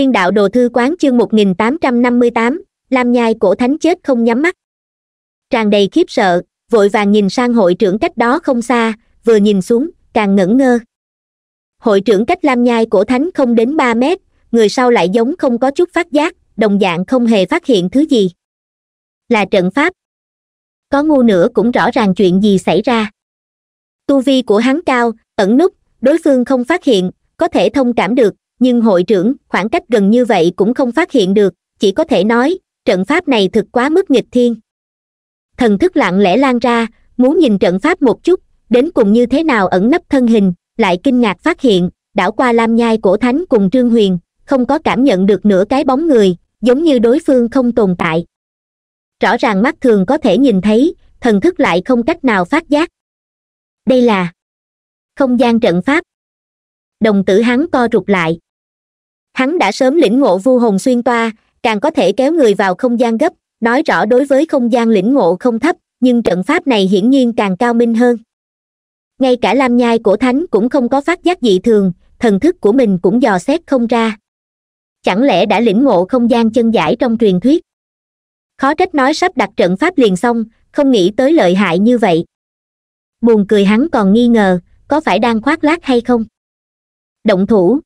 Thiên đạo đồ thư quán chương 1858, Lam Nhai cổ thánh chết không nhắm mắt. Tràn đầy khiếp sợ, vội vàng nhìn sang hội trưởng cách đó không xa, vừa nhìn xuống, càng ngẩn ngơ. Hội trưởng cách Lam Nhai cổ thánh không đến 3 mét, người sau lại giống không có chút phát giác, đồng dạng không hề phát hiện thứ gì. Là trận pháp. Có ngu nữa cũng rõ ràng chuyện gì xảy ra. Tu vi của hắn cao, ẩn nút, đối phương không phát hiện, có thể thông cảm được, nhưng hội trưởng khoảng cách gần như vậy cũng không phát hiện được chỉ có thể nói trận pháp này thực quá mức nghịch thiên thần thức lặng lẽ lan ra muốn nhìn trận pháp một chút đến cùng như thế nào ẩn nấp thân hình lại kinh ngạc phát hiện đảo qua lam nhai cổ thánh cùng trương huyền không có cảm nhận được nửa cái bóng người giống như đối phương không tồn tại rõ ràng mắt thường có thể nhìn thấy thần thức lại không cách nào phát giác đây là không gian trận pháp đồng tử hắn co rụt lại hắn đã sớm lĩnh ngộ vu hồn xuyên toa càng có thể kéo người vào không gian gấp nói rõ đối với không gian lĩnh ngộ không thấp nhưng trận pháp này hiển nhiên càng cao minh hơn ngay cả lam nhai của thánh cũng không có phát giác dị thường thần thức của mình cũng dò xét không ra chẳng lẽ đã lĩnh ngộ không gian chân giải trong truyền thuyết khó trách nói sắp đặt trận pháp liền xong không nghĩ tới lợi hại như vậy buồn cười hắn còn nghi ngờ có phải đang khoác lác hay không động thủ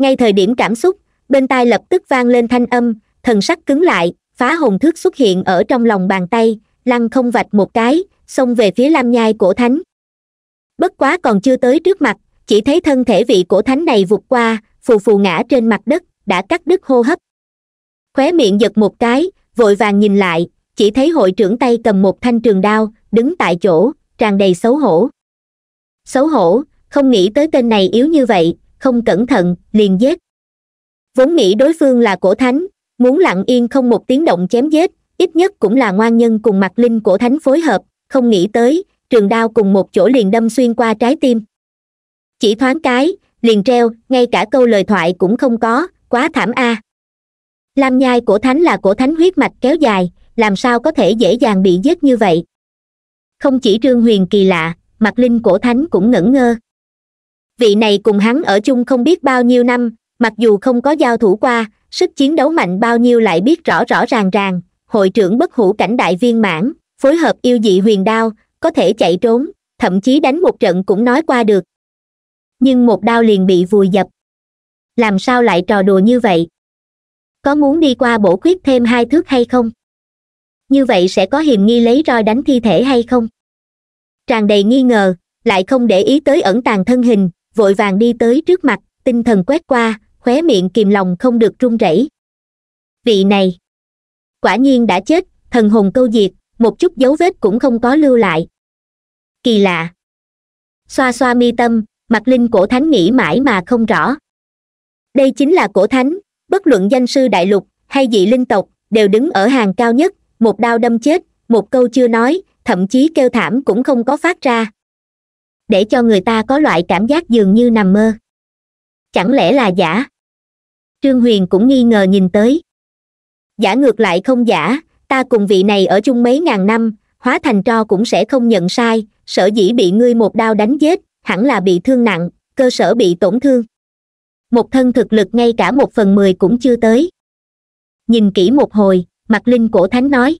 ngay thời điểm cảm xúc bên tai lập tức vang lên thanh âm thần sắc cứng lại phá hồn thước xuất hiện ở trong lòng bàn tay lăng không vạch một cái xông về phía lam nhai cổ thánh bất quá còn chưa tới trước mặt chỉ thấy thân thể vị cổ thánh này vụt qua phù phù ngã trên mặt đất đã cắt đứt hô hấp khóe miệng giật một cái vội vàng nhìn lại chỉ thấy hội trưởng tay cầm một thanh trường đao đứng tại chỗ tràn đầy xấu hổ xấu hổ không nghĩ tới tên này yếu như vậy không cẩn thận liền giết vốn nghĩ đối phương là cổ thánh muốn lặng yên không một tiếng động chém giết ít nhất cũng là ngoan nhân cùng mặt linh cổ thánh phối hợp không nghĩ tới trường đao cùng một chỗ liền đâm xuyên qua trái tim chỉ thoáng cái liền treo ngay cả câu lời thoại cũng không có quá thảm a à. lam nhai cổ thánh là cổ thánh huyết mạch kéo dài làm sao có thể dễ dàng bị giết như vậy không chỉ trương huyền kỳ lạ mặt linh cổ thánh cũng ngẩn ngơ vị này cùng hắn ở chung không biết bao nhiêu năm mặc dù không có giao thủ qua sức chiến đấu mạnh bao nhiêu lại biết rõ rõ ràng ràng hội trưởng bất hủ cảnh đại viên mãn phối hợp yêu dị huyền đao có thể chạy trốn thậm chí đánh một trận cũng nói qua được nhưng một đao liền bị vùi dập làm sao lại trò đùa như vậy có muốn đi qua bổ khuyết thêm hai thước hay không như vậy sẽ có hiềm nghi lấy roi đánh thi thể hay không tràn đầy nghi ngờ lại không để ý tới ẩn tàng thân hình vội vàng đi tới trước mặt tinh thần quét qua khóe miệng kìm lòng không được run rẩy vị này quả nhiên đã chết thần hồn câu diệt một chút dấu vết cũng không có lưu lại kỳ lạ xoa xoa mi tâm mặt linh cổ thánh nghĩ mãi mà không rõ đây chính là cổ thánh bất luận danh sư đại lục hay dị linh tộc đều đứng ở hàng cao nhất một đao đâm chết một câu chưa nói thậm chí kêu thảm cũng không có phát ra để cho người ta có loại cảm giác dường như nằm mơ chẳng lẽ là giả trương huyền cũng nghi ngờ nhìn tới giả ngược lại không giả ta cùng vị này ở chung mấy ngàn năm hóa thành tro cũng sẽ không nhận sai sở dĩ bị ngươi một đao đánh chết hẳn là bị thương nặng cơ sở bị tổn thương một thân thực lực ngay cả một phần mười cũng chưa tới nhìn kỹ một hồi mặt linh cổ thánh nói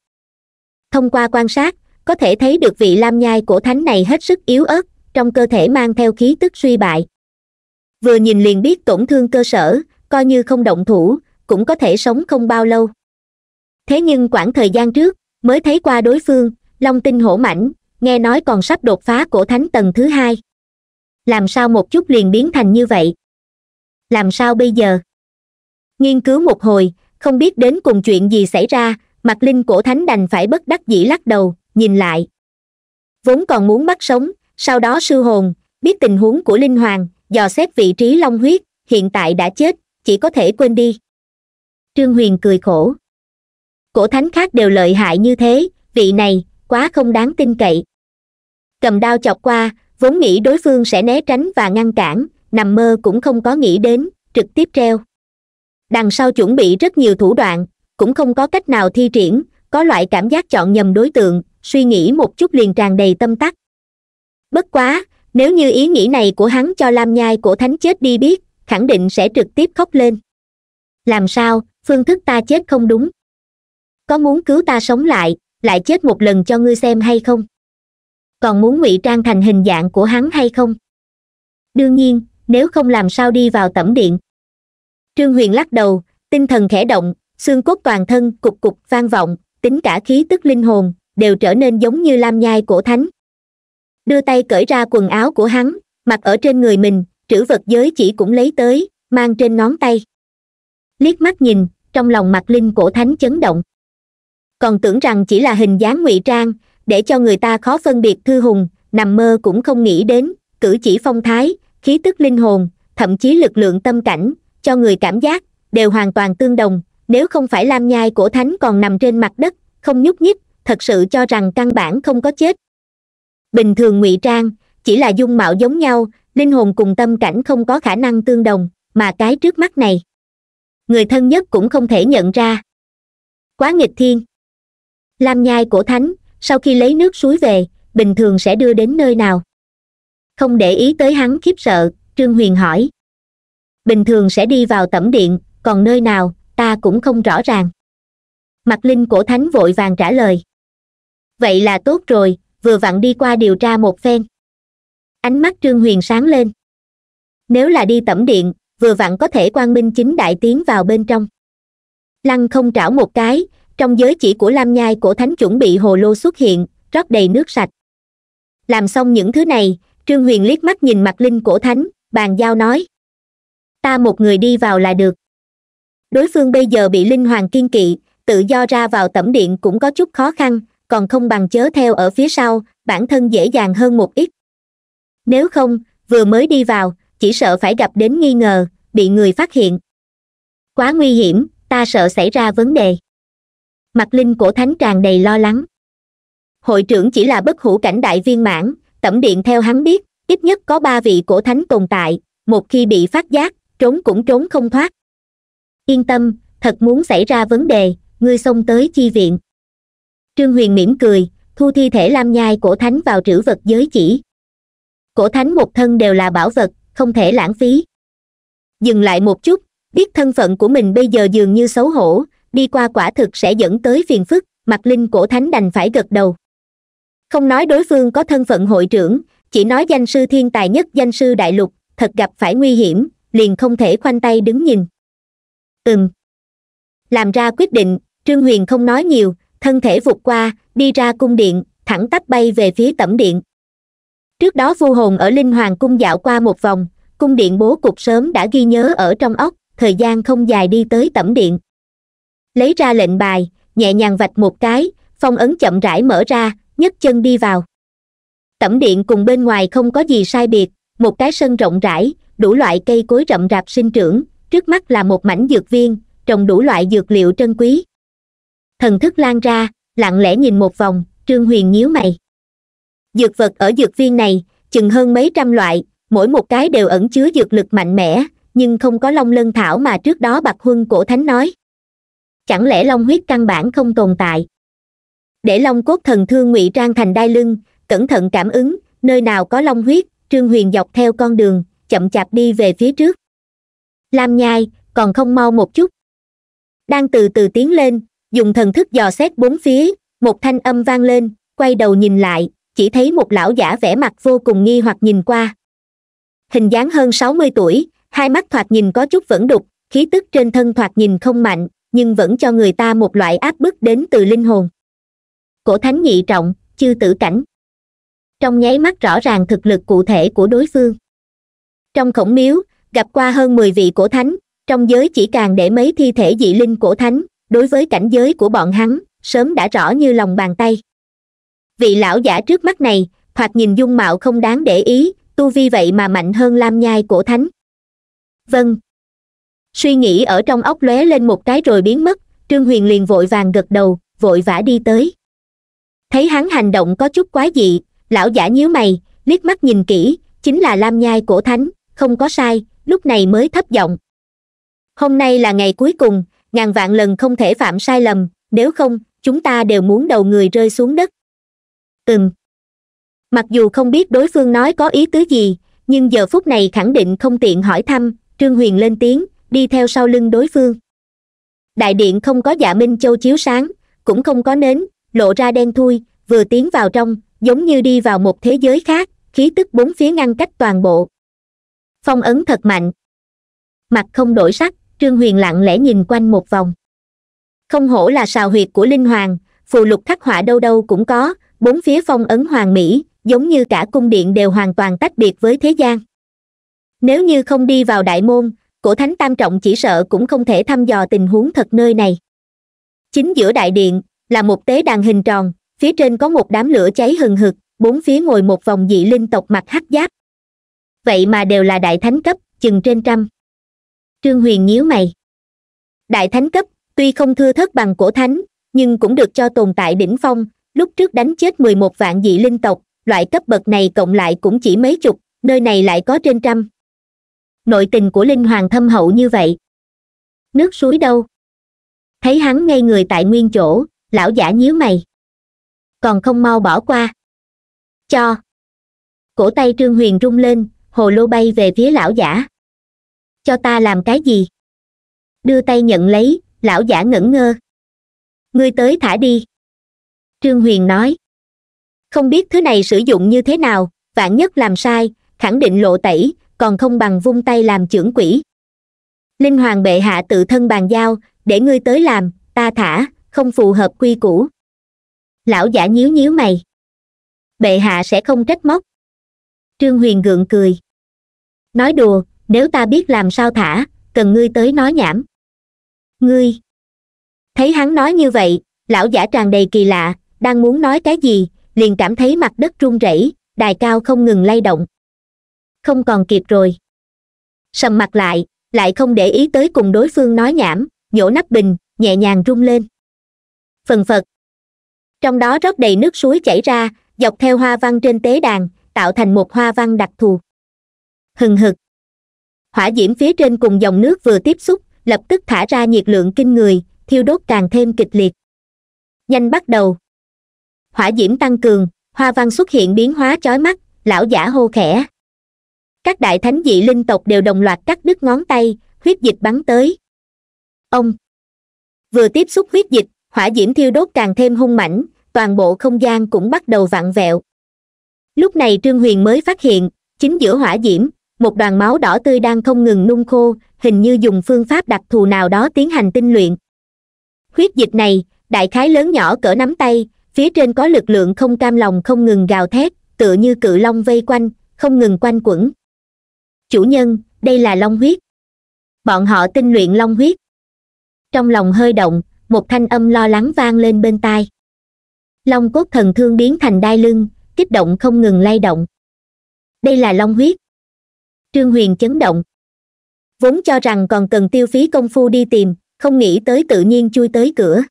thông qua quan sát có thể thấy được vị lam nhai cổ thánh này hết sức yếu ớt trong cơ thể mang theo khí tức suy bại vừa nhìn liền biết tổn thương cơ sở coi như không động thủ cũng có thể sống không bao lâu thế nhưng quãng thời gian trước mới thấy qua đối phương long tinh hổ mãnh nghe nói còn sắp đột phá cổ thánh tầng thứ hai làm sao một chút liền biến thành như vậy làm sao bây giờ nghiên cứu một hồi không biết đến cùng chuyện gì xảy ra mặt linh cổ thánh đành phải bất đắc dĩ lắc đầu nhìn lại vốn còn muốn bắt sống sau đó sư hồn biết tình huống của linh hoàng dò xét vị trí long huyết hiện tại đã chết chỉ có thể quên đi trương huyền cười khổ cổ thánh khác đều lợi hại như thế vị này quá không đáng tin cậy cầm đao chọc qua vốn nghĩ đối phương sẽ né tránh và ngăn cản nằm mơ cũng không có nghĩ đến trực tiếp treo đằng sau chuẩn bị rất nhiều thủ đoạn cũng không có cách nào thi triển có loại cảm giác chọn nhầm đối tượng suy nghĩ một chút liền tràn đầy tâm tắc bất quá nếu như ý nghĩ này của hắn cho lam nhai của thánh chết đi biết khẳng định sẽ trực tiếp khóc lên làm sao phương thức ta chết không đúng có muốn cứu ta sống lại lại chết một lần cho ngươi xem hay không còn muốn ngụy trang thành hình dạng của hắn hay không đương nhiên nếu không làm sao đi vào tẩm điện trương huyền lắc đầu tinh thần khẽ động xương cốt toàn thân cục cục vang vọng tính cả khí tức linh hồn đều trở nên giống như lam nhai cổ thánh đưa tay cởi ra quần áo của hắn mặc ở trên người mình trữ vật giới chỉ cũng lấy tới mang trên ngón tay liếc mắt nhìn trong lòng mặt linh cổ thánh chấn động còn tưởng rằng chỉ là hình dáng ngụy trang để cho người ta khó phân biệt thư hùng nằm mơ cũng không nghĩ đến cử chỉ phong thái khí tức linh hồn thậm chí lực lượng tâm cảnh cho người cảm giác đều hoàn toàn tương đồng nếu không phải lam nhai cổ thánh còn nằm trên mặt đất không nhúc nhích thật sự cho rằng căn bản không có chết bình thường ngụy trang chỉ là dung mạo giống nhau linh hồn cùng tâm cảnh không có khả năng tương đồng mà cái trước mắt này người thân nhất cũng không thể nhận ra quá nghịch thiên lam nhai của thánh sau khi lấy nước suối về bình thường sẽ đưa đến nơi nào không để ý tới hắn khiếp sợ trương huyền hỏi bình thường sẽ đi vào tẩm điện còn nơi nào ta cũng không rõ ràng mặt linh cổ thánh vội vàng trả lời vậy là tốt rồi vừa vặn đi qua điều tra một phen ánh mắt trương huyền sáng lên nếu là đi tẩm điện vừa vặn có thể quang minh chính đại tiến vào bên trong lăng không trảo một cái trong giới chỉ của lam nhai cổ thánh chuẩn bị hồ lô xuất hiện rót đầy nước sạch làm xong những thứ này trương huyền liếc mắt nhìn mặt linh cổ thánh bàn giao nói ta một người đi vào là được đối phương bây giờ bị linh hoàng kiên kỵ tự do ra vào tẩm điện cũng có chút khó khăn còn không bằng chớ theo ở phía sau bản thân dễ dàng hơn một ít nếu không vừa mới đi vào chỉ sợ phải gặp đến nghi ngờ bị người phát hiện quá nguy hiểm ta sợ xảy ra vấn đề mặt linh cổ thánh tràn đầy lo lắng hội trưởng chỉ là bất hữu cảnh đại viên mãn tẩm điện theo hắn biết ít nhất có ba vị cổ thánh tồn tại một khi bị phát giác trốn cũng trốn không thoát yên tâm thật muốn xảy ra vấn đề ngươi xông tới chi viện trương huyền mỉm cười thu thi thể lam nhai cổ thánh vào trữ vật giới chỉ cổ thánh một thân đều là bảo vật không thể lãng phí dừng lại một chút biết thân phận của mình bây giờ dường như xấu hổ đi qua quả thực sẽ dẫn tới phiền phức mặt linh cổ thánh đành phải gật đầu không nói đối phương có thân phận hội trưởng chỉ nói danh sư thiên tài nhất danh sư đại lục thật gặp phải nguy hiểm liền không thể khoanh tay đứng nhìn ừm làm ra quyết định trương huyền không nói nhiều thân thể vụt qua đi ra cung điện thẳng tắp bay về phía tẩm điện trước đó vu hồn ở linh hoàng cung dạo qua một vòng cung điện bố cục sớm đã ghi nhớ ở trong ốc thời gian không dài đi tới tẩm điện lấy ra lệnh bài nhẹ nhàng vạch một cái phong ấn chậm rãi mở ra nhấc chân đi vào tẩm điện cùng bên ngoài không có gì sai biệt một cái sân rộng rãi đủ loại cây cối rậm rạp sinh trưởng trước mắt là một mảnh dược viên trồng đủ loại dược liệu trân quý thần thức lan ra lặng lẽ nhìn một vòng trương huyền nhíu mày dược vật ở dược viên này chừng hơn mấy trăm loại mỗi một cái đều ẩn chứa dược lực mạnh mẽ nhưng không có long lân thảo mà trước đó bạc huân cổ thánh nói chẳng lẽ long huyết căn bản không tồn tại để long cốt thần thương ngụy trang thành đai lưng cẩn thận cảm ứng nơi nào có long huyết trương huyền dọc theo con đường chậm chạp đi về phía trước lam nhai còn không mau một chút đang từ từ tiến lên dùng thần thức dò xét bốn phía một thanh âm vang lên quay đầu nhìn lại chỉ thấy một lão giả vẻ mặt vô cùng nghi hoặc nhìn qua hình dáng hơn sáu mươi tuổi hai mắt thoạt nhìn có chút vẫn đục khí tức trên thân thoạt nhìn không mạnh nhưng vẫn cho người ta một loại áp bức đến từ linh hồn cổ thánh nhị trọng chư tử cảnh trong nháy mắt rõ ràng thực lực cụ thể của đối phương trong khổng miếu gặp qua hơn mười vị cổ thánh trong giới chỉ càng để mấy thi thể dị linh cổ thánh đối với cảnh giới của bọn hắn sớm đã rõ như lòng bàn tay vị lão giả trước mắt này thoạt nhìn dung mạo không đáng để ý tu vi vậy mà mạnh hơn lam nhai cổ thánh vâng suy nghĩ ở trong óc lóe lên một cái rồi biến mất trương huyền liền vội vàng gật đầu vội vã đi tới thấy hắn hành động có chút quá dị lão giả nhíu mày liếc mắt nhìn kỹ chính là lam nhai cổ thánh không có sai lúc này mới thấp giọng hôm nay là ngày cuối cùng ngàn vạn lần không thể phạm sai lầm nếu không chúng ta đều muốn đầu người rơi xuống đất ừm mặc dù không biết đối phương nói có ý tứ gì nhưng giờ phút này khẳng định không tiện hỏi thăm trương huyền lên tiếng đi theo sau lưng đối phương đại điện không có dạ minh châu chiếu sáng cũng không có nến lộ ra đen thui vừa tiến vào trong giống như đi vào một thế giới khác khí tức bốn phía ngăn cách toàn bộ phong ấn thật mạnh mặt không đổi sắc trương huyền lặng lẽ nhìn quanh một vòng không hổ là sào huyệt của linh hoàng phù lục khắc họa đâu đâu cũng có bốn phía phong ấn hoàng mỹ giống như cả cung điện đều hoàn toàn tách biệt với thế gian nếu như không đi vào đại môn cổ thánh tam trọng chỉ sợ cũng không thể thăm dò tình huống thật nơi này chính giữa đại điện là một tế đàn hình tròn phía trên có một đám lửa cháy hừng hực bốn phía ngồi một vòng dị linh tộc mặt hắc giáp vậy mà đều là đại thánh cấp chừng trên trăm trương huyền nhíu mày đại thánh cấp tuy không thưa thất bằng cổ thánh nhưng cũng được cho tồn tại đỉnh phong lúc trước đánh chết mười một vạn dị linh tộc loại cấp bậc này cộng lại cũng chỉ mấy chục nơi này lại có trên trăm nội tình của linh hoàng thâm hậu như vậy nước suối đâu thấy hắn ngay người tại nguyên chỗ lão giả nhíu mày còn không mau bỏ qua cho cổ tay trương huyền rung lên hồ lô bay về phía lão giả cho ta làm cái gì đưa tay nhận lấy lão giả ngẩn ngơ ngươi tới thả đi trương huyền nói không biết thứ này sử dụng như thế nào vạn nhất làm sai khẳng định lộ tẩy còn không bằng vung tay làm trưởng quỷ linh hoàng bệ hạ tự thân bàn giao để ngươi tới làm ta thả không phù hợp quy củ lão giả nhíu nhíu mày bệ hạ sẽ không trách móc trương huyền gượng cười nói đùa nếu ta biết làm sao thả cần ngươi tới nói nhảm ngươi thấy hắn nói như vậy lão giả tràn đầy kỳ lạ đang muốn nói cái gì liền cảm thấy mặt đất run rẩy đài cao không ngừng lay động không còn kịp rồi sầm mặt lại lại không để ý tới cùng đối phương nói nhảm nhổ nắp bình nhẹ nhàng rung lên phần phật trong đó rót đầy nước suối chảy ra dọc theo hoa văn trên tế đàn tạo thành một hoa văn đặc thù hừng hực hỏa diễm phía trên cùng dòng nước vừa tiếp xúc lập tức thả ra nhiệt lượng kinh người thiêu đốt càng thêm kịch liệt nhanh bắt đầu hỏa diễm tăng cường hoa văn xuất hiện biến hóa chói mắt lão giả hô khẽ các đại thánh dị linh tộc đều đồng loạt cắt đứt ngón tay huyết dịch bắn tới ông vừa tiếp xúc huyết dịch hỏa diễm thiêu đốt càng thêm hung mãnh toàn bộ không gian cũng bắt đầu vặn vẹo lúc này trương huyền mới phát hiện chính giữa hỏa diễm một đoàn máu đỏ tươi đang không ngừng nung khô hình như dùng phương pháp đặc thù nào đó tiến hành tinh luyện huyết dịch này đại khái lớn nhỏ cỡ nắm tay phía trên có lực lượng không cam lòng không ngừng gào thét tựa như cự long vây quanh không ngừng quanh quẩn chủ nhân đây là long huyết bọn họ tinh luyện long huyết trong lòng hơi động một thanh âm lo lắng vang lên bên tai long cốt thần thương biến thành đai lưng kích động không ngừng lay động đây là long huyết trương huyền chấn động vốn cho rằng còn cần tiêu phí công phu đi tìm không nghĩ tới tự nhiên chui tới cửa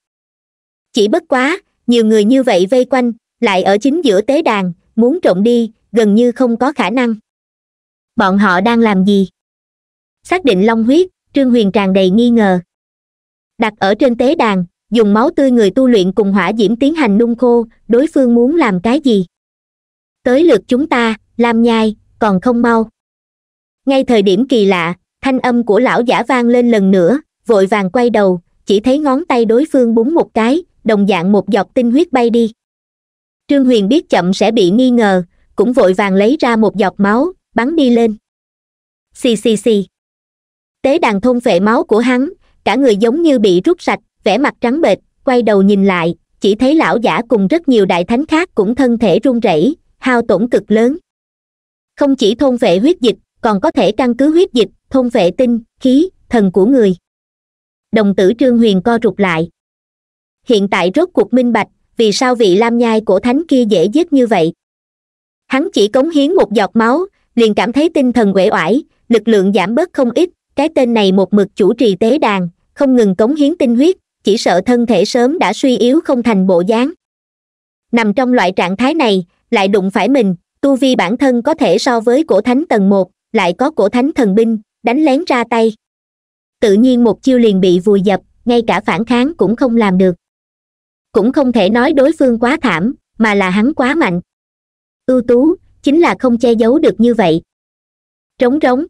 chỉ bất quá nhiều người như vậy vây quanh lại ở chính giữa tế đàn muốn trộm đi gần như không có khả năng bọn họ đang làm gì xác định long huyết trương huyền tràn đầy nghi ngờ đặt ở trên tế đàn dùng máu tươi người tu luyện cùng hỏa diễm tiến hành nung khô đối phương muốn làm cái gì tới lượt chúng ta làm nhai còn không mau ngay thời điểm kỳ lạ thanh âm của lão giả vang lên lần nữa vội vàng quay đầu chỉ thấy ngón tay đối phương búng một cái đồng dạng một giọt tinh huyết bay đi trương huyền biết chậm sẽ bị nghi ngờ cũng vội vàng lấy ra một giọt máu bắn đi lên xì xì xì tế đàn thôn vệ máu của hắn cả người giống như bị rút sạch vẻ mặt trắng bệch quay đầu nhìn lại chỉ thấy lão giả cùng rất nhiều đại thánh khác cũng thân thể run rẩy hao tổn cực lớn không chỉ thôn vệ huyết dịch còn có thể căn cứ huyết dịch thông vệ tinh khí thần của người đồng tử trương huyền co rụt lại hiện tại rốt cuộc minh bạch vì sao vị lam nhai của thánh kia dễ giết như vậy hắn chỉ cống hiến một giọt máu liền cảm thấy tinh thần uể oải lực lượng giảm bớt không ít cái tên này một mực chủ trì tế đàn không ngừng cống hiến tinh huyết chỉ sợ thân thể sớm đã suy yếu không thành bộ dáng nằm trong loại trạng thái này lại đụng phải mình tu vi bản thân có thể so với cổ thánh tầng một lại có cổ thánh thần binh đánh lén ra tay tự nhiên một chiêu liền bị vùi dập ngay cả phản kháng cũng không làm được cũng không thể nói đối phương quá thảm mà là hắn quá mạnh ưu tú chính là không che giấu được như vậy trống rỗng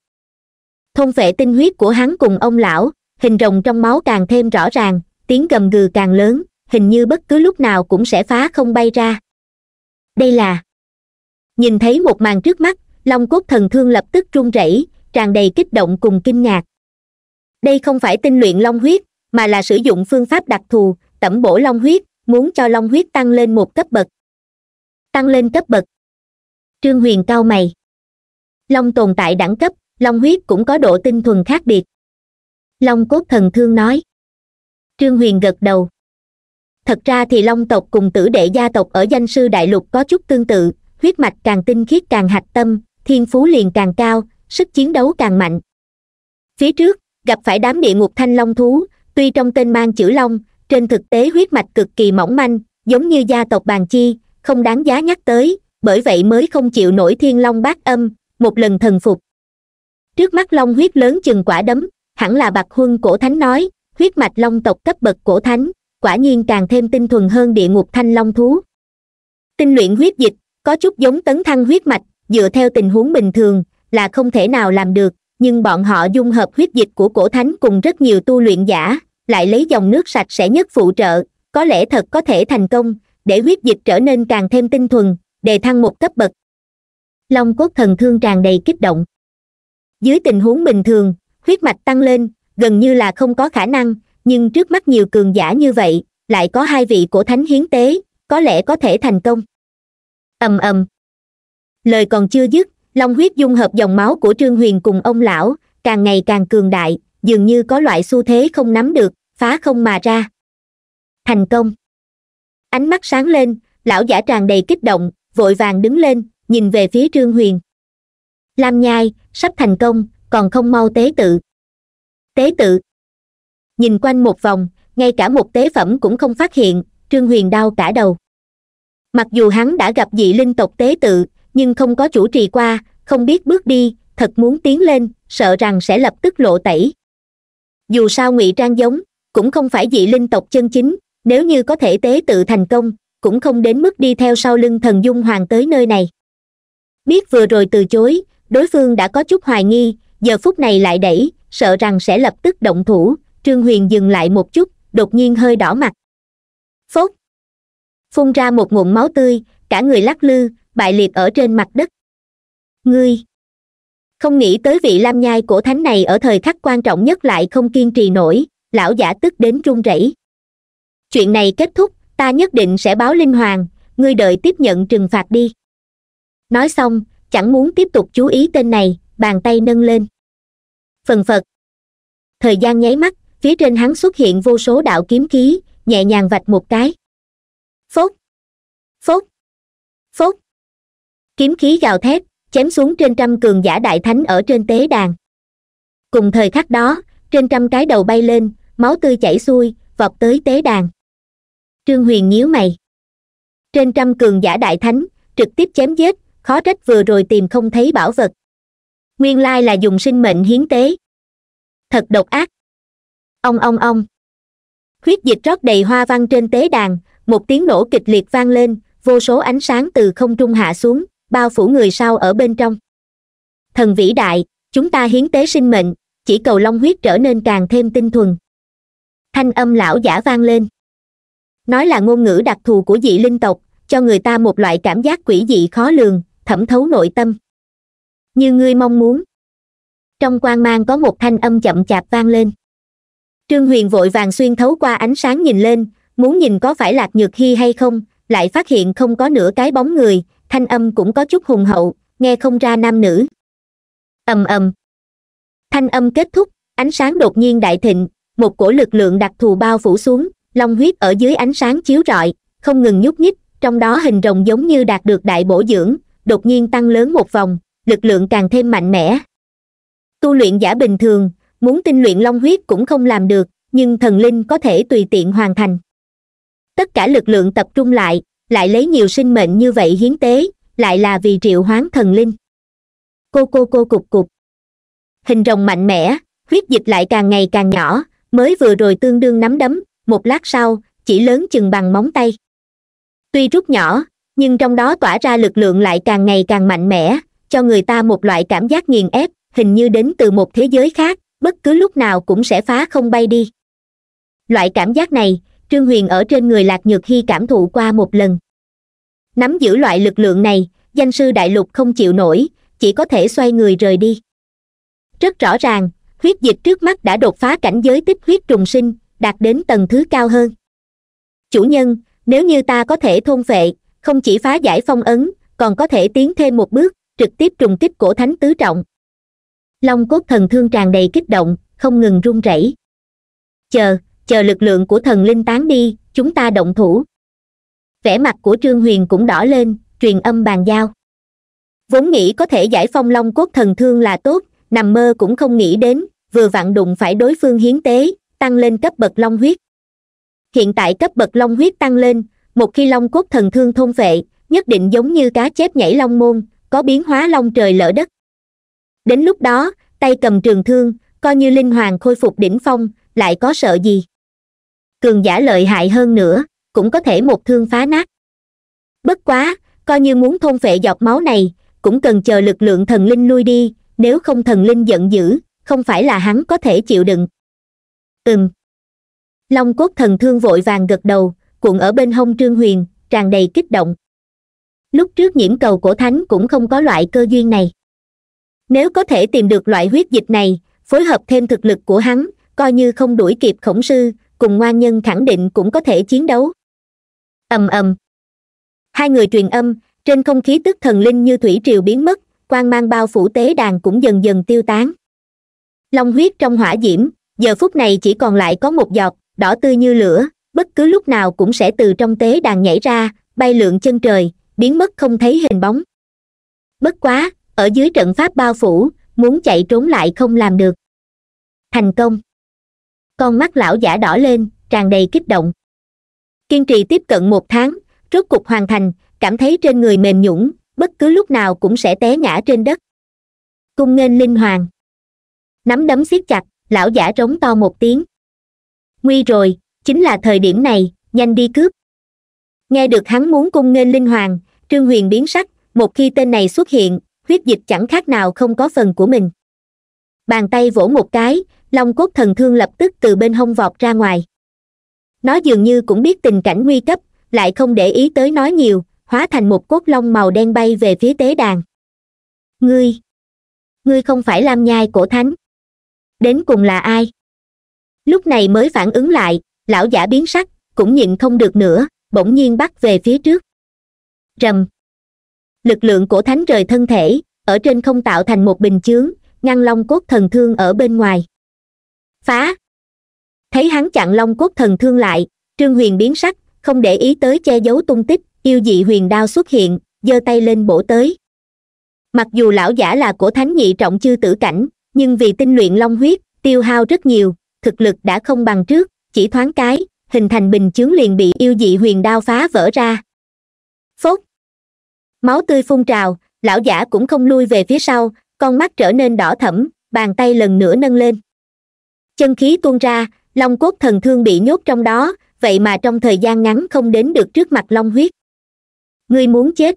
thôn vệ tinh huyết của hắn cùng ông lão hình rồng trong máu càng thêm rõ ràng tiếng gầm gừ càng lớn hình như bất cứ lúc nào cũng sẽ phá không bay ra đây là nhìn thấy một màn trước mắt long cốt thần thương lập tức run rẩy tràn đầy kích động cùng kinh ngạc đây không phải tinh luyện long huyết mà là sử dụng phương pháp đặc thù tẩm bổ long huyết muốn cho long huyết tăng lên một cấp bậc tăng lên cấp bậc trương huyền cao mày long tồn tại đẳng cấp long huyết cũng có độ tinh thuần khác biệt long cốt thần thương nói trương huyền gật đầu thật ra thì long tộc cùng tử đệ gia tộc ở danh sư đại lục có chút tương tự huyết mạch càng tinh khiết càng hạch tâm thiên phú liền càng cao sức chiến đấu càng mạnh phía trước gặp phải đám địa ngục thanh long thú tuy trong tên mang chữ long trên thực tế huyết mạch cực kỳ mỏng manh giống như gia tộc bàn chi không đáng giá nhắc tới bởi vậy mới không chịu nổi thiên long bát âm một lần thần phục trước mắt long huyết lớn chừng quả đấm hẳn là bạc huân cổ thánh nói huyết mạch long tộc cấp bậc cổ thánh quả nhiên càng thêm tinh thuần hơn địa ngục thanh long thú tinh luyện huyết dịch có chút giống tấn thăng huyết mạch dựa theo tình huống bình thường là không thể nào làm được nhưng bọn họ dung hợp huyết dịch của cổ thánh cùng rất nhiều tu luyện giả lại lấy dòng nước sạch sẽ nhất phụ trợ có lẽ thật có thể thành công để huyết dịch trở nên càng thêm tinh thuần đề thăng một cấp bậc long cốt thần thương tràn đầy kích động dưới tình huống bình thường huyết mạch tăng lên gần như là không có khả năng nhưng trước mắt nhiều cường giả như vậy lại có hai vị cổ thánh hiến tế có lẽ có thể thành công ầm ầm lời còn chưa dứt long huyết dung hợp dòng máu của trương huyền cùng ông lão càng ngày càng cường đại dường như có loại xu thế không nắm được phá không mà ra thành công ánh mắt sáng lên lão giả tràn đầy kích động vội vàng đứng lên nhìn về phía trương huyền lam nhai sắp thành công còn không mau tế tự tế tự nhìn quanh một vòng ngay cả một tế phẩm cũng không phát hiện trương huyền đau cả đầu mặc dù hắn đã gặp dị linh tộc tế tự nhưng không có chủ trì qua không biết bước đi thật muốn tiến lên sợ rằng sẽ lập tức lộ tẩy dù sao ngụy trang giống cũng không phải dị linh tộc chân chính nếu như có thể tế tự thành công cũng không đến mức đi theo sau lưng thần dung hoàng tới nơi này biết vừa rồi từ chối đối phương đã có chút hoài nghi giờ phút này lại đẩy sợ rằng sẽ lập tức động thủ trương huyền dừng lại một chút đột nhiên hơi đỏ mặt phốt phun ra một nguồn máu tươi cả người lắc lư bại liệt ở trên mặt đất ngươi không nghĩ tới vị lam nhai của thánh này ở thời khắc quan trọng nhất lại không kiên trì nổi lão giả tức đến run rẩy chuyện này kết thúc ta nhất định sẽ báo linh hoàng ngươi đợi tiếp nhận trừng phạt đi nói xong chẳng muốn tiếp tục chú ý tên này bàn tay nâng lên phần phật thời gian nháy mắt phía trên hắn xuất hiện vô số đạo kiếm khí nhẹ nhàng vạch một cái phốt phốt phốt kiếm khí gào thét chém xuống trên trăm cường giả đại thánh ở trên tế đàn cùng thời khắc đó trên trăm cái đầu bay lên máu tươi chảy xuôi vọt tới tế đàn trương huyền nhíu mày trên trăm cường giả đại thánh trực tiếp chém giết khó trách vừa rồi tìm không thấy bảo vật nguyên lai là dùng sinh mệnh hiến tế thật độc ác ông ông ông huyết dịch rót đầy hoa văn trên tế đàn một tiếng nổ kịch liệt vang lên vô số ánh sáng từ không trung hạ xuống bao phủ người sau ở bên trong thần vĩ đại chúng ta hiến tế sinh mệnh chỉ cầu long huyết trở nên càng thêm tinh thuần thanh âm lão giả vang lên nói là ngôn ngữ đặc thù của dị linh tộc cho người ta một loại cảm giác quỷ dị khó lường thẩm thấu nội tâm như ngươi mong muốn trong quan mang có một thanh âm chậm chạp vang lên trương huyền vội vàng xuyên thấu qua ánh sáng nhìn lên muốn nhìn có phải lạc nhược hy hay không lại phát hiện không có nửa cái bóng người thanh âm cũng có chút hùng hậu nghe không ra nam nữ ầm ầm thanh âm kết thúc ánh sáng đột nhiên đại thịnh một cổ lực lượng đặc thù bao phủ xuống long huyết ở dưới ánh sáng chiếu rọi không ngừng nhúc nhích trong đó hình rồng giống như đạt được đại bổ dưỡng đột nhiên tăng lớn một vòng lực lượng càng thêm mạnh mẽ tu luyện giả bình thường muốn tinh luyện long huyết cũng không làm được nhưng thần linh có thể tùy tiện hoàn thành tất cả lực lượng tập trung lại lại lấy nhiều sinh mệnh như vậy hiến tế lại là vì triệu hoán thần linh cô cô cô cục cục hình rồng mạnh mẽ huyết dịch lại càng ngày càng nhỏ mới vừa rồi tương đương nắm đấm một lát sau chỉ lớn chừng bằng móng tay tuy rút nhỏ nhưng trong đó tỏa ra lực lượng lại càng ngày càng mạnh mẽ cho người ta một loại cảm giác nghiền ép hình như đến từ một thế giới khác bất cứ lúc nào cũng sẽ phá không bay đi loại cảm giác này trương huyền ở trên người lạc nhược hy cảm thụ qua một lần nắm giữ loại lực lượng này danh sư đại lục không chịu nổi chỉ có thể xoay người rời đi rất rõ ràng huyết dịch trước mắt đã đột phá cảnh giới tích huyết trùng sinh đạt đến tầng thứ cao hơn chủ nhân nếu như ta có thể thôn phệ không chỉ phá giải phong ấn còn có thể tiến thêm một bước trực tiếp trùng kích cổ thánh tứ trọng long cốt thần thương tràn đầy kích động không ngừng run rẩy chờ chờ lực lượng của thần linh tán đi chúng ta động thủ vẻ mặt của trương huyền cũng đỏ lên truyền âm bàn giao vốn nghĩ có thể giải phong long cốt thần thương là tốt nằm mơ cũng không nghĩ đến vừa vặn đụng phải đối phương hiến tế tăng lên cấp bậc long huyết hiện tại cấp bậc long huyết tăng lên một khi long cốt thần thương thôn vệ nhất định giống như cá chép nhảy long môn có biến hóa long trời lỡ đất đến lúc đó tay cầm trường thương coi như linh hoàng khôi phục đỉnh phong lại có sợ gì cường giả lợi hại hơn nữa cũng có thể một thương phá nát bất quá coi như muốn thôn phệ giọt máu này cũng cần chờ lực lượng thần linh lui đi nếu không thần linh giận dữ không phải là hắn có thể chịu đựng ừm long cốt thần thương vội vàng gật đầu cuộn ở bên hông trương huyền tràn đầy kích động lúc trước nhiễm cầu cổ thánh cũng không có loại cơ duyên này nếu có thể tìm được loại huyết dịch này phối hợp thêm thực lực của hắn coi như không đuổi kịp khổng sư cùng ngoan nhân khẳng định cũng có thể chiến đấu ầm ầm hai người truyền âm trên không khí tức thần linh như thủy triều biến mất quan mang bao phủ tế đàn cũng dần dần tiêu tán long huyết trong hỏa diễm giờ phút này chỉ còn lại có một giọt đỏ tươi như lửa bất cứ lúc nào cũng sẽ từ trong tế đàn nhảy ra bay lượn chân trời biến mất không thấy hình bóng bất quá ở dưới trận pháp bao phủ muốn chạy trốn lại không làm được thành công con mắt lão giả đỏ lên tràn đầy kích động kiên trì tiếp cận một tháng rốt cục hoàn thành cảm thấy trên người mềm nhũng bất cứ lúc nào cũng sẽ té ngã trên đất cung nghênh linh hoàng nắm đấm siết chặt lão giả rống to một tiếng nguy rồi chính là thời điểm này nhanh đi cướp nghe được hắn muốn cung nghênh linh hoàng trương huyền biến sắc một khi tên này xuất hiện huyết dịch chẳng khác nào không có phần của mình bàn tay vỗ một cái long cốt thần thương lập tức từ bên hông vọt ra ngoài nó dường như cũng biết tình cảnh nguy cấp lại không để ý tới nói nhiều hóa thành một cốt long màu đen bay về phía tế đàn ngươi ngươi không phải lam nhai cổ thánh đến cùng là ai lúc này mới phản ứng lại lão giả biến sắc cũng nhịn không được nữa bỗng nhiên bắt về phía trước rầm lực lượng cổ thánh rời thân thể ở trên không tạo thành một bình chướng ngăn long cốt thần thương ở bên ngoài phá thấy hắn chặn long cốt thần thương lại trương huyền biến sắc không để ý tới che giấu tung tích yêu dị huyền đao xuất hiện giơ tay lên bổ tới mặc dù lão giả là của thánh nhị trọng chư tử cảnh nhưng vì tinh luyện long huyết tiêu hao rất nhiều thực lực đã không bằng trước chỉ thoáng cái hình thành bình chướng liền bị yêu dị huyền đao phá vỡ ra phốt máu tươi phun trào lão giả cũng không lui về phía sau con mắt trở nên đỏ thẫm bàn tay lần nữa nâng lên chân khí tuôn ra long cốt thần thương bị nhốt trong đó vậy mà trong thời gian ngắn không đến được trước mặt long huyết ngươi muốn chết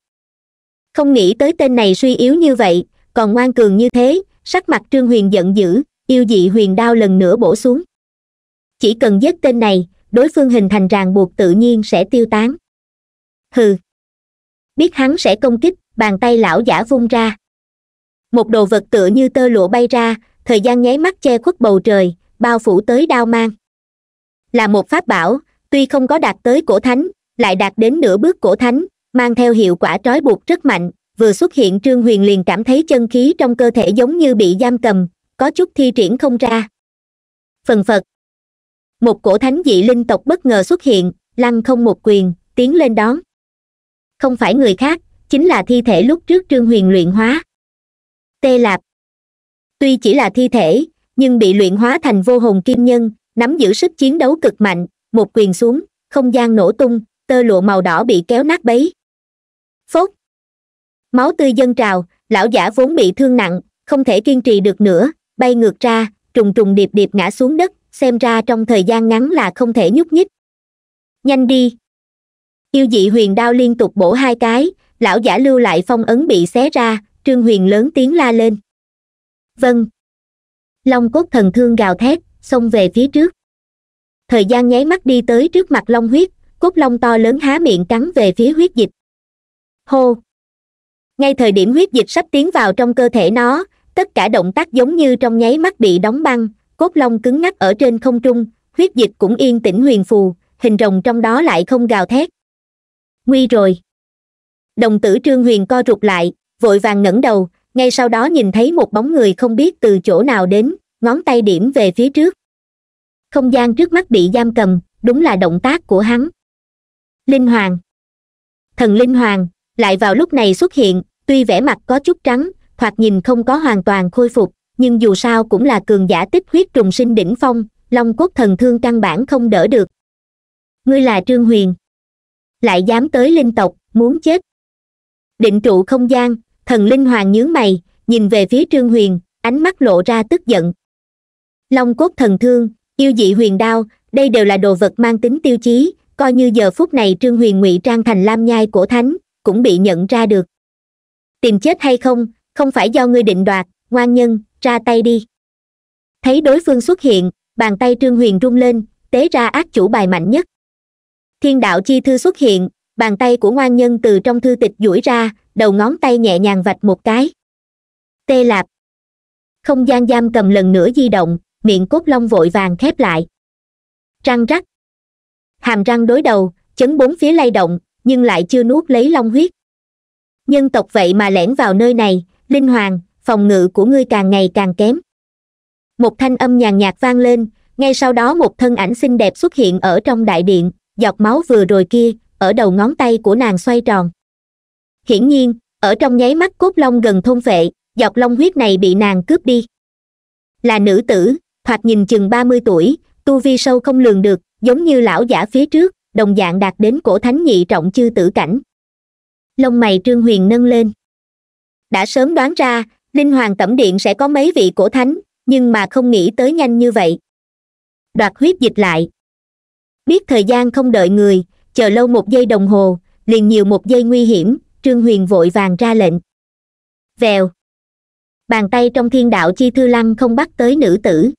không nghĩ tới tên này suy yếu như vậy còn ngoan cường như thế sắc mặt trương huyền giận dữ yêu dị huyền đao lần nữa bổ xuống chỉ cần giết tên này đối phương hình thành ràng buộc tự nhiên sẽ tiêu tán hừ biết hắn sẽ công kích bàn tay lão giả vung ra một đồ vật tựa như tơ lụa bay ra thời gian nháy mắt che khuất bầu trời bao phủ tới đao mang là một pháp bảo tuy không có đạt tới cổ thánh lại đạt đến nửa bước cổ thánh mang theo hiệu quả trói buộc rất mạnh vừa xuất hiện trương huyền liền cảm thấy chân khí trong cơ thể giống như bị giam cầm có chút thi triển không ra phần phật một cổ thánh dị linh tộc bất ngờ xuất hiện lăng không một quyền tiến lên đón không phải người khác chính là thi thể lúc trước trương huyền luyện hóa tê lạp tuy chỉ là thi thể nhưng bị luyện hóa thành vô hồn kim nhân nắm giữ sức chiến đấu cực mạnh một quyền xuống không gian nổ tung tơ lụa màu đỏ bị kéo nát bấy phốt máu tươi dâng trào lão giả vốn bị thương nặng không thể kiên trì được nữa bay ngược ra trùng trùng điệp điệp ngã xuống đất xem ra trong thời gian ngắn là không thể nhúc nhích nhanh đi yêu dị huyền đao liên tục bổ hai cái lão giả lưu lại phong ấn bị xé ra Trương Huyền lớn tiếng la lên. Vâng. Long cốt thần thương gào thét, xông về phía trước. Thời gian nháy mắt đi tới trước mặt long huyết, cốt long to lớn há miệng cắn về phía huyết dịch. Hô! Ngay thời điểm huyết dịch sắp tiến vào trong cơ thể nó, tất cả động tác giống như trong nháy mắt bị đóng băng, cốt long cứng ngắc ở trên không trung, huyết dịch cũng yên tĩnh huyền phù, hình rồng trong đó lại không gào thét. Nguy rồi! Đồng tử Trương Huyền co rụt lại, vội vàng ngẩng đầu ngay sau đó nhìn thấy một bóng người không biết từ chỗ nào đến ngón tay điểm về phía trước không gian trước mắt bị giam cầm đúng là động tác của hắn linh hoàng thần linh hoàng lại vào lúc này xuất hiện tuy vẻ mặt có chút trắng hoặc nhìn không có hoàn toàn khôi phục nhưng dù sao cũng là cường giả tích huyết trùng sinh đỉnh phong long cốt thần thương căn bản không đỡ được ngươi là trương huyền lại dám tới linh tộc muốn chết định trụ không gian thần linh hoàng nhướng mày nhìn về phía trương huyền ánh mắt lộ ra tức giận long cốt thần thương yêu dị huyền đao đây đều là đồ vật mang tính tiêu chí coi như giờ phút này trương huyền ngụy trang thành lam nhai của thánh cũng bị nhận ra được tìm chết hay không không phải do ngươi định đoạt ngoan nhân ra tay đi thấy đối phương xuất hiện bàn tay trương huyền rung lên tế ra ác chủ bài mạnh nhất thiên đạo chi thư xuất hiện bàn tay của ngoan nhân từ trong thư tịch duỗi ra đầu ngón tay nhẹ nhàng vạch một cái tê lạp không gian giam cầm lần nữa di động miệng cốt long vội vàng khép lại răng rắc hàm răng đối đầu chấn bốn phía lay động nhưng lại chưa nuốt lấy long huyết nhân tộc vậy mà lẻn vào nơi này linh hoàng phòng ngự của ngươi càng ngày càng kém một thanh âm nhàn nhạt vang lên ngay sau đó một thân ảnh xinh đẹp xuất hiện ở trong đại điện giọt máu vừa rồi kia ở đầu ngón tay của nàng xoay tròn hiển nhiên ở trong nháy mắt cốt long gần thôn vệ dọc long huyết này bị nàng cướp đi là nữ tử thoạt nhìn chừng ba mươi tuổi tu vi sâu không lường được giống như lão giả phía trước đồng dạng đạt đến cổ thánh nhị trọng chư tử cảnh lông mày trương huyền nâng lên đã sớm đoán ra linh hoàng tẩm điện sẽ có mấy vị cổ thánh nhưng mà không nghĩ tới nhanh như vậy đoạt huyết dịch lại biết thời gian không đợi người chờ lâu một giây đồng hồ liền nhiều một giây nguy hiểm trương huyền vội vàng ra lệnh vèo bàn tay trong thiên đạo chi thư lăng không bắt tới nữ tử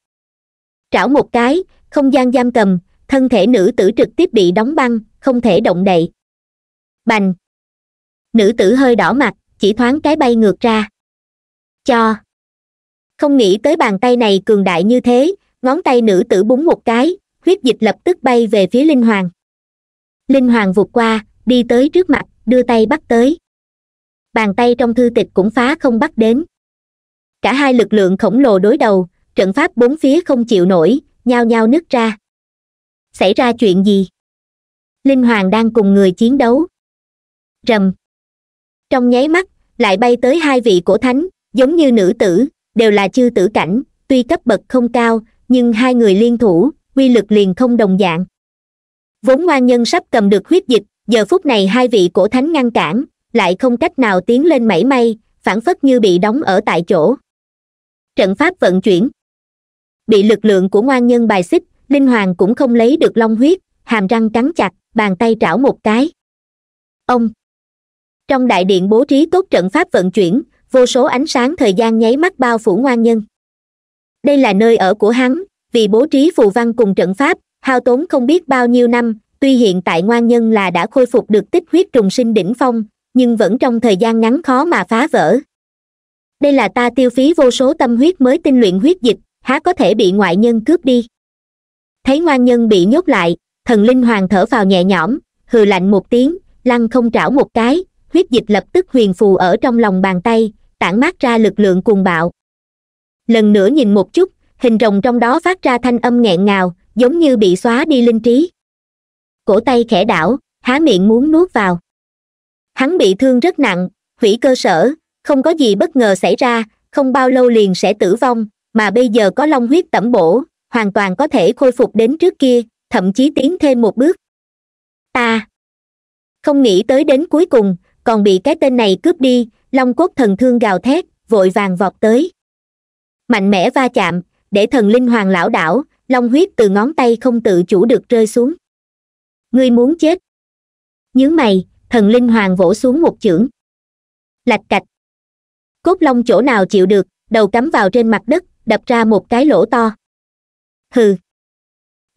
trảo một cái không gian giam cầm thân thể nữ tử trực tiếp bị đóng băng không thể động đậy bành nữ tử hơi đỏ mặt chỉ thoáng cái bay ngược ra cho không nghĩ tới bàn tay này cường đại như thế ngón tay nữ tử búng một cái huyết dịch lập tức bay về phía linh hoàng linh hoàng vụt qua đi tới trước mặt đưa tay bắt tới bàn tay trong thư tịch cũng phá không bắt đến cả hai lực lượng khổng lồ đối đầu trận pháp bốn phía không chịu nổi nhao nhao nứt ra xảy ra chuyện gì linh hoàng đang cùng người chiến đấu rầm trong nháy mắt lại bay tới hai vị cổ thánh giống như nữ tử đều là chư tử cảnh tuy cấp bậc không cao nhưng hai người liên thủ quy lực liền không đồng dạng vốn ngoan nhân sắp cầm được huyết dịch giờ phút này hai vị cổ thánh ngăn cản lại không cách nào tiến lên mảy may phản phất như bị đóng ở tại chỗ trận pháp vận chuyển bị lực lượng của ngoan nhân bài xích linh hoàng cũng không lấy được long huyết hàm răng cắn chặt bàn tay trảo một cái ông trong đại điện bố trí tốt trận pháp vận chuyển vô số ánh sáng thời gian nháy mắt bao phủ ngoan nhân đây là nơi ở của hắn vì bố trí phù văn cùng trận pháp hao tốn không biết bao nhiêu năm tuy hiện tại ngoan nhân là đã khôi phục được tích huyết trùng sinh đỉnh phong nhưng vẫn trong thời gian ngắn khó mà phá vỡ đây là ta tiêu phí vô số tâm huyết mới tinh luyện huyết dịch há có thể bị ngoại nhân cướp đi thấy ngoan nhân bị nhốt lại thần linh hoàng thở vào nhẹ nhõm hừ lạnh một tiếng lăng không trảo một cái huyết dịch lập tức huyền phù ở trong lòng bàn tay tản mát ra lực lượng cuồng bạo lần nữa nhìn một chút hình rồng trong đó phát ra thanh âm nghẹn ngào giống như bị xóa đi linh trí cổ tay khẽ đảo há miệng muốn nuốt vào hắn bị thương rất nặng hủy cơ sở không có gì bất ngờ xảy ra không bao lâu liền sẽ tử vong mà bây giờ có long huyết tẩm bổ hoàn toàn có thể khôi phục đến trước kia thậm chí tiến thêm một bước ta không nghĩ tới đến cuối cùng còn bị cái tên này cướp đi long cốt thần thương gào thét vội vàng vọt tới mạnh mẽ va chạm để thần linh hoàng lão đảo long huyết từ ngón tay không tự chủ được rơi xuống ngươi muốn chết nhướng mày thần linh hoàng vỗ xuống một chưởng lạch cạch cốt long chỗ nào chịu được đầu cắm vào trên mặt đất đập ra một cái lỗ to hừ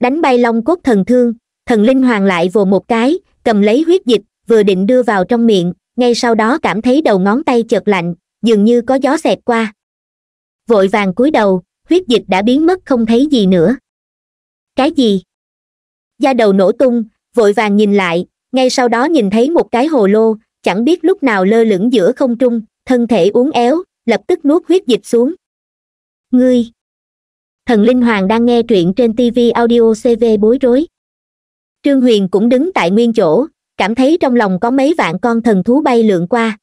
đánh bay long cốt thần thương thần linh hoàng lại vồ một cái cầm lấy huyết dịch vừa định đưa vào trong miệng ngay sau đó cảm thấy đầu ngón tay chợt lạnh dường như có gió xẹt qua vội vàng cúi đầu huyết dịch đã biến mất không thấy gì nữa cái gì da đầu nổ tung vội vàng nhìn lại ngay sau đó nhìn thấy một cái hồ lô chẳng biết lúc nào lơ lửng giữa không trung thân thể uốn éo lập tức nuốt huyết dịch xuống ngươi thần linh hoàng đang nghe truyện trên tv audio cv bối rối trương huyền cũng đứng tại nguyên chỗ cảm thấy trong lòng có mấy vạn con thần thú bay lượn qua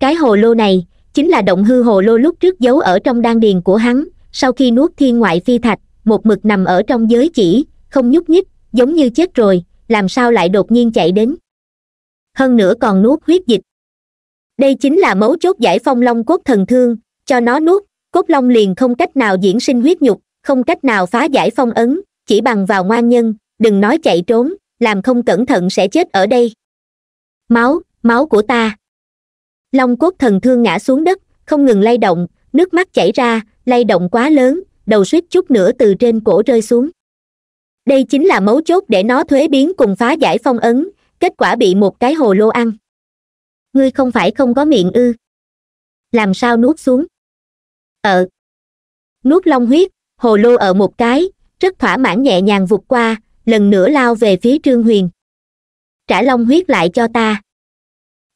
cái hồ lô này chính là động hư hồ lô lúc trước giấu ở trong đan điền của hắn sau khi nuốt thiên ngoại phi thạch một mực nằm ở trong giới chỉ không nhúc nhích giống như chết rồi làm sao lại đột nhiên chạy đến hơn nữa còn nuốt huyết dịch đây chính là mấu chốt giải phong long cốt thần thương cho nó nuốt cốt long liền không cách nào diễn sinh huyết nhục không cách nào phá giải phong ấn chỉ bằng vào ngoan nhân đừng nói chạy trốn làm không cẩn thận sẽ chết ở đây máu máu của ta long cốt thần thương ngã xuống đất không ngừng lay động nước mắt chảy ra lay động quá lớn đầu suýt chút nữa từ trên cổ rơi xuống đây chính là mấu chốt để nó thuế biến cùng phá giải phong ấn kết quả bị một cái hồ lô ăn ngươi không phải không có miệng ư làm sao nuốt xuống ờ nuốt long huyết hồ lô ở một cái rất thỏa mãn nhẹ nhàng vụt qua lần nữa lao về phía trương huyền trả long huyết lại cho ta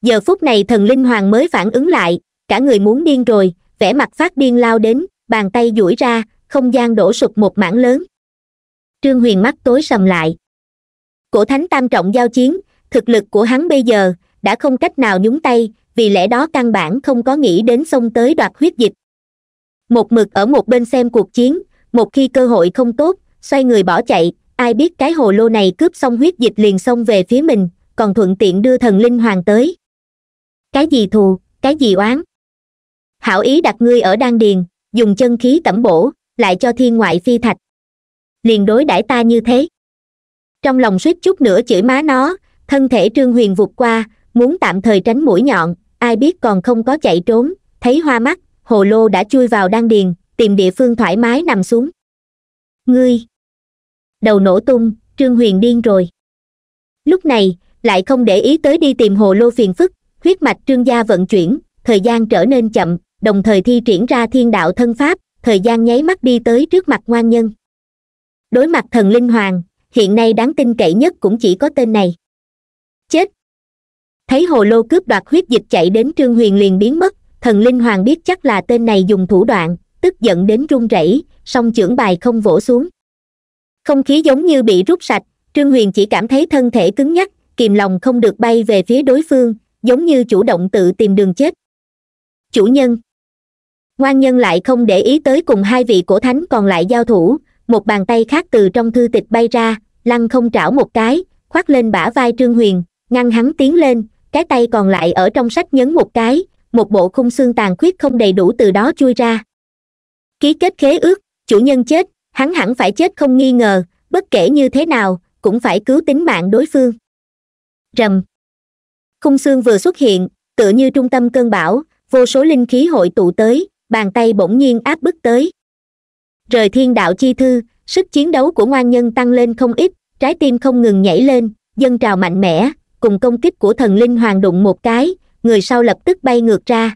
giờ phút này thần linh hoàng mới phản ứng lại cả người muốn điên rồi vẻ mặt phát điên lao đến bàn tay duỗi ra không gian đổ sụp một mảng lớn trương huyền mắt tối sầm lại cổ thánh tam trọng giao chiến thực lực của hắn bây giờ đã không cách nào nhúng tay vì lẽ đó căn bản không có nghĩ đến xông tới đoạt huyết dịch một mực ở một bên xem cuộc chiến một khi cơ hội không tốt xoay người bỏ chạy ai biết cái hồ lô này cướp xong huyết dịch liền xông về phía mình còn thuận tiện đưa thần linh hoàng tới cái gì thù cái gì oán hảo ý đặt ngươi ở đan điền dùng chân khí tẩm bổ lại cho thiên ngoại phi thạch liền đối đãi ta như thế trong lòng suýt chút nữa chửi má nó thân thể trương huyền vụt qua muốn tạm thời tránh mũi nhọn ai biết còn không có chạy trốn thấy hoa mắt hồ lô đã chui vào đan điền tìm địa phương thoải mái nằm xuống ngươi đầu nổ tung trương huyền điên rồi lúc này lại không để ý tới đi tìm hồ lô phiền phức huyết mạch trương gia vận chuyển thời gian trở nên chậm đồng thời thi triển ra thiên đạo thân pháp thời gian nháy mắt đi tới trước mặt ngoan nhân đối mặt thần linh hoàng hiện nay đáng tin cậy nhất cũng chỉ có tên này chết thấy hồ lô cướp đoạt huyết dịch chạy đến trương huyền liền biến mất thần linh hoàng biết chắc là tên này dùng thủ đoạn tức giận đến run rẩy song trưởng bài không vỗ xuống không khí giống như bị rút sạch trương huyền chỉ cảm thấy thân thể cứng nhắc kìm lòng không được bay về phía đối phương giống như chủ động tự tìm đường chết chủ nhân ngoan nhân lại không để ý tới cùng hai vị cổ thánh còn lại giao thủ một bàn tay khác từ trong thư tịch bay ra lăng không trảo một cái khoác lên bả vai trương huyền ngăn hắn tiến lên cái tay còn lại ở trong sách nhấn một cái một bộ khung xương tàn khuyết không đầy đủ từ đó chui ra ký kết khế ước chủ nhân chết hắn hẳn phải chết không nghi ngờ bất kể như thế nào cũng phải cứu tính mạng đối phương rầm khung xương vừa xuất hiện tựa như trung tâm cơn bão vô số linh khí hội tụ tới bàn tay bỗng nhiên áp bức tới rời thiên đạo chi thư sức chiến đấu của ngoan nhân tăng lên không ít trái tim không ngừng nhảy lên dân trào mạnh mẽ cùng công kích của thần linh hoàng đụng một cái người sau lập tức bay ngược ra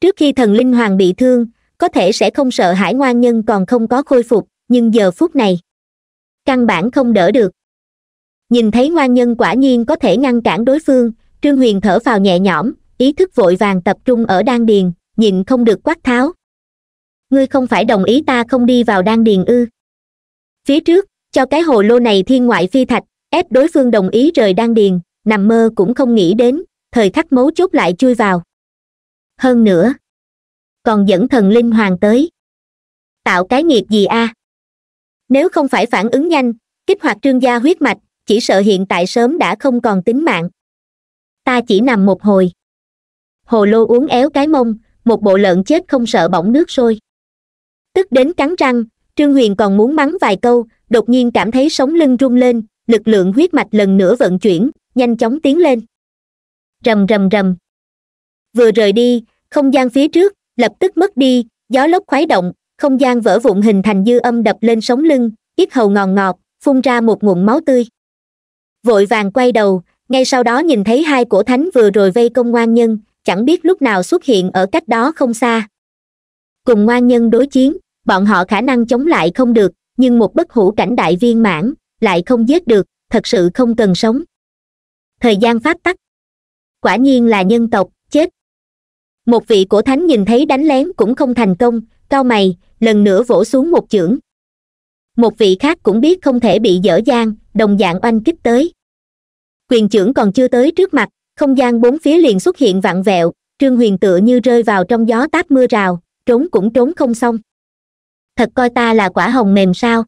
trước khi thần linh hoàng bị thương có thể sẽ không sợ hãi ngoan nhân còn không có khôi phục nhưng giờ phút này căn bản không đỡ được nhìn thấy ngoan nhân quả nhiên có thể ngăn cản đối phương trương huyền thở vào nhẹ nhõm ý thức vội vàng tập trung ở đan điền nhịn không được quát tháo ngươi không phải đồng ý ta không đi vào đan điền ư phía trước cho cái hồ lô này thiên ngoại phi thạch ép đối phương đồng ý rời đan điền nằm mơ cũng không nghĩ đến thời khắc mấu chốt lại chui vào hơn nữa còn dẫn thần linh hoàng tới tạo cái nghiệp gì a à? nếu không phải phản ứng nhanh kích hoạt trương gia huyết mạch chỉ sợ hiện tại sớm đã không còn tính mạng ta chỉ nằm một hồi hồ lô uống éo cái mông một bộ lợn chết không sợ bỏng nước sôi tức đến cắn răng trương huyền còn muốn mắng vài câu đột nhiên cảm thấy sống lưng rung lên lực lượng huyết mạch lần nữa vận chuyển nhanh chóng tiến lên rầm rầm rầm vừa rời đi không gian phía trước lập tức mất đi gió lốc khuấy động không gian vỡ vụn hình thành dư âm đập lên sống lưng yết hầu ngòn ngọt, phun ra một nguồn máu tươi vội vàng quay đầu ngay sau đó nhìn thấy hai cổ thánh vừa rồi vây công ngoan nhân chẳng biết lúc nào xuất hiện ở cách đó không xa cùng ngoan nhân đối chiến bọn họ khả năng chống lại không được nhưng một bất hủ cảnh đại viên mãn lại không giết được thật sự không cần sống thời gian phát tắc quả nhiên là nhân tộc chết một vị cổ thánh nhìn thấy đánh lén cũng không thành công cao mày lần nữa vỗ xuống một chưởng một vị khác cũng biết không thể bị dở dang đồng dạng oanh kích tới quyền trưởng còn chưa tới trước mặt không gian bốn phía liền xuất hiện vặn vẹo trương huyền tựa như rơi vào trong gió táp mưa rào trốn cũng trốn không xong thật coi ta là quả hồng mềm sao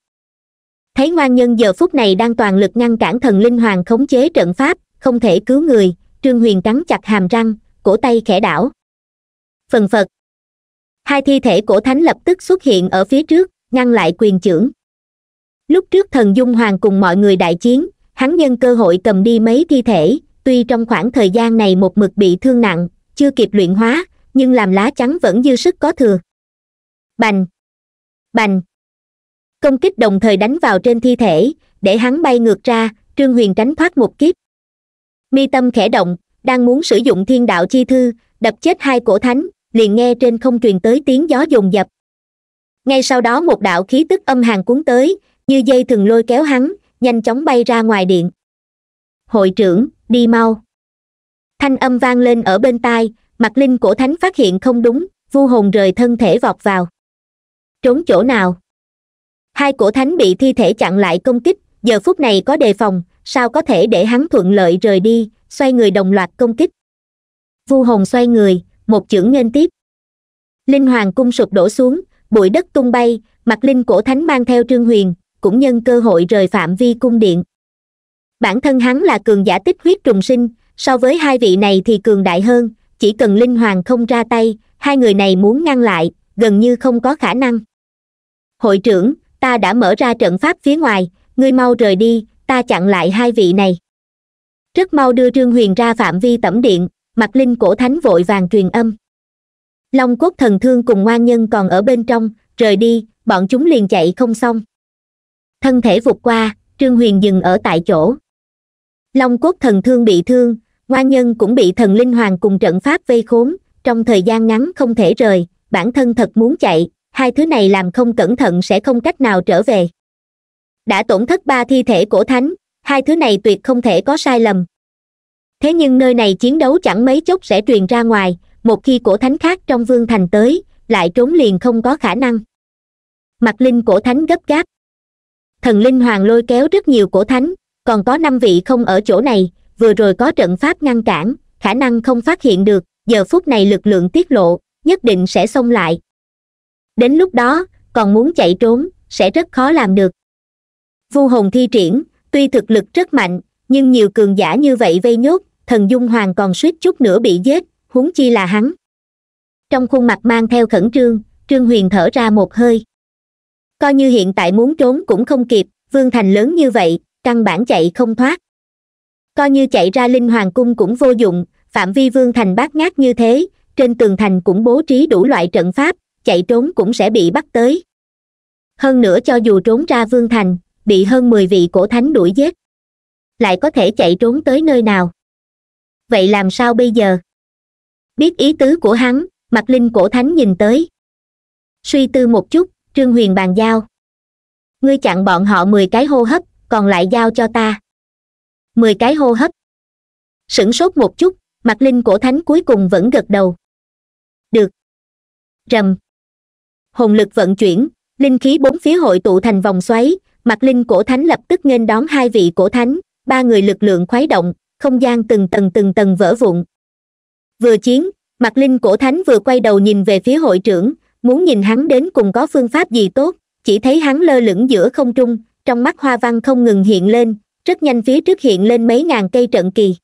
thấy ngoan nhân giờ phút này đang toàn lực ngăn cản thần linh hoàng khống chế trận pháp không thể cứu người trương huyền cắn chặt hàm răng cổ tay khẽ đảo phần phật hai thi thể cổ thánh lập tức xuất hiện ở phía trước ngăn lại quyền trưởng. lúc trước thần dung hoàng cùng mọi người đại chiến hắn nhân cơ hội cầm đi mấy thi thể tuy trong khoảng thời gian này một mực bị thương nặng chưa kịp luyện hóa nhưng làm lá chắn vẫn dư sức có thừa bành bành công kích đồng thời đánh vào trên thi thể để hắn bay ngược ra trương huyền tránh thoát một kiếp mi tâm khẽ động đang muốn sử dụng thiên đạo chi thư đập chết hai cổ thánh liền nghe trên không truyền tới tiếng gió dồn dập ngay sau đó một đạo khí tức âm hàng cuốn tới như dây thừng lôi kéo hắn nhanh chóng bay ra ngoài điện hội trưởng đi mau thanh âm vang lên ở bên tai mặt linh cổ thánh phát hiện không đúng vu hồn rời thân thể vọt vào trốn chỗ nào hai cổ thánh bị thi thể chặn lại công kích giờ phút này có đề phòng sao có thể để hắn thuận lợi rời đi xoay người đồng loạt công kích vu hồn xoay người một chưởng nghênh tiếp linh hoàng cung sụp đổ xuống bụi đất tung bay mặt linh cổ thánh mang theo trương huyền cũng nhân cơ hội rời phạm vi cung điện bản thân hắn là cường giả tích huyết trùng sinh so với hai vị này thì cường đại hơn chỉ cần linh hoàng không ra tay hai người này muốn ngăn lại gần như không có khả năng hội trưởng ta đã mở ra trận pháp phía ngoài ngươi mau rời đi ta chặn lại hai vị này rất mau đưa trương huyền ra phạm vi tẩm điện mặt linh cổ thánh vội vàng truyền âm long cốt thần thương cùng ngoan nhân còn ở bên trong rời đi bọn chúng liền chạy không xong thân thể vụt qua trương huyền dừng ở tại chỗ long cốt thần thương bị thương ngoan nhân cũng bị thần linh hoàng cùng trận pháp vây khốn trong thời gian ngắn không thể rời bản thân thật muốn chạy hai thứ này làm không cẩn thận sẽ không cách nào trở về đã tổn thất ba thi thể cổ thánh hai thứ này tuyệt không thể có sai lầm thế nhưng nơi này chiến đấu chẳng mấy chốc sẽ truyền ra ngoài một khi cổ thánh khác trong vương thành tới lại trốn liền không có khả năng mặt linh cổ thánh gấp gáp thần linh hoàng lôi kéo rất nhiều cổ thánh còn có năm vị không ở chỗ này vừa rồi có trận pháp ngăn cản khả năng không phát hiện được giờ phút này lực lượng tiết lộ nhất định sẽ xông lại đến lúc đó còn muốn chạy trốn sẽ rất khó làm được vu hồn thi triển tuy thực lực rất mạnh nhưng nhiều cường giả như vậy vây nhốt thần dung hoàng còn suýt chút nữa bị giết huống chi là hắn trong khuôn mặt mang theo khẩn trương trương huyền thở ra một hơi coi như hiện tại muốn trốn cũng không kịp vương thành lớn như vậy căn bản chạy không thoát coi như chạy ra linh hoàng cung cũng vô dụng phạm vi vương thành bát ngát như thế trên tường thành cũng bố trí đủ loại trận pháp chạy trốn cũng sẽ bị bắt tới hơn nữa cho dù trốn ra vương thành bị hơn mười vị cổ thánh đuổi giết lại có thể chạy trốn tới nơi nào vậy làm sao bây giờ biết ý tứ của hắn mặt linh cổ thánh nhìn tới suy tư một chút trương huyền bàn giao ngươi chặn bọn họ mười cái hô hấp còn lại giao cho ta mười cái hô hấp sửng sốt một chút mặt linh cổ thánh cuối cùng vẫn gật đầu rầm hồn lực vận chuyển linh khí bốn phía hội tụ thành vòng xoáy mặt linh cổ thánh lập tức nghênh đón hai vị cổ thánh ba người lực lượng khuấy động không gian từng tầng từng tầng vỡ vụn vừa chiến mặt linh cổ thánh vừa quay đầu nhìn về phía hội trưởng muốn nhìn hắn đến cùng có phương pháp gì tốt chỉ thấy hắn lơ lửng giữa không trung trong mắt hoa văn không ngừng hiện lên rất nhanh phía trước hiện lên mấy ngàn cây trận kỳ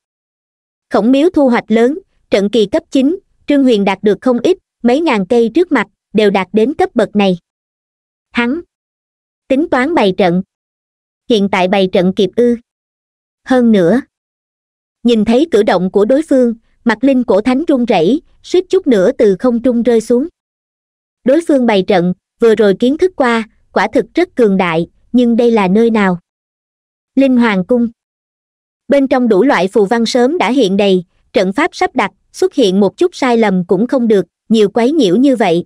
khổng miếu thu hoạch lớn trận kỳ cấp chín trương huyền đạt được không ít mấy ngàn cây trước mặt đều đạt đến cấp bậc này hắn tính toán bày trận hiện tại bày trận kịp ư hơn nữa nhìn thấy cử động của đối phương mặt linh cổ thánh run rẩy suýt chút nữa từ không trung rơi xuống đối phương bày trận vừa rồi kiến thức qua quả thực rất cường đại nhưng đây là nơi nào linh hoàng cung bên trong đủ loại phù văn sớm đã hiện đầy trận pháp sắp đặt xuất hiện một chút sai lầm cũng không được nhiều quấy nhiễu như vậy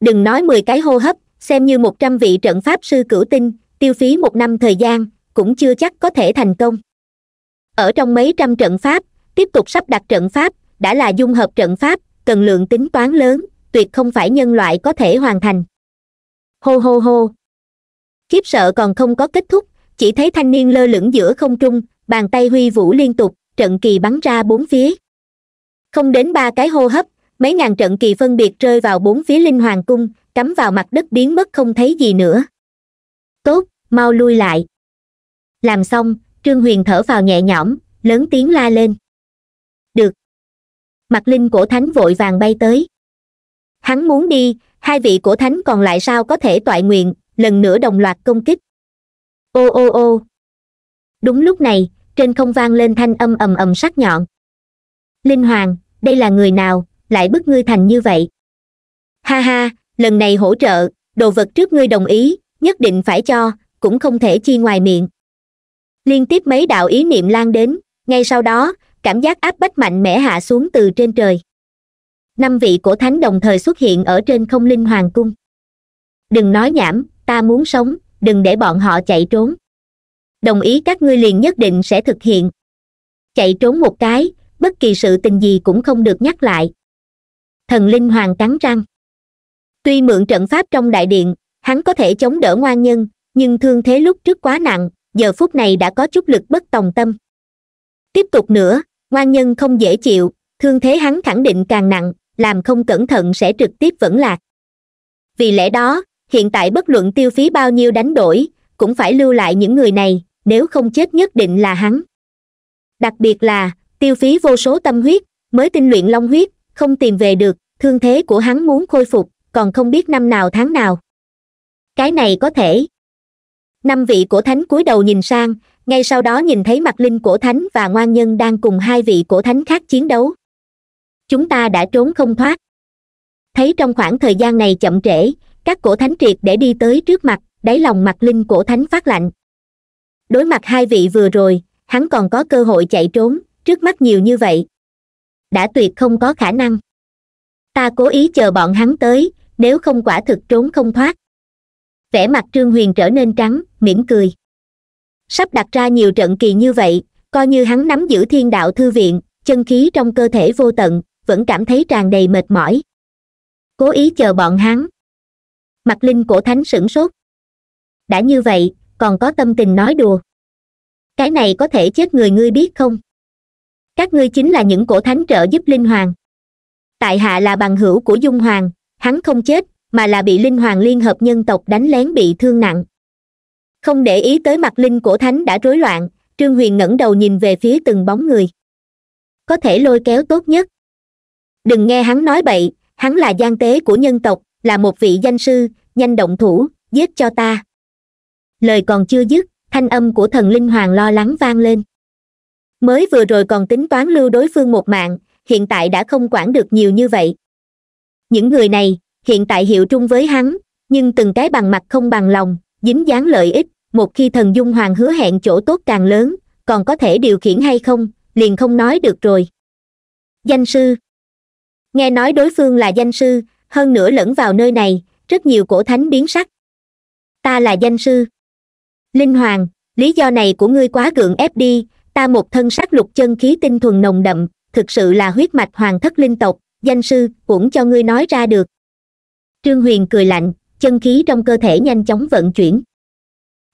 đừng nói mười cái hô hấp xem như một trăm vị trận pháp sư cửu tinh tiêu phí một năm thời gian cũng chưa chắc có thể thành công ở trong mấy trăm trận pháp tiếp tục sắp đặt trận pháp đã là dung hợp trận pháp cần lượng tính toán lớn tuyệt không phải nhân loại có thể hoàn thành hô hô hô kiếp sợ còn không có kết thúc chỉ thấy thanh niên lơ lửng giữa không trung bàn tay huy vũ liên tục trận kỳ bắn ra bốn phía không đến ba cái hô hấp mấy ngàn trận kỳ phân biệt rơi vào bốn phía linh hoàng cung cắm vào mặt đất biến mất không thấy gì nữa tốt mau lui lại làm xong trương huyền thở vào nhẹ nhõm lớn tiếng la lên được mặt linh cổ thánh vội vàng bay tới hắn muốn đi hai vị cổ thánh còn lại sao có thể toại nguyện lần nữa đồng loạt công kích ô ô ô đúng lúc này trên không vang lên thanh âm ầm ầm sắc nhọn linh hoàng đây là người nào lại bức ngươi thành như vậy ha ha lần này hỗ trợ đồ vật trước ngươi đồng ý nhất định phải cho cũng không thể chi ngoài miệng liên tiếp mấy đạo ý niệm lan đến ngay sau đó cảm giác áp bách mạnh mẽ hạ xuống từ trên trời năm vị cổ thánh đồng thời xuất hiện ở trên không linh hoàng cung đừng nói nhảm ta muốn sống đừng để bọn họ chạy trốn đồng ý các ngươi liền nhất định sẽ thực hiện chạy trốn một cái bất kỳ sự tình gì cũng không được nhắc lại thần linh hoàng cắn răng tuy mượn trận pháp trong đại điện hắn có thể chống đỡ ngoan nhân nhưng thương thế lúc trước quá nặng giờ phút này đã có chút lực bất tòng tâm tiếp tục nữa ngoan nhân không dễ chịu thương thế hắn khẳng định càng nặng làm không cẩn thận sẽ trực tiếp vẫn lạc vì lẽ đó hiện tại bất luận tiêu phí bao nhiêu đánh đổi cũng phải lưu lại những người này nếu không chết nhất định là hắn đặc biệt là tiêu phí vô số tâm huyết mới tinh luyện long huyết không tìm về được thương thế của hắn muốn khôi phục còn không biết năm nào tháng nào cái này có thể năm vị cổ thánh cúi đầu nhìn sang ngay sau đó nhìn thấy mặt linh cổ thánh và ngoan nhân đang cùng hai vị cổ thánh khác chiến đấu chúng ta đã trốn không thoát thấy trong khoảng thời gian này chậm trễ các cổ thánh triệt để đi tới trước mặt đáy lòng mặt linh cổ thánh phát lạnh đối mặt hai vị vừa rồi hắn còn có cơ hội chạy trốn trước mắt nhiều như vậy đã tuyệt không có khả năng ta cố ý chờ bọn hắn tới nếu không quả thực trốn không thoát vẻ mặt trương huyền trở nên trắng mỉm cười sắp đặt ra nhiều trận kỳ như vậy coi như hắn nắm giữ thiên đạo thư viện chân khí trong cơ thể vô tận vẫn cảm thấy tràn đầy mệt mỏi cố ý chờ bọn hắn mặt linh cổ thánh sửng sốt đã như vậy còn có tâm tình nói đùa cái này có thể chết người ngươi biết không các ngươi chính là những cổ thánh trợ giúp linh hoàng tại hạ là bằng hữu của dung hoàng hắn không chết mà là bị linh hoàng liên hợp nhân tộc đánh lén bị thương nặng không để ý tới mặt linh cổ thánh đã rối loạn trương huyền ngẩng đầu nhìn về phía từng bóng người có thể lôi kéo tốt nhất đừng nghe hắn nói bậy hắn là gian tế của nhân tộc là một vị danh sư nhanh động thủ giết cho ta lời còn chưa dứt thanh âm của thần linh hoàng lo lắng vang lên mới vừa rồi còn tính toán lưu đối phương một mạng hiện tại đã không quản được nhiều như vậy những người này hiện tại hiệu trung với hắn nhưng từng cái bằng mặt không bằng lòng dính dáng lợi ích một khi thần dung hoàng hứa hẹn chỗ tốt càng lớn còn có thể điều khiển hay không liền không nói được rồi danh sư nghe nói đối phương là danh sư hơn nữa lẫn vào nơi này rất nhiều cổ thánh biến sắc ta là danh sư linh hoàng lý do này của ngươi quá gượng ép đi ta một thân sắc lục chân khí tinh thuần nồng đậm thực sự là huyết mạch hoàng thất linh tộc danh sư cũng cho ngươi nói ra được trương huyền cười lạnh chân khí trong cơ thể nhanh chóng vận chuyển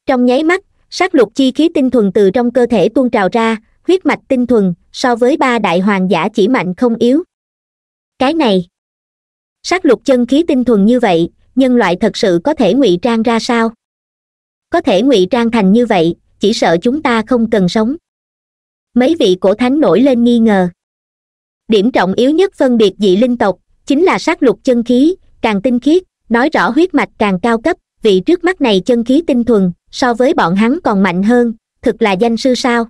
trong nháy mắt sắc lục chi khí tinh thuần từ trong cơ thể tuôn trào ra huyết mạch tinh thuần so với ba đại hoàng giả chỉ mạnh không yếu cái này sắc lục chân khí tinh thuần như vậy nhân loại thật sự có thể ngụy trang ra sao có thể ngụy trang thành như vậy chỉ sợ chúng ta không cần sống mấy vị cổ thánh nổi lên nghi ngờ điểm trọng yếu nhất phân biệt dị linh tộc chính là sát lục chân khí càng tinh khiết nói rõ huyết mạch càng cao cấp vị trước mắt này chân khí tinh thuần so với bọn hắn còn mạnh hơn thực là danh sư sao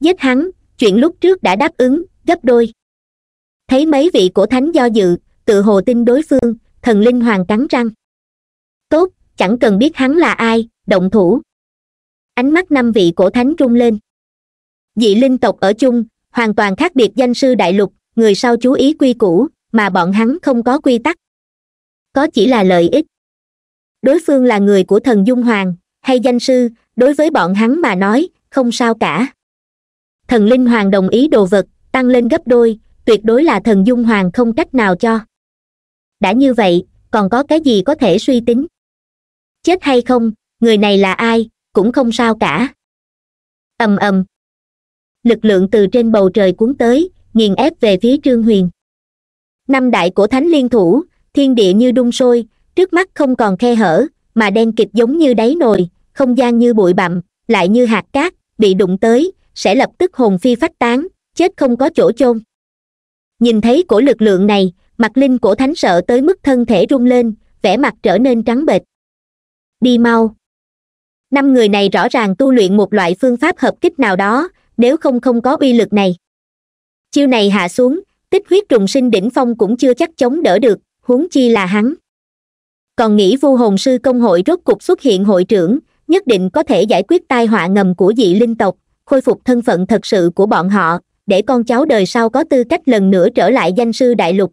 giết hắn chuyện lúc trước đã đáp ứng gấp đôi thấy mấy vị cổ thánh do dự tự hồ tin đối phương thần linh hoàng cắn răng tốt chẳng cần biết hắn là ai động thủ ánh mắt năm vị cổ thánh rung lên dị linh tộc ở chung hoàn toàn khác biệt danh sư đại lục người sau chú ý quy củ mà bọn hắn không có quy tắc có chỉ là lợi ích đối phương là người của thần dung hoàng hay danh sư đối với bọn hắn mà nói không sao cả thần linh hoàng đồng ý đồ vật tăng lên gấp đôi tuyệt đối là thần dung hoàng không cách nào cho đã như vậy còn có cái gì có thể suy tính chết hay không người này là ai cũng không sao cả ầm ầm lực lượng từ trên bầu trời cuốn tới nghiền ép về phía trương huyền năm đại của thánh liên thủ thiên địa như đun sôi trước mắt không còn khe hở mà đen kịt giống như đáy nồi không gian như bụi bặm lại như hạt cát bị đụng tới sẽ lập tức hồn phi phách tán chết không có chỗ chôn nhìn thấy cổ lực lượng này mặt linh cổ thánh sợ tới mức thân thể rung lên vẻ mặt trở nên trắng bệch đi mau năm người này rõ ràng tu luyện một loại phương pháp hợp kích nào đó nếu không không có uy lực này chiêu này hạ xuống tích huyết trùng sinh đỉnh phong cũng chưa chắc chống đỡ được huống chi là hắn còn nghĩ vu hồn sư công hội rốt cục xuất hiện hội trưởng nhất định có thể giải quyết tai họa ngầm của dị linh tộc khôi phục thân phận thật sự của bọn họ để con cháu đời sau có tư cách lần nữa trở lại danh sư đại lục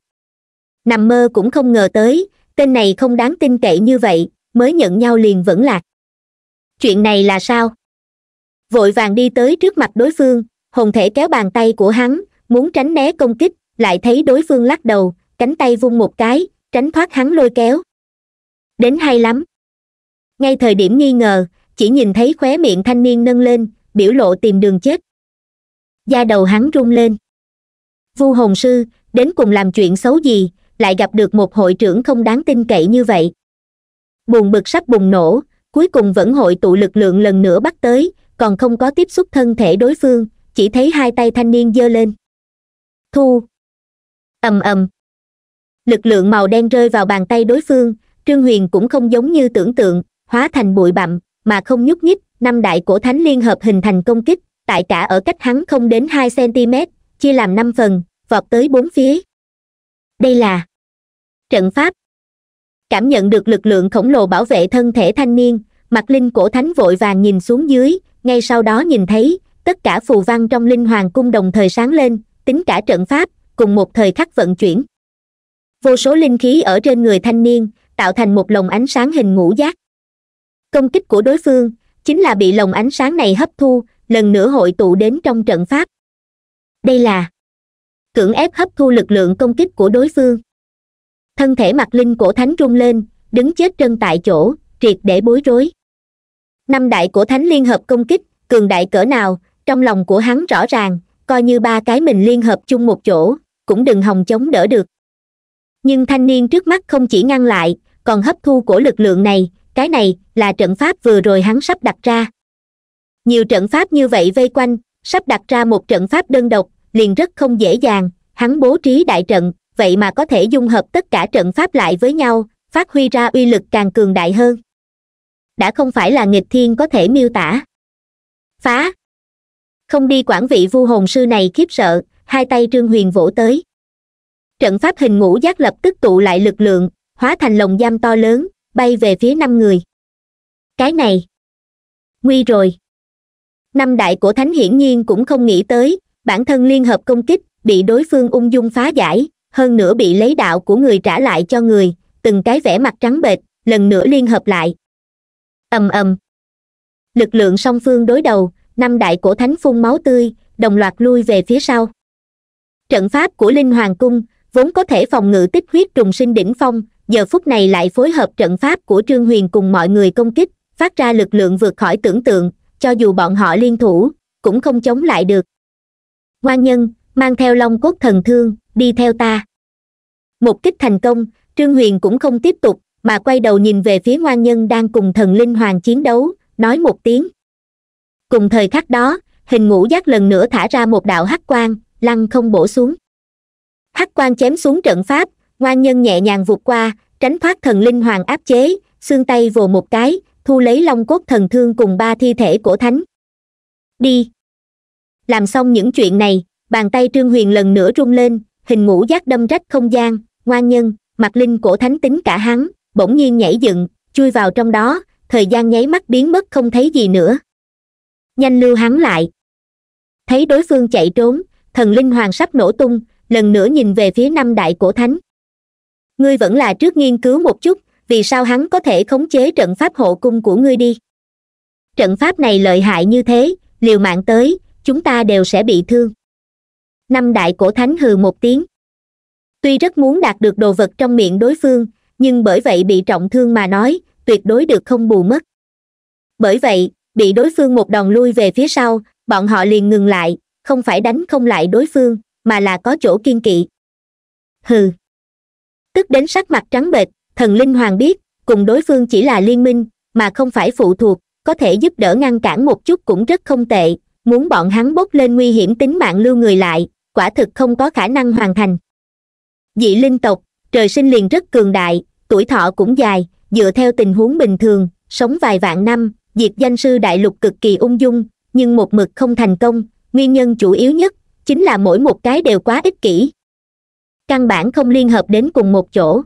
nằm mơ cũng không ngờ tới tên này không đáng tin cậy như vậy mới nhận nhau liền vẫn lạc chuyện này là sao vội vàng đi tới trước mặt đối phương hồn thể kéo bàn tay của hắn muốn tránh né công kích lại thấy đối phương lắc đầu cánh tay vung một cái tránh thoát hắn lôi kéo đến hay lắm ngay thời điểm nghi ngờ chỉ nhìn thấy khóe miệng thanh niên nâng lên biểu lộ tìm đường chết da đầu hắn rung lên vu hồn sư đến cùng làm chuyện xấu gì lại gặp được một hội trưởng không đáng tin cậy như vậy buồn bực sắp bùng nổ cuối cùng vẫn hội tụ lực lượng lần nữa bắt tới còn không có tiếp xúc thân thể đối phương chỉ thấy hai tay thanh niên giơ lên thu ầm ầm lực lượng màu đen rơi vào bàn tay đối phương trương huyền cũng không giống như tưởng tượng hóa thành bụi bặm mà không nhúc nhích năm đại cổ thánh liên hợp hình thành công kích tại cả ở cách hắn không đến hai cm chia làm năm phần vọt tới bốn phía đây là trận pháp cảm nhận được lực lượng khổng lồ bảo vệ thân thể thanh niên mặt linh cổ thánh vội vàng nhìn xuống dưới ngay sau đó nhìn thấy tất cả phù văn trong linh hoàng cung đồng thời sáng lên tính cả trận pháp cùng một thời khắc vận chuyển vô số linh khí ở trên người thanh niên tạo thành một lồng ánh sáng hình ngũ giác công kích của đối phương chính là bị lồng ánh sáng này hấp thu lần nữa hội tụ đến trong trận pháp đây là cưỡng ép hấp thu lực lượng công kích của đối phương thân thể mặt linh cổ thánh rung lên đứng chết chân tại chỗ triệt để bối rối năm đại của thánh liên hợp công kích cường đại cỡ nào trong lòng của hắn rõ ràng coi như ba cái mình liên hợp chung một chỗ cũng đừng hòng chống đỡ được nhưng thanh niên trước mắt không chỉ ngăn lại còn hấp thu của lực lượng này cái này là trận pháp vừa rồi hắn sắp đặt ra nhiều trận pháp như vậy vây quanh sắp đặt ra một trận pháp đơn độc liền rất không dễ dàng hắn bố trí đại trận vậy mà có thể dung hợp tất cả trận pháp lại với nhau phát huy ra uy lực càng cường đại hơn đã không phải là nghịch thiên có thể miêu tả phá không đi quản vị vu hồn sư này khiếp sợ hai tay trương huyền vỗ tới trận pháp hình ngũ giác lập tức tụ lại lực lượng hóa thành lồng giam to lớn bay về phía năm người cái này nguy rồi năm đại của thánh hiển nhiên cũng không nghĩ tới bản thân liên hợp công kích bị đối phương ung dung phá giải hơn nữa bị lấy đạo của người trả lại cho người từng cái vẻ mặt trắng bệch lần nữa liên hợp lại ầm ầm lực lượng song phương đối đầu năm đại cổ thánh phun máu tươi đồng loạt lui về phía sau trận pháp của linh hoàng cung vốn có thể phòng ngự tích huyết trùng sinh đỉnh phong giờ phút này lại phối hợp trận pháp của trương huyền cùng mọi người công kích phát ra lực lượng vượt khỏi tưởng tượng cho dù bọn họ liên thủ cũng không chống lại được ngoan nhân mang theo long cốt thần thương đi theo ta mục kích thành công trương huyền cũng không tiếp tục mà quay đầu nhìn về phía ngoan nhân đang cùng thần linh hoàng chiến đấu nói một tiếng cùng thời khắc đó hình ngũ giác lần nữa thả ra một đạo hắc quang lăng không bổ xuống hắc quang chém xuống trận pháp ngoan nhân nhẹ nhàng vụt qua tránh thoát thần linh hoàng áp chế xương tay vồ một cái thu lấy long cốt thần thương cùng ba thi thể của thánh đi làm xong những chuyện này bàn tay trương huyền lần nữa rung lên hình ngũ giác đâm rách không gian ngoan nhân mặt linh cổ thánh tính cả hắn bỗng nhiên nhảy dựng chui vào trong đó thời gian nháy mắt biến mất không thấy gì nữa nhanh lưu hắn lại thấy đối phương chạy trốn thần linh hoàng sắp nổ tung lần nữa nhìn về phía năm đại cổ thánh ngươi vẫn là trước nghiên cứu một chút vì sao hắn có thể khống chế trận pháp hộ cung của ngươi đi trận pháp này lợi hại như thế liều mạng tới chúng ta đều sẽ bị thương năm đại cổ thánh hừ một tiếng tuy rất muốn đạt được đồ vật trong miệng đối phương nhưng bởi vậy bị trọng thương mà nói tuyệt đối được không bù mất bởi vậy bị đối phương một đòn lui về phía sau bọn họ liền ngừng lại không phải đánh không lại đối phương mà là có chỗ kiên kỵ hừ tức đến sắc mặt trắng bệch thần linh hoàng biết cùng đối phương chỉ là liên minh mà không phải phụ thuộc có thể giúp đỡ ngăn cản một chút cũng rất không tệ muốn bọn hắn bốc lên nguy hiểm tính mạng lưu người lại quả thực không có khả năng hoàn thành dị linh tộc trời sinh liền rất cường đại tuổi thọ cũng dài dựa theo tình huống bình thường sống vài vạn năm diệt danh sư đại lục cực kỳ ung dung nhưng một mực không thành công nguyên nhân chủ yếu nhất chính là mỗi một cái đều quá ích kỷ căn bản không liên hợp đến cùng một chỗ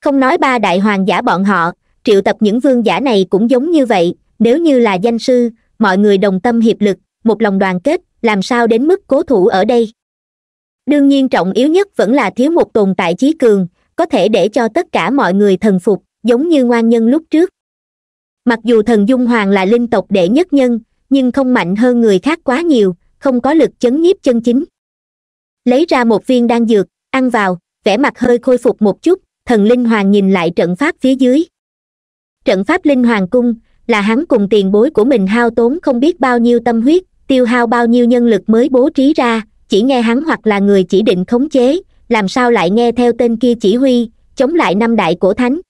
không nói ba đại hoàng giả bọn họ triệu tập những vương giả này cũng giống như vậy nếu như là danh sư mọi người đồng tâm hiệp lực một lòng đoàn kết làm sao đến mức cố thủ ở đây đương nhiên trọng yếu nhất vẫn là thiếu một tồn tại chí cường có thể để cho tất cả mọi người thần phục giống như ngoan nhân lúc trước mặc dù thần dung hoàng là linh tộc đệ nhất nhân nhưng không mạnh hơn người khác quá nhiều không có lực chấn nhiếp chân chính lấy ra một viên đan dược ăn vào vẻ mặt hơi khôi phục một chút thần linh hoàng nhìn lại trận pháp phía dưới trận pháp linh hoàng cung là hắn cùng tiền bối của mình hao tốn không biết bao nhiêu tâm huyết tiêu hao bao nhiêu nhân lực mới bố trí ra chỉ nghe hắn hoặc là người chỉ định khống chế làm sao lại nghe theo tên kia chỉ huy chống lại năm đại cổ thánh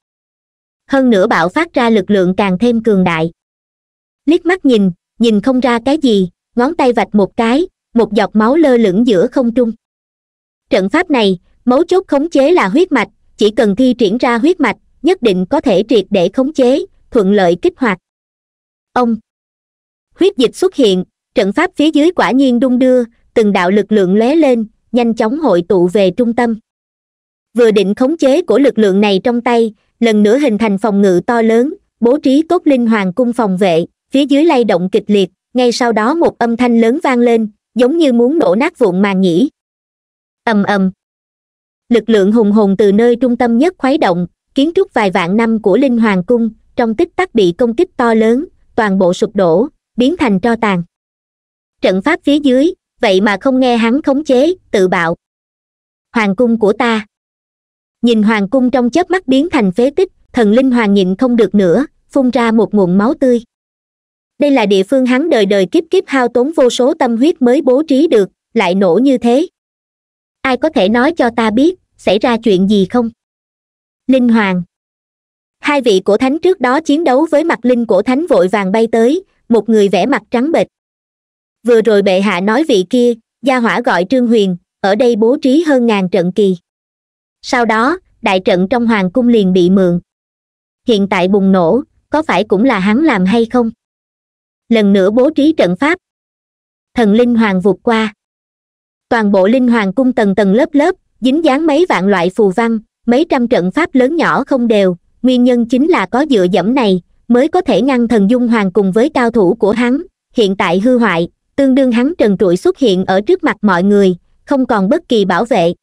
hơn nữa bạo phát ra lực lượng càng thêm cường đại liếc mắt nhìn nhìn không ra cái gì ngón tay vạch một cái một giọt máu lơ lửng giữa không trung trận pháp này mấu chốt khống chế là huyết mạch chỉ cần thi triển ra huyết mạch nhất định có thể triệt để khống chế thuận lợi kích hoạt ông huyết dịch xuất hiện trận pháp phía dưới quả nhiên đung đưa từng đạo lực lượng lóe lên nhanh chóng hội tụ về trung tâm vừa định khống chế của lực lượng này trong tay lần nữa hình thành phòng ngự to lớn bố trí cốt linh hoàng cung phòng vệ phía dưới lay động kịch liệt ngay sau đó một âm thanh lớn vang lên giống như muốn nổ nát vụn màn nhĩ ầm ầm lực lượng hùng hồn từ nơi trung tâm nhất khuấy động kiến trúc vài vạn năm của linh hoàng cung trong tích tắc bị công kích to lớn toàn bộ sụp đổ biến thành tro tàn trận pháp phía dưới vậy mà không nghe hắn khống chế tự bạo hoàng cung của ta nhìn hoàng cung trong chớp mắt biến thành phế tích thần linh hoàng nhịn không được nữa phun ra một nguồn máu tươi đây là địa phương hắn đời đời kiếp kiếp hao tốn vô số tâm huyết mới bố trí được lại nổ như thế ai có thể nói cho ta biết xảy ra chuyện gì không linh hoàng hai vị cổ thánh trước đó chiến đấu với mặt linh cổ thánh vội vàng bay tới một người vẽ mặt trắng bệch vừa rồi bệ hạ nói vị kia gia hỏa gọi trương huyền ở đây bố trí hơn ngàn trận kỳ sau đó đại trận trong hoàng cung liền bị mượn hiện tại bùng nổ có phải cũng là hắn làm hay không lần nữa bố trí trận pháp thần linh hoàng vụt qua toàn bộ linh hoàng cung tầng tầng lớp lớp dính dáng mấy vạn loại phù văn mấy trăm trận pháp lớn nhỏ không đều nguyên nhân chính là có dựa dẫm này mới có thể ngăn thần dung hoàng cùng với cao thủ của hắn hiện tại hư hoại tương đương hắn trần trụi xuất hiện ở trước mặt mọi người không còn bất kỳ bảo vệ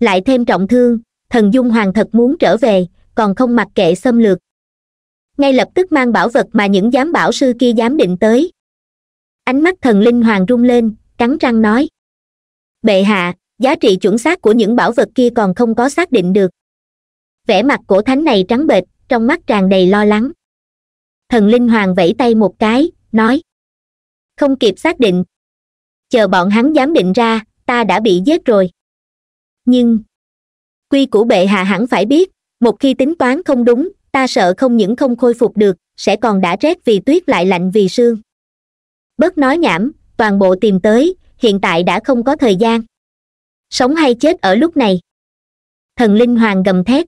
lại thêm trọng thương thần dung hoàng thật muốn trở về còn không mặc kệ xâm lược ngay lập tức mang bảo vật mà những giám bảo sư kia dám định tới ánh mắt thần linh hoàng rung lên cắn răng nói bệ hạ giá trị chuẩn xác của những bảo vật kia còn không có xác định được vẻ mặt của thánh này trắng bệch trong mắt tràn đầy lo lắng thần linh hoàng vẫy tay một cái nói không kịp xác định chờ bọn hắn dám định ra ta đã bị giết rồi nhưng quy của bệ hạ hẳn phải biết một khi tính toán không đúng ta sợ không những không khôi phục được sẽ còn đã rét vì tuyết lại lạnh vì sương bớt nói nhảm toàn bộ tìm tới hiện tại đã không có thời gian sống hay chết ở lúc này thần linh hoàng gầm thét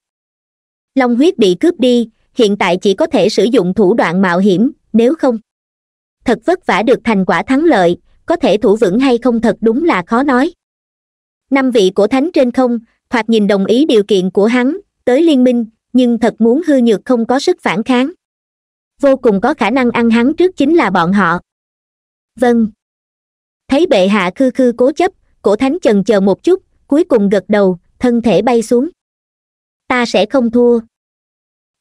long huyết bị cướp đi hiện tại chỉ có thể sử dụng thủ đoạn mạo hiểm nếu không thật vất vả được thành quả thắng lợi có thể thủ vững hay không thật đúng là khó nói năm vị cổ thánh trên không thoạt nhìn đồng ý điều kiện của hắn tới liên minh nhưng thật muốn hư nhược không có sức phản kháng vô cùng có khả năng ăn hắn trước chính là bọn họ vâng thấy bệ hạ khư khư cố chấp cổ thánh chần chờ một chút cuối cùng gật đầu thân thể bay xuống ta sẽ không thua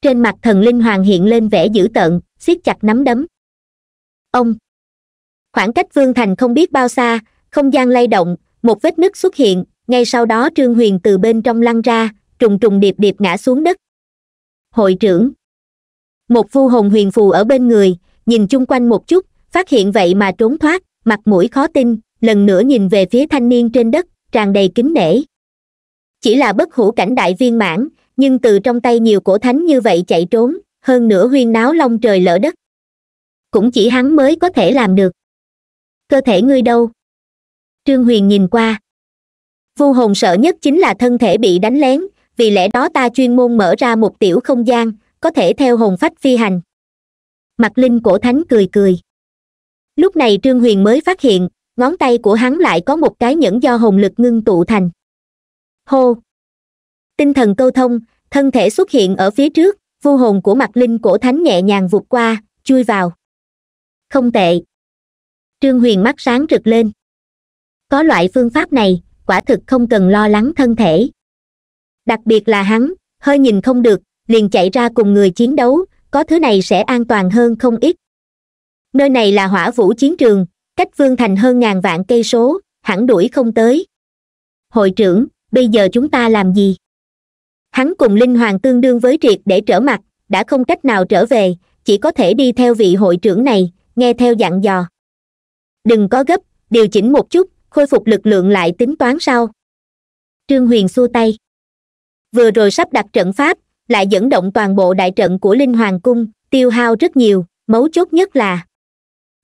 trên mặt thần linh hoàng hiện lên vẻ dữ tợn siết chặt nắm đấm ông khoảng cách vương thành không biết bao xa không gian lay động một vết nứt xuất hiện ngay sau đó trương huyền từ bên trong lăn ra trùng trùng điệp điệp ngã xuống đất hội trưởng một phu hồn huyền phù ở bên người nhìn chung quanh một chút phát hiện vậy mà trốn thoát mặt mũi khó tin lần nữa nhìn về phía thanh niên trên đất tràn đầy kính nể chỉ là bất hủ cảnh đại viên mãn nhưng từ trong tay nhiều cổ thánh như vậy chạy trốn hơn nữa huyên náo long trời lỡ đất cũng chỉ hắn mới có thể làm được cơ thể ngươi đâu trương huyền nhìn qua vu hồn sợ nhất chính là thân thể bị đánh lén vì lẽ đó ta chuyên môn mở ra một tiểu không gian có thể theo hồn phách phi hành mặt linh cổ thánh cười cười lúc này trương huyền mới phát hiện ngón tay của hắn lại có một cái nhẫn do hồn lực ngưng tụ thành hô tinh thần câu thông thân thể xuất hiện ở phía trước vu hồn của mặt linh cổ thánh nhẹ nhàng vụt qua chui vào không tệ trương huyền mắt sáng rực lên có loại phương pháp này quả thực không cần lo lắng thân thể đặc biệt là hắn hơi nhìn không được liền chạy ra cùng người chiến đấu có thứ này sẽ an toàn hơn không ít nơi này là hỏa vũ chiến trường cách vương thành hơn ngàn vạn cây số hẳn đuổi không tới hội trưởng bây giờ chúng ta làm gì hắn cùng linh hoàng tương đương với triệt để trở mặt đã không cách nào trở về chỉ có thể đi theo vị hội trưởng này nghe theo dặn dò đừng có gấp điều chỉnh một chút khôi phục lực lượng lại tính toán sau trương huyền xua tay vừa rồi sắp đặt trận pháp lại dẫn động toàn bộ đại trận của linh hoàng cung tiêu hao rất nhiều mấu chốt nhất là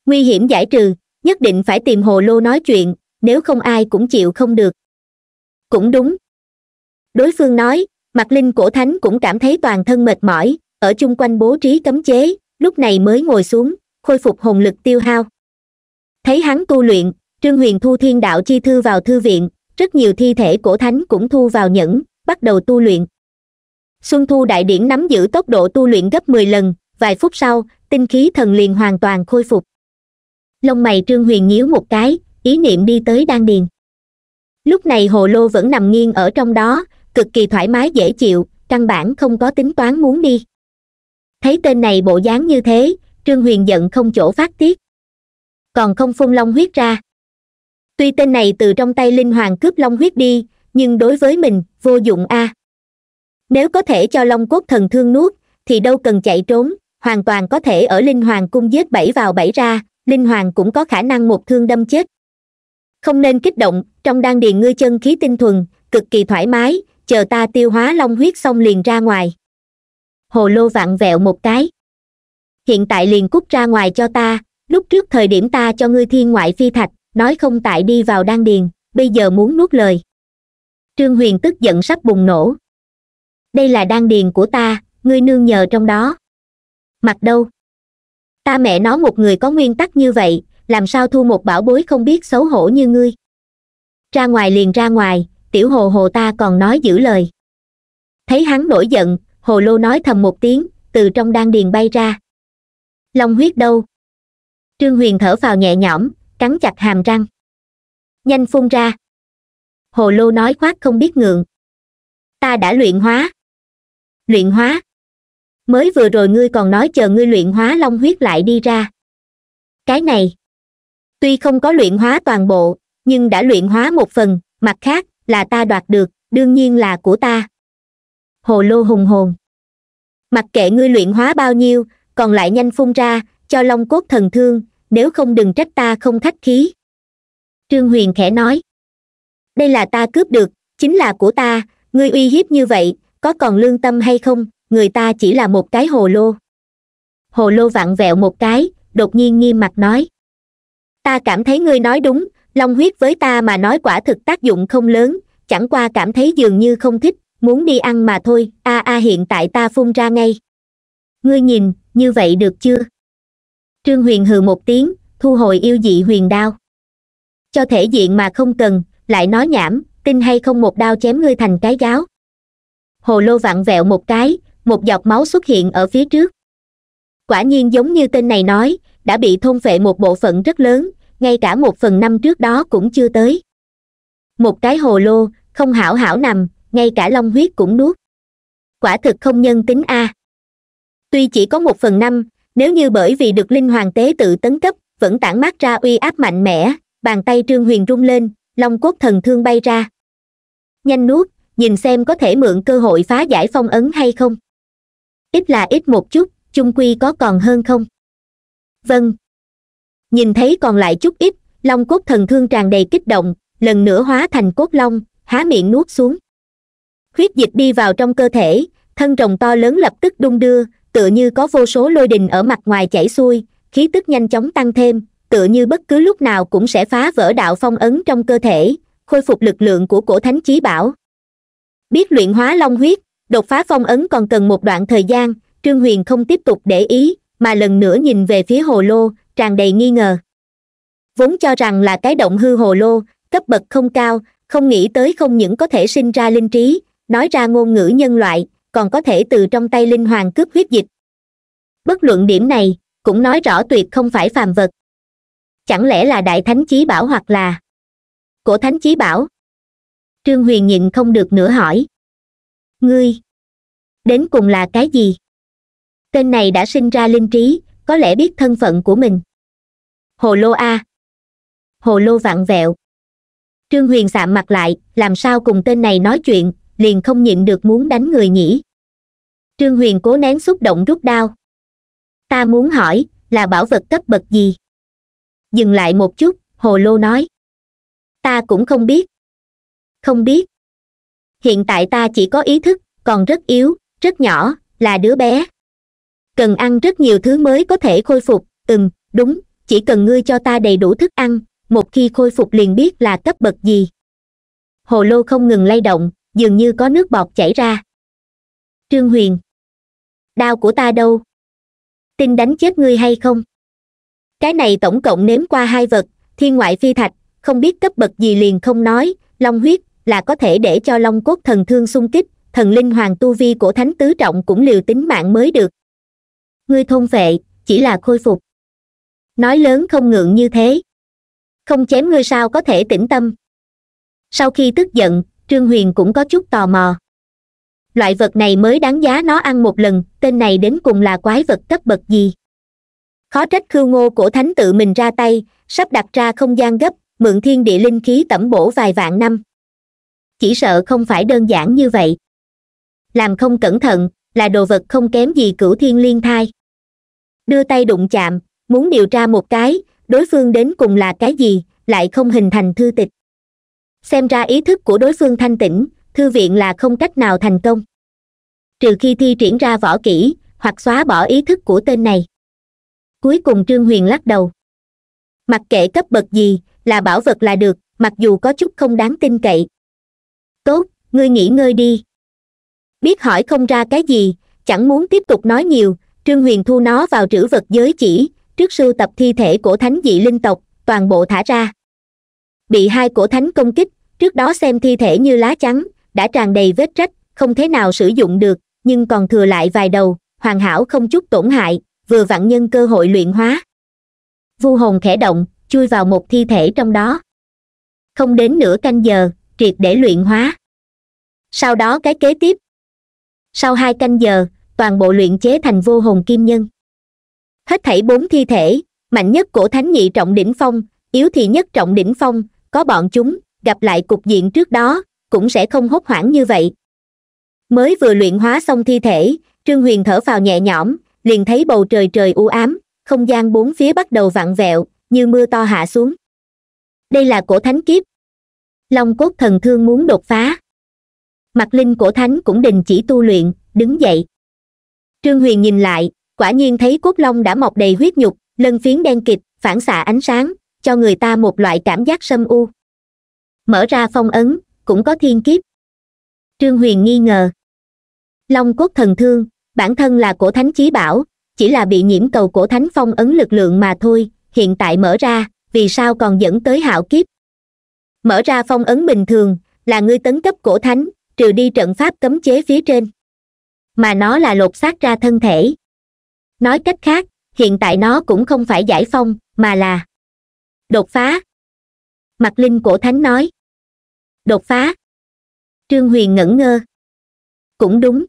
nguy hiểm giải trừ nhất định phải tìm hồ lô nói chuyện nếu không ai cũng chịu không được cũng đúng đối phương nói mặt linh cổ thánh cũng cảm thấy toàn thân mệt mỏi ở chung quanh bố trí cấm chế lúc này mới ngồi xuống khôi phục hồn lực tiêu hao thấy hắn tu luyện trương huyền thu thiên đạo chi thư vào thư viện rất nhiều thi thể cổ thánh cũng thu vào nhẫn bắt đầu tu luyện xuân thu đại điển nắm giữ tốc độ tu luyện gấp mười lần vài phút sau tinh khí thần liền hoàn toàn khôi phục lông mày trương huyền nhíu một cái ý niệm đi tới đan điền lúc này hồ lô vẫn nằm nghiêng ở trong đó cực kỳ thoải mái dễ chịu căn bản không có tính toán muốn đi thấy tên này bộ dáng như thế trương huyền giận không chỗ phát tiết còn không phun long huyết ra tuy tên này từ trong tay linh hoàng cướp long huyết đi nhưng đối với mình vô dụng a à. nếu có thể cho long cốt thần thương nuốt thì đâu cần chạy trốn hoàn toàn có thể ở linh hoàng cung giết bảy vào bảy ra linh hoàng cũng có khả năng một thương đâm chết không nên kích động trong đan điền ngươi chân khí tinh thuần cực kỳ thoải mái chờ ta tiêu hóa long huyết xong liền ra ngoài hồ lô vặn vẹo một cái hiện tại liền cút ra ngoài cho ta lúc trước thời điểm ta cho ngươi thiên ngoại phi thạch nói không tại đi vào đan điền bây giờ muốn nuốt lời trương huyền tức giận sắp bùng nổ đây là đan điền của ta ngươi nương nhờ trong đó mặt đâu ta mẹ nó một người có nguyên tắc như vậy làm sao thu một bảo bối không biết xấu hổ như ngươi ra ngoài liền ra ngoài tiểu hồ hồ ta còn nói giữ lời thấy hắn nổi giận hồ lô nói thầm một tiếng từ trong đan điền bay ra long huyết đâu trương huyền thở vào nhẹ nhõm cắn chặt hàm răng nhanh phun ra hồ lô nói khoác không biết ngượng ta đã luyện hóa luyện hóa mới vừa rồi ngươi còn nói chờ ngươi luyện hóa long huyết lại đi ra cái này tuy không có luyện hóa toàn bộ nhưng đã luyện hóa một phần mặt khác là ta đoạt được đương nhiên là của ta hồ lô hùng hồn mặc kệ ngươi luyện hóa bao nhiêu còn lại nhanh phun ra cho long cốt thần thương nếu không đừng trách ta không khách khí trương huyền khẽ nói đây là ta cướp được chính là của ta ngươi uy hiếp như vậy có còn lương tâm hay không người ta chỉ là một cái hồ lô hồ lô vặn vẹo một cái đột nhiên nghiêm mặt nói ta cảm thấy ngươi nói đúng long huyết với ta mà nói quả thực tác dụng không lớn chẳng qua cảm thấy dường như không thích muốn đi ăn mà thôi a a hiện tại ta phun ra ngay ngươi nhìn như vậy được chưa trương huyền hừ một tiếng thu hồi yêu dị huyền đao cho thể diện mà không cần lại nói nhảm tin hay không một đao chém ngươi thành cái gáo hồ lô vặn vẹo một cái một giọt máu xuất hiện ở phía trước quả nhiên giống như tên này nói đã bị thôn phệ một bộ phận rất lớn ngay cả một phần năm trước đó cũng chưa tới một cái hồ lô không hảo hảo nằm ngay cả long huyết cũng nuốt quả thực không nhân tính a à tuy chỉ có một phần năm nếu như bởi vì được linh hoàng tế tự tấn cấp vẫn tản mát ra uy áp mạnh mẽ bàn tay trương huyền rung lên long cốt thần thương bay ra nhanh nuốt nhìn xem có thể mượn cơ hội phá giải phong ấn hay không ít là ít một chút chung quy có còn hơn không vâng nhìn thấy còn lại chút ít long cốt thần thương tràn đầy kích động lần nữa hóa thành cốt long há miệng nuốt xuống huyết dịch đi vào trong cơ thể thân rồng to lớn lập tức đung đưa tựa như có vô số lôi đình ở mặt ngoài chảy xuôi khí tức nhanh chóng tăng thêm tựa như bất cứ lúc nào cũng sẽ phá vỡ đạo phong ấn trong cơ thể khôi phục lực lượng của cổ thánh chí bảo biết luyện hóa long huyết đột phá phong ấn còn cần một đoạn thời gian trương huyền không tiếp tục để ý mà lần nữa nhìn về phía hồ lô tràn đầy nghi ngờ vốn cho rằng là cái động hư hồ lô cấp bậc không cao không nghĩ tới không những có thể sinh ra linh trí nói ra ngôn ngữ nhân loại còn có thể từ trong tay linh hoàng cướp huyết dịch bất luận điểm này cũng nói rõ tuyệt không phải phàm vật chẳng lẽ là đại thánh chí bảo hoặc là cổ thánh chí bảo trương huyền nhịn không được nữa hỏi ngươi đến cùng là cái gì tên này đã sinh ra linh trí có lẽ biết thân phận của mình hồ lô a hồ lô vặn vẹo trương huyền sạm mặt lại làm sao cùng tên này nói chuyện liền không nhịn được muốn đánh người nhỉ trương huyền cố nén xúc động rút đao ta muốn hỏi là bảo vật cấp bậc gì dừng lại một chút hồ lô nói ta cũng không biết không biết hiện tại ta chỉ có ý thức còn rất yếu rất nhỏ là đứa bé cần ăn rất nhiều thứ mới có thể khôi phục ừm đúng chỉ cần ngươi cho ta đầy đủ thức ăn một khi khôi phục liền biết là cấp bậc gì hồ lô không ngừng lay động dường như có nước bọt chảy ra trương huyền đao của ta đâu tin đánh chết ngươi hay không cái này tổng cộng nếm qua hai vật thiên ngoại phi thạch không biết cấp bậc gì liền không nói long huyết là có thể để cho long cốt thần thương xung kích thần linh hoàng tu vi của thánh tứ trọng cũng liều tính mạng mới được ngươi thôn vệ chỉ là khôi phục nói lớn không ngượng như thế không chém ngươi sao có thể tĩnh tâm sau khi tức giận trương huyền cũng có chút tò mò loại vật này mới đáng giá nó ăn một lần tên này đến cùng là quái vật cấp bậc gì khó trách khưu ngô cổ thánh tự mình ra tay sắp đặt ra không gian gấp mượn thiên địa linh khí tẩm bổ vài vạn năm chỉ sợ không phải đơn giản như vậy làm không cẩn thận là đồ vật không kém gì cửu thiên liên thai đưa tay đụng chạm muốn điều tra một cái đối phương đến cùng là cái gì lại không hình thành thư tịch xem ra ý thức của đối phương thanh tĩnh thư viện là không cách nào thành công trừ khi thi triển ra võ kỹ hoặc xóa bỏ ý thức của tên này cuối cùng trương huyền lắc đầu mặc kệ cấp bậc gì là bảo vật là được mặc dù có chút không đáng tin cậy tốt ngươi nghỉ ngơi đi biết hỏi không ra cái gì chẳng muốn tiếp tục nói nhiều trương huyền thu nó vào trữ vật giới chỉ trước sưu tập thi thể của thánh dị linh tộc toàn bộ thả ra bị hai cổ thánh công kích trước đó xem thi thể như lá chắn đã tràn đầy vết rách không thế nào sử dụng được nhưng còn thừa lại vài đầu hoàn hảo không chút tổn hại vừa vặn nhân cơ hội luyện hóa vu hồn khẽ động chui vào một thi thể trong đó không đến nửa canh giờ triệt để luyện hóa sau đó cái kế tiếp sau hai canh giờ toàn bộ luyện chế thành vô hồn kim nhân hết thảy bốn thi thể mạnh nhất cổ thánh nhị trọng đỉnh phong yếu thì nhất trọng đỉnh phong có bọn chúng gặp lại cục diện trước đó cũng sẽ không hốt hoảng như vậy mới vừa luyện hóa xong thi thể trương huyền thở phào nhẹ nhõm liền thấy bầu trời trời u ám không gian bốn phía bắt đầu vặn vẹo như mưa to hạ xuống đây là cổ thánh kiếp long cốt thần thương muốn đột phá mặt linh cổ thánh cũng đình chỉ tu luyện đứng dậy trương huyền nhìn lại quả nhiên thấy cốt long đã mọc đầy huyết nhục lân phiến đen kịt phản xạ ánh sáng cho người ta một loại cảm giác sâm u mở ra phong ấn cũng có thiên kiếp trương huyền nghi ngờ long cốt thần thương bản thân là cổ thánh chí bảo chỉ là bị nhiễm cầu cổ thánh phong ấn lực lượng mà thôi hiện tại mở ra vì sao còn dẫn tới hạo kiếp mở ra phong ấn bình thường là ngươi tấn cấp cổ thánh trừ đi trận pháp cấm chế phía trên mà nó là lột xác ra thân thể nói cách khác hiện tại nó cũng không phải giải phong mà là đột phá mặt linh cổ thánh nói đột phá trương huyền ngẩn ngơ cũng đúng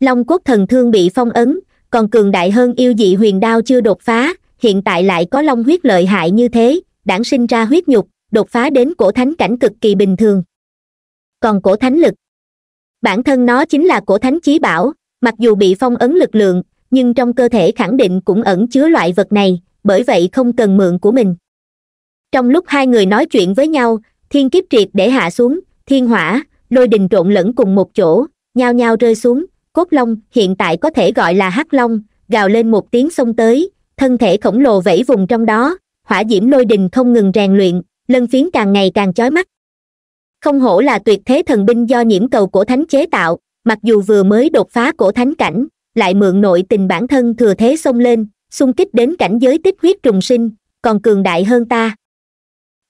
long cốt thần thương bị phong ấn còn cường đại hơn yêu dị huyền đao chưa đột phá hiện tại lại có long huyết lợi hại như thế đản sinh ra huyết nhục đột phá đến cổ thánh cảnh cực kỳ bình thường còn cổ thánh lực bản thân nó chính là cổ thánh chí bảo mặc dù bị phong ấn lực lượng nhưng trong cơ thể khẳng định cũng ẩn chứa loại vật này bởi vậy không cần mượn của mình trong lúc hai người nói chuyện với nhau thiên kiếp triệt để hạ xuống thiên hỏa lôi đình trộn lẫn cùng một chỗ nhao nhao rơi xuống cốt long hiện tại có thể gọi là hắc long gào lên một tiếng xông tới thân thể khổng lồ vẫy vùng trong đó hỏa diễm lôi đình không ngừng rèn luyện lân phiến càng ngày càng chói mắt không hổ là tuyệt thế thần binh do nhiễm cầu cổ thánh chế tạo mặc dù vừa mới đột phá cổ thánh cảnh lại mượn nội tình bản thân thừa thế xông lên xung kích đến cảnh giới tích huyết trùng sinh còn cường đại hơn ta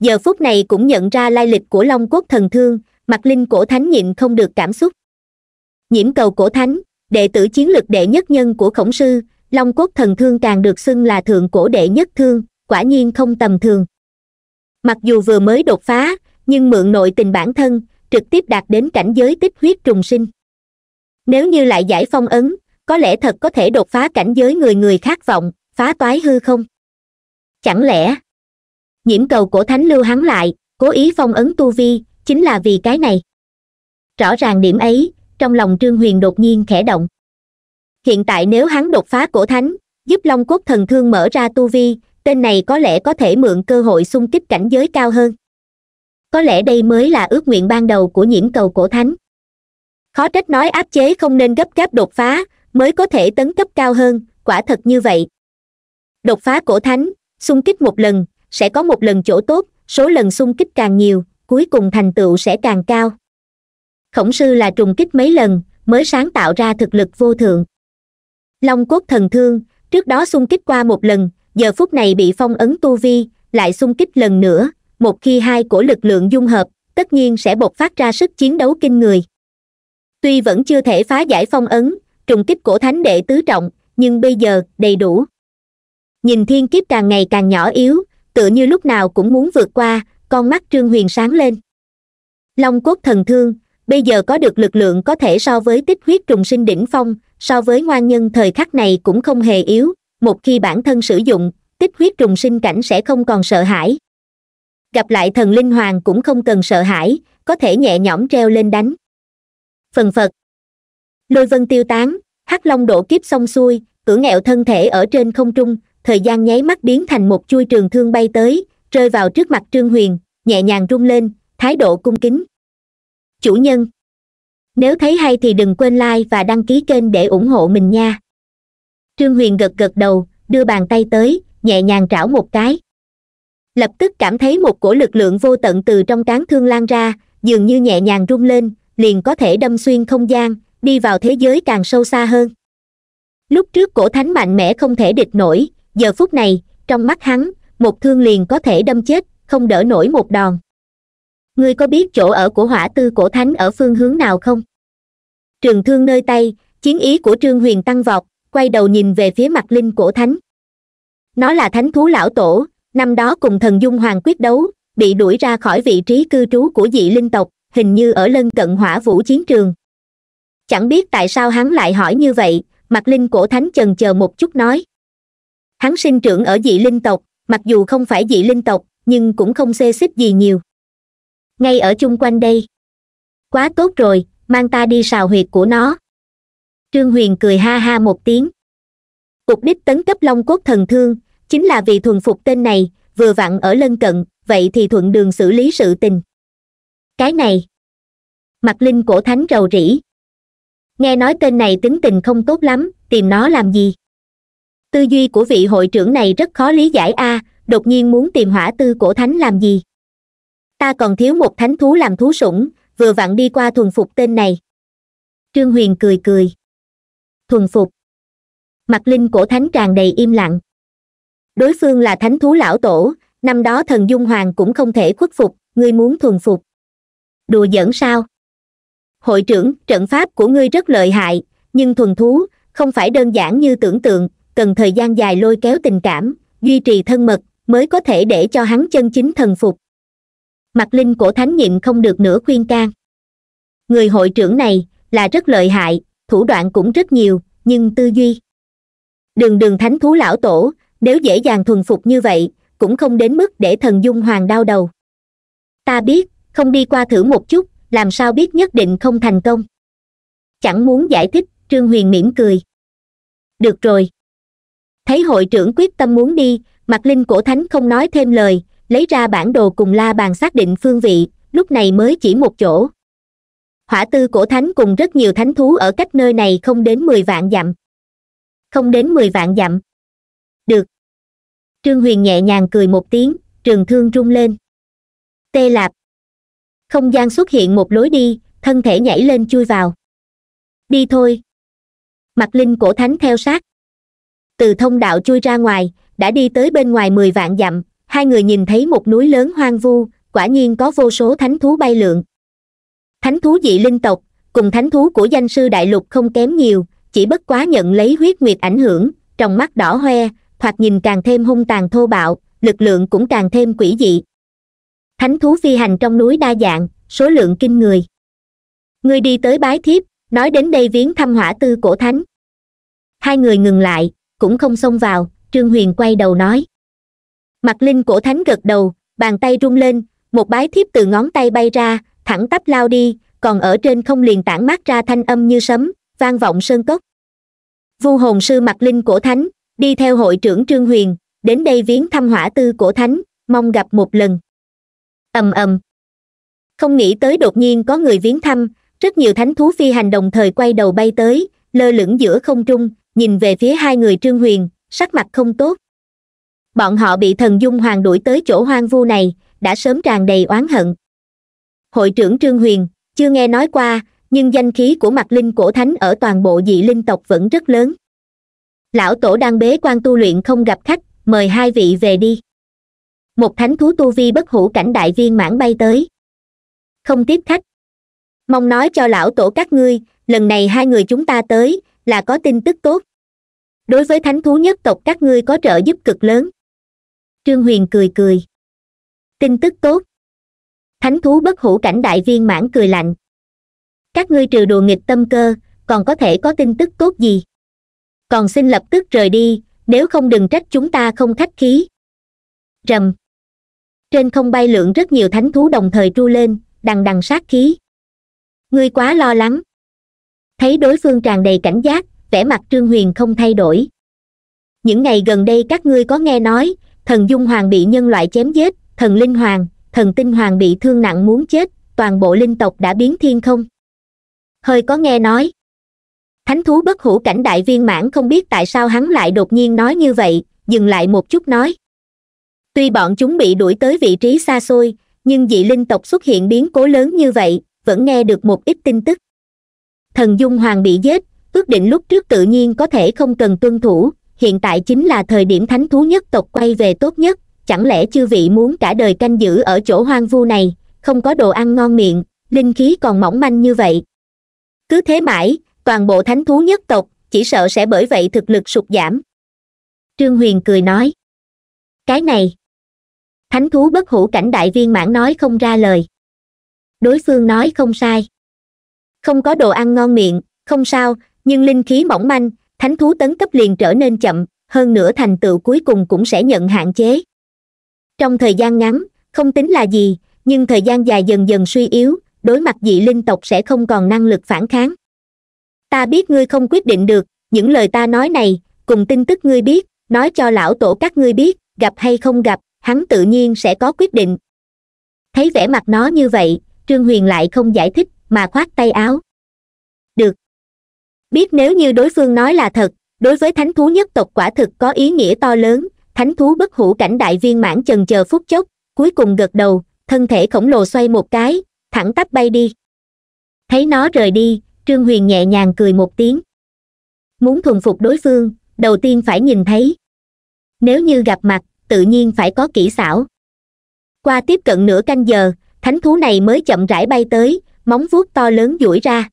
giờ phút này cũng nhận ra lai lịch của long Quốc thần thương mặt linh cổ thánh nhịn không được cảm xúc nhiễm cầu cổ thánh đệ tử chiến lược đệ nhất nhân của khổng sư long Quốc thần thương càng được xưng là thượng cổ đệ nhất thương quả nhiên không tầm thường mặc dù vừa mới đột phá nhưng mượn nội tình bản thân trực tiếp đạt đến cảnh giới tích huyết trùng sinh nếu như lại giải phong ấn có lẽ thật có thể đột phá cảnh giới người người khát vọng phá toái hư không chẳng lẽ nhiễm cầu của thánh lưu hắn lại cố ý phong ấn tu vi chính là vì cái này rõ ràng điểm ấy trong lòng trương huyền đột nhiên khẽ động hiện tại nếu hắn đột phá cổ thánh giúp long cốt thần thương mở ra tu vi tên này có lẽ có thể mượn cơ hội xung kích cảnh giới cao hơn có lẽ đây mới là ước nguyện ban đầu của nhiễm cầu cổ thánh khó trách nói áp chế không nên gấp gáp đột phá mới có thể tấn cấp cao hơn quả thật như vậy đột phá cổ thánh xung kích một lần sẽ có một lần chỗ tốt số lần xung kích càng nhiều cuối cùng thành tựu sẽ càng cao khổng sư là trùng kích mấy lần mới sáng tạo ra thực lực vô thượng long cốt thần thương trước đó xung kích qua một lần giờ phút này bị phong ấn tu vi lại xung kích lần nữa một khi hai của lực lượng dung hợp tất nhiên sẽ bộc phát ra sức chiến đấu kinh người tuy vẫn chưa thể phá giải phong ấn trùng kích cổ thánh đệ tứ trọng nhưng bây giờ đầy đủ nhìn thiên kiếp càng ngày càng nhỏ yếu tựa như lúc nào cũng muốn vượt qua con mắt trương huyền sáng lên long cốt thần thương bây giờ có được lực lượng có thể so với tích huyết trùng sinh đỉnh phong so với ngoan nhân thời khắc này cũng không hề yếu một khi bản thân sử dụng tích huyết trùng sinh cảnh sẽ không còn sợ hãi gặp lại thần linh hoàng cũng không cần sợ hãi có thể nhẹ nhõm treo lên đánh phần phật lôi vân tiêu tán hắc long đổ kiếp xong xuôi cửa nghẹo thân thể ở trên không trung thời gian nháy mắt biến thành một chui trường thương bay tới rơi vào trước mặt trương huyền nhẹ nhàng rung lên thái độ cung kính chủ nhân nếu thấy hay thì đừng quên like và đăng ký kênh để ủng hộ mình nha trương huyền gật gật đầu đưa bàn tay tới nhẹ nhàng trảo một cái lập tức cảm thấy một cổ lực lượng vô tận từ trong cán thương lan ra dường như nhẹ nhàng rung lên liền có thể đâm xuyên không gian đi vào thế giới càng sâu xa hơn lúc trước cổ thánh mạnh mẽ không thể địch nổi giờ phút này trong mắt hắn một thương liền có thể đâm chết không đỡ nổi một đòn ngươi có biết chỗ ở của hỏa tư cổ thánh ở phương hướng nào không trường thương nơi tay chiến ý của trương huyền tăng vọt quay đầu nhìn về phía mặt linh cổ thánh nó là thánh thú lão tổ năm đó cùng thần dung hoàng quyết đấu bị đuổi ra khỏi vị trí cư trú của dị linh tộc hình như ở lân cận hỏa vũ chiến trường chẳng biết tại sao hắn lại hỏi như vậy mặt linh cổ thánh chần chờ một chút nói hắn sinh trưởng ở dị linh tộc mặc dù không phải dị linh tộc nhưng cũng không xê xích gì nhiều ngay ở chung quanh đây quá tốt rồi mang ta đi xào huyệt của nó trương huyền cười ha ha một tiếng mục đích tấn cấp long cốt thần thương chính là vì thuần phục tên này vừa vặn ở lân cận vậy thì thuận đường xử lý sự tình cái này mặt linh cổ thánh rầu rĩ nghe nói tên này tính tình không tốt lắm tìm nó làm gì tư duy của vị hội trưởng này rất khó lý giải a à, đột nhiên muốn tìm hỏa tư cổ thánh làm gì ta còn thiếu một thánh thú làm thú sủng vừa vặn đi qua thuần phục tên này trương huyền cười cười thuần phục mặt linh cổ thánh tràn đầy im lặng đối phương là thánh thú lão tổ năm đó thần dung hoàng cũng không thể khuất phục ngươi muốn thuần phục đùa giỡn sao hội trưởng trận pháp của ngươi rất lợi hại nhưng thuần thú không phải đơn giản như tưởng tượng cần thời gian dài lôi kéo tình cảm duy trì thân mật mới có thể để cho hắn chân chính thần phục mặt linh cổ thánh nhịn không được nữa khuyên can người hội trưởng này là rất lợi hại thủ đoạn cũng rất nhiều nhưng tư duy đường đường thánh thú lão tổ nếu dễ dàng thuần phục như vậy cũng không đến mức để thần dung hoàng đau đầu ta biết không đi qua thử một chút làm sao biết nhất định không thành công chẳng muốn giải thích trương huyền mỉm cười được rồi thấy hội trưởng quyết tâm muốn đi mặt linh cổ thánh không nói thêm lời lấy ra bản đồ cùng la bàn xác định phương vị lúc này mới chỉ một chỗ hỏa tư cổ thánh cùng rất nhiều thánh thú ở cách nơi này không đến mười vạn dặm không đến mười vạn dặm được trương huyền nhẹ nhàng cười một tiếng trường thương rung lên tê lạp không gian xuất hiện một lối đi thân thể nhảy lên chui vào đi thôi mặt linh cổ thánh theo sát từ thông đạo chui ra ngoài đã đi tới bên ngoài mười vạn dặm hai người nhìn thấy một núi lớn hoang vu quả nhiên có vô số thánh thú bay lượn thánh thú dị linh tộc cùng thánh thú của danh sư đại lục không kém nhiều chỉ bất quá nhận lấy huyết nguyệt ảnh hưởng trong mắt đỏ hoe thoạt nhìn càng thêm hung tàn thô bạo lực lượng cũng càng thêm quỷ dị thánh thú phi hành trong núi đa dạng số lượng kinh người Người đi tới bái thiếp nói đến đây viếng thăm hỏa tư cổ thánh hai người ngừng lại cũng không xông vào trương huyền quay đầu nói mặt linh cổ thánh gật đầu bàn tay rung lên một bái thiếp từ ngón tay bay ra thẳng tắp lao đi còn ở trên không liền tản mát ra thanh âm như sấm vang vọng sơn cốc vu hồn sư mặt linh cổ thánh đi theo hội trưởng trương huyền đến đây viếng thăm hỏa tư cổ thánh mong gặp một lần ầm ầm không nghĩ tới đột nhiên có người viếng thăm rất nhiều thánh thú phi hành đồng thời quay đầu bay tới lơ lửng giữa không trung nhìn về phía hai người trương huyền sắc mặt không tốt bọn họ bị thần dung hoàng đuổi tới chỗ hoang vu này đã sớm tràn đầy oán hận hội trưởng trương huyền chưa nghe nói qua nhưng danh khí của mặt linh cổ thánh ở toàn bộ dị linh tộc vẫn rất lớn lão tổ đang bế quan tu luyện không gặp khách mời hai vị về đi một thánh thú tu vi bất hủ cảnh đại viên mãn bay tới không tiếp khách mong nói cho lão tổ các ngươi lần này hai người chúng ta tới là có tin tức tốt đối với thánh thú nhất tộc các ngươi có trợ giúp cực lớn trương huyền cười cười tin tức tốt thánh thú bất hủ cảnh đại viên mãn cười lạnh các ngươi trừ đùa nghịch tâm cơ còn có thể có tin tức tốt gì còn xin lập tức rời đi nếu không đừng trách chúng ta không khách khí rầm trên không bay lượng rất nhiều thánh thú đồng thời tru lên đằng đằng sát khí ngươi quá lo lắng thấy đối phương tràn đầy cảnh giác vẻ mặt trương huyền không thay đổi những ngày gần đây các ngươi có nghe nói thần dung hoàng bị nhân loại chém giết thần linh hoàng thần tinh hoàng bị thương nặng muốn chết toàn bộ linh tộc đã biến thiên không hơi có nghe nói thánh thú bất hủ cảnh đại viên mãn không biết tại sao hắn lại đột nhiên nói như vậy dừng lại một chút nói tuy bọn chúng bị đuổi tới vị trí xa xôi nhưng dị linh tộc xuất hiện biến cố lớn như vậy vẫn nghe được một ít tin tức thần dung hoàng bị giết ước định lúc trước tự nhiên có thể không cần tuân thủ hiện tại chính là thời điểm thánh thú nhất tộc quay về tốt nhất chẳng lẽ chư vị muốn cả đời canh giữ ở chỗ hoang vu này không có đồ ăn ngon miệng linh khí còn mỏng manh như vậy cứ thế mãi toàn bộ thánh thú nhất tộc chỉ sợ sẽ bởi vậy thực lực sụt giảm trương huyền cười nói cái này thánh thú bất hủ cảnh đại viên mãn nói không ra lời đối phương nói không sai không có đồ ăn ngon miệng không sao nhưng linh khí mỏng manh thánh thú tấn cấp liền trở nên chậm hơn nữa thành tựu cuối cùng cũng sẽ nhận hạn chế trong thời gian ngắn không tính là gì nhưng thời gian dài dần dần suy yếu đối mặt dị linh tộc sẽ không còn năng lực phản kháng ta biết ngươi không quyết định được những lời ta nói này cùng tin tức ngươi biết nói cho lão tổ các ngươi biết gặp hay không gặp hắn tự nhiên sẽ có quyết định thấy vẻ mặt nó như vậy trương huyền lại không giải thích mà khoát tay áo được biết nếu như đối phương nói là thật đối với thánh thú nhất tộc quả thực có ý nghĩa to lớn thánh thú bất hủ cảnh đại viên mãn chần chờ phút chốc cuối cùng gật đầu thân thể khổng lồ xoay một cái thẳng tắp bay đi thấy nó rời đi trương huyền nhẹ nhàng cười một tiếng muốn thuần phục đối phương đầu tiên phải nhìn thấy nếu như gặp mặt tự nhiên phải có kỹ xảo qua tiếp cận nửa canh giờ thánh thú này mới chậm rãi bay tới móng vuốt to lớn duỗi ra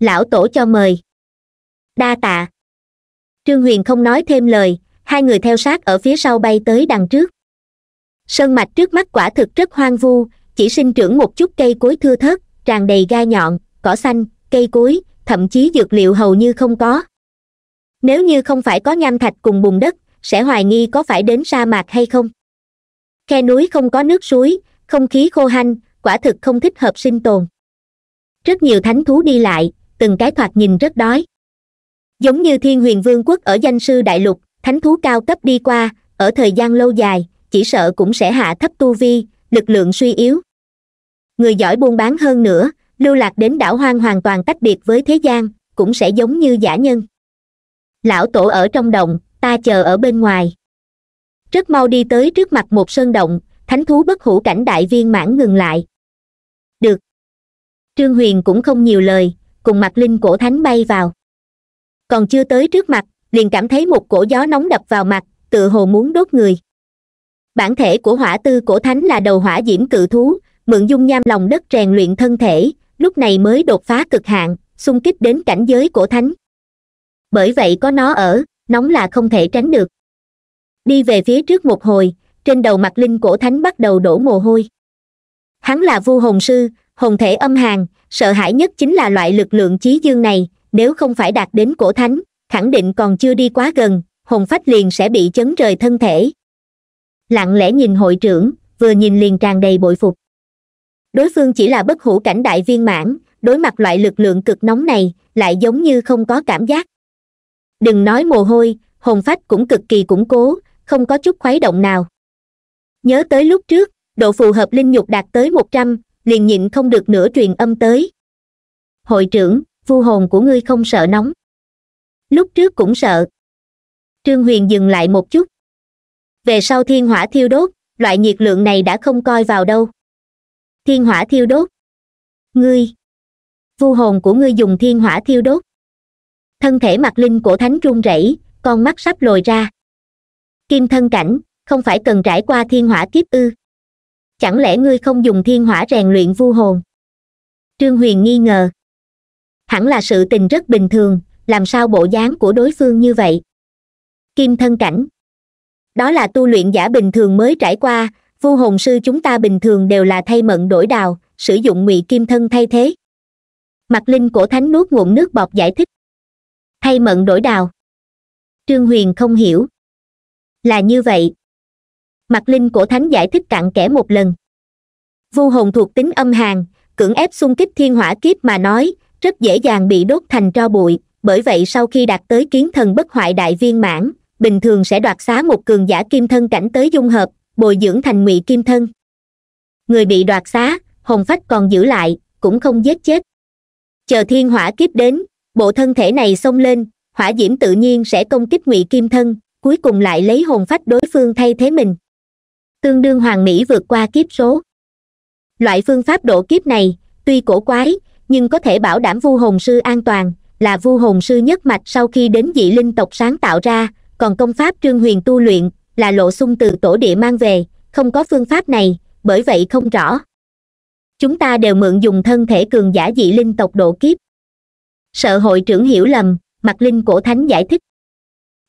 lão tổ cho mời đa tạ trương huyền không nói thêm lời hai người theo sát ở phía sau bay tới đằng trước sơn mạch trước mắt quả thực rất hoang vu chỉ sinh trưởng một chút cây cối thưa thớt tràn đầy gai nhọn cỏ xanh cây cối thậm chí dược liệu hầu như không có nếu như không phải có nham thạch cùng bùn đất sẽ hoài nghi có phải đến sa mạc hay không khe núi không có nước suối không khí khô hanh quả thực không thích hợp sinh tồn rất nhiều thánh thú đi lại từng cái thoạt nhìn rất đói giống như thiên huyền vương quốc ở danh sư đại lục thánh thú cao cấp đi qua ở thời gian lâu dài chỉ sợ cũng sẽ hạ thấp tu vi lực lượng suy yếu người giỏi buôn bán hơn nữa lưu lạc đến đảo hoang hoàn toàn tách biệt với thế gian cũng sẽ giống như giả nhân lão tổ ở trong động ta chờ ở bên ngoài rất mau đi tới trước mặt một sơn động thánh thú bất hủ cảnh đại viên mãn ngừng lại trương huyền cũng không nhiều lời cùng mặt linh cổ thánh bay vào còn chưa tới trước mặt liền cảm thấy một cổ gió nóng đập vào mặt tự hồ muốn đốt người bản thể của hỏa tư cổ thánh là đầu hỏa diễm cự thú mượn dung nham lòng đất rèn luyện thân thể lúc này mới đột phá cực hạn xung kích đến cảnh giới cổ thánh bởi vậy có nó ở nóng là không thể tránh được đi về phía trước một hồi trên đầu mặt linh cổ thánh bắt đầu đổ mồ hôi hắn là vu hồn sư hồn thể âm hàn sợ hãi nhất chính là loại lực lượng chí dương này nếu không phải đạt đến cổ thánh khẳng định còn chưa đi quá gần hồn phách liền sẽ bị chấn rời thân thể lặng lẽ nhìn hội trưởng vừa nhìn liền tràn đầy bội phục đối phương chỉ là bất hủ cảnh đại viên mãn đối mặt loại lực lượng cực nóng này lại giống như không có cảm giác đừng nói mồ hôi hồn phách cũng cực kỳ củng cố không có chút khuấy động nào nhớ tới lúc trước độ phù hợp linh nhục đạt tới một trăm liền nhịn không được nửa truyền âm tới hội trưởng vu hồn của ngươi không sợ nóng lúc trước cũng sợ trương huyền dừng lại một chút về sau thiên hỏa thiêu đốt loại nhiệt lượng này đã không coi vào đâu thiên hỏa thiêu đốt ngươi vu hồn của ngươi dùng thiên hỏa thiêu đốt thân thể mặt linh của thánh trung rẩy con mắt sắp lồi ra kim thân cảnh không phải cần trải qua thiên hỏa kiếp ư chẳng lẽ ngươi không dùng thiên hỏa rèn luyện vu hồn trương huyền nghi ngờ hẳn là sự tình rất bình thường làm sao bộ dáng của đối phương như vậy kim thân cảnh đó là tu luyện giả bình thường mới trải qua vu hồn sư chúng ta bình thường đều là thay mận đổi đào sử dụng ngụy kim thân thay thế mặt linh cổ thánh nuốt ngụm nước bọt giải thích thay mận đổi đào trương huyền không hiểu là như vậy mặt linh cổ thánh giải thích cặn kẽ một lần vu hồn thuộc tính âm hàn cưỡng ép xung kích thiên hỏa kiếp mà nói rất dễ dàng bị đốt thành tro bụi bởi vậy sau khi đạt tới kiến thần bất hoại đại viên mãn bình thường sẽ đoạt xá một cường giả kim thân cảnh tới dung hợp bồi dưỡng thành ngụy kim thân người bị đoạt xá hồn phách còn giữ lại cũng không giết chết chờ thiên hỏa kiếp đến bộ thân thể này xông lên hỏa diễm tự nhiên sẽ công kích ngụy kim thân cuối cùng lại lấy hồn phách đối phương thay thế mình tương đương hoàng mỹ vượt qua kiếp số loại phương pháp độ kiếp này tuy cổ quái nhưng có thể bảo đảm vu hồn sư an toàn là vu hồn sư nhất mạch sau khi đến dị linh tộc sáng tạo ra còn công pháp trương huyền tu luyện là lộ sung từ tổ địa mang về không có phương pháp này bởi vậy không rõ chúng ta đều mượn dùng thân thể cường giả dị linh tộc độ kiếp sợ hội trưởng hiểu lầm mặt linh cổ thánh giải thích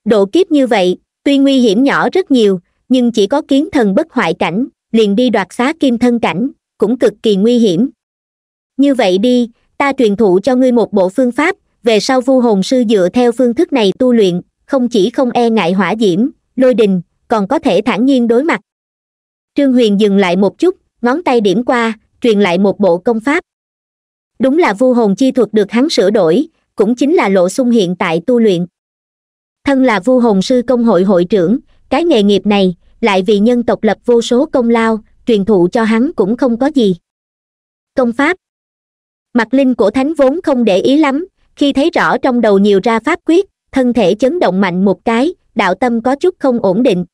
độ kiếp như vậy tuy nguy hiểm nhỏ rất nhiều nhưng chỉ có kiến thần bất hoại cảnh liền đi đoạt xá kim thân cảnh cũng cực kỳ nguy hiểm như vậy đi ta truyền thụ cho ngươi một bộ phương pháp về sau vu hồn sư dựa theo phương thức này tu luyện không chỉ không e ngại hỏa diễm lôi đình còn có thể thản nhiên đối mặt trương huyền dừng lại một chút ngón tay điểm qua truyền lại một bộ công pháp đúng là vu hồn chi thuật được hắn sửa đổi cũng chính là lộ sung hiện tại tu luyện thân là vu hồn sư công hội hội trưởng cái nghề nghiệp này lại vì nhân tộc lập vô số công lao truyền thụ cho hắn cũng không có gì công pháp mặt linh của thánh vốn không để ý lắm khi thấy rõ trong đầu nhiều ra pháp quyết thân thể chấn động mạnh một cái đạo tâm có chút không ổn định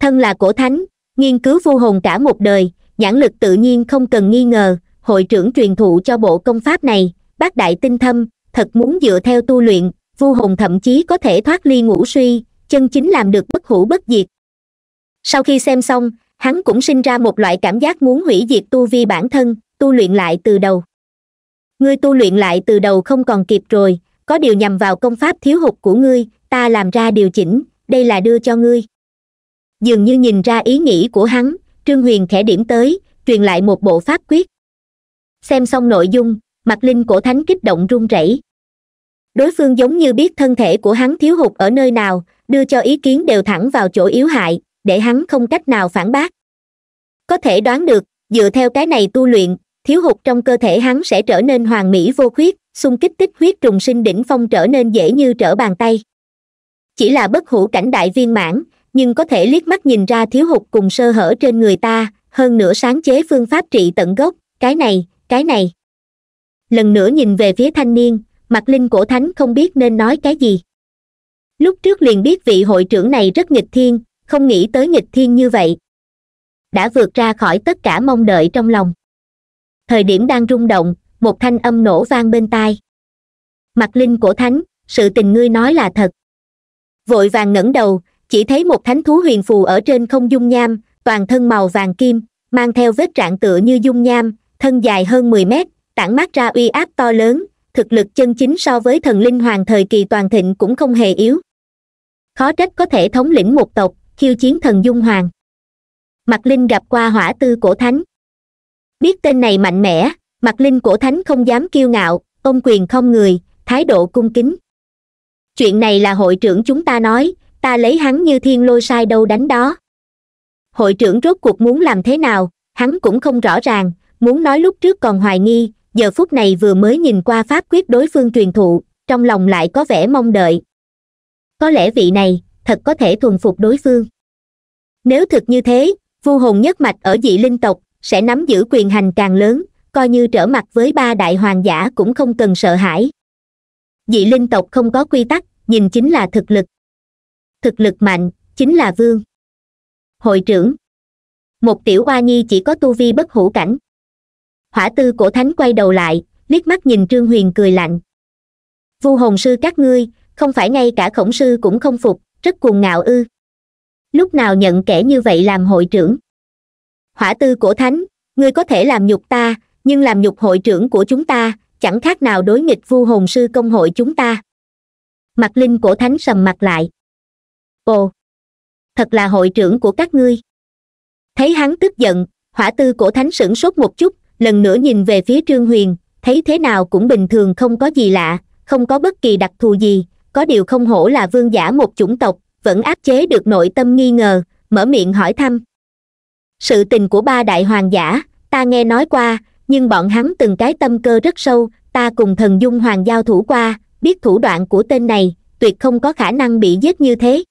thân là cổ thánh nghiên cứu vô hồn cả một đời nhãn lực tự nhiên không cần nghi ngờ hội trưởng truyền thụ cho bộ công pháp này bác đại tinh thâm thật muốn dựa theo tu luyện vô hồn thậm chí có thể thoát ly ngũ suy chân chính làm được bất hủ bất diệt sau khi xem xong hắn cũng sinh ra một loại cảm giác muốn hủy diệt tu vi bản thân tu luyện lại từ đầu ngươi tu luyện lại từ đầu không còn kịp rồi có điều nhằm vào công pháp thiếu hụt của ngươi ta làm ra điều chỉnh đây là đưa cho ngươi dường như nhìn ra ý nghĩ của hắn trương huyền khẽ điểm tới truyền lại một bộ pháp quyết xem xong nội dung mặt linh cổ thánh kích động run rẩy đối phương giống như biết thân thể của hắn thiếu hụt ở nơi nào đưa cho ý kiến đều thẳng vào chỗ yếu hại để hắn không cách nào phản bác có thể đoán được dựa theo cái này tu luyện thiếu hụt trong cơ thể hắn sẽ trở nên hoàn mỹ vô khuyết xung kích tích huyết trùng sinh đỉnh phong trở nên dễ như trở bàn tay chỉ là bất hữu cảnh đại viên mãn nhưng có thể liếc mắt nhìn ra thiếu hụt cùng sơ hở trên người ta hơn nữa sáng chế phương pháp trị tận gốc cái này cái này lần nữa nhìn về phía thanh niên mặt linh cổ thánh không biết nên nói cái gì lúc trước liền biết vị hội trưởng này rất nghịch thiên không nghĩ tới nghịch thiên như vậy đã vượt ra khỏi tất cả mong đợi trong lòng thời điểm đang rung động một thanh âm nổ vang bên tai mặt linh của thánh sự tình ngươi nói là thật vội vàng ngẩng đầu chỉ thấy một thánh thú huyền phù ở trên không dung nham toàn thân màu vàng kim mang theo vết trạng tựa như dung nham thân dài hơn mười mét tản mát ra uy áp to lớn thực lực chân chính so với thần linh hoàng thời kỳ toàn thịnh cũng không hề yếu khó trách có thể thống lĩnh một tộc khiêu chiến thần dung hoàng mặt linh gặp qua hỏa tư cổ thánh biết tên này mạnh mẽ mặt linh cổ thánh không dám kiêu ngạo ôm quyền không người thái độ cung kính chuyện này là hội trưởng chúng ta nói ta lấy hắn như thiên lôi sai đâu đánh đó hội trưởng rốt cuộc muốn làm thế nào hắn cũng không rõ ràng muốn nói lúc trước còn hoài nghi giờ phút này vừa mới nhìn qua pháp quyết đối phương truyền thụ trong lòng lại có vẻ mong đợi có lẽ vị này thật có thể thuần phục đối phương nếu thực như thế vu hồn nhất mạch ở dị linh tộc sẽ nắm giữ quyền hành càng lớn coi như trở mặt với ba đại hoàng giả cũng không cần sợ hãi dị linh tộc không có quy tắc nhìn chính là thực lực thực lực mạnh chính là vương hội trưởng một tiểu oa nhi chỉ có tu vi bất hữu cảnh hỏa tư cổ thánh quay đầu lại liếc mắt nhìn trương huyền cười lạnh vu hồn sư các ngươi không phải ngay cả khổng sư cũng không phục rất cuồng ngạo ư lúc nào nhận kẻ như vậy làm hội trưởng hỏa tư cổ thánh ngươi có thể làm nhục ta nhưng làm nhục hội trưởng của chúng ta chẳng khác nào đối nghịch vu hồn sư công hội chúng ta mặt linh cổ thánh sầm mặt lại ồ thật là hội trưởng của các ngươi thấy hắn tức giận hỏa tư cổ thánh sửng sốt một chút lần nữa nhìn về phía trương huyền thấy thế nào cũng bình thường không có gì lạ không có bất kỳ đặc thù gì có điều không hổ là vương giả một chủng tộc vẫn áp chế được nội tâm nghi ngờ mở miệng hỏi thăm sự tình của ba đại hoàng giả ta nghe nói qua nhưng bọn hắn từng cái tâm cơ rất sâu ta cùng thần dung hoàng giao thủ qua biết thủ đoạn của tên này tuyệt không có khả năng bị giết như thế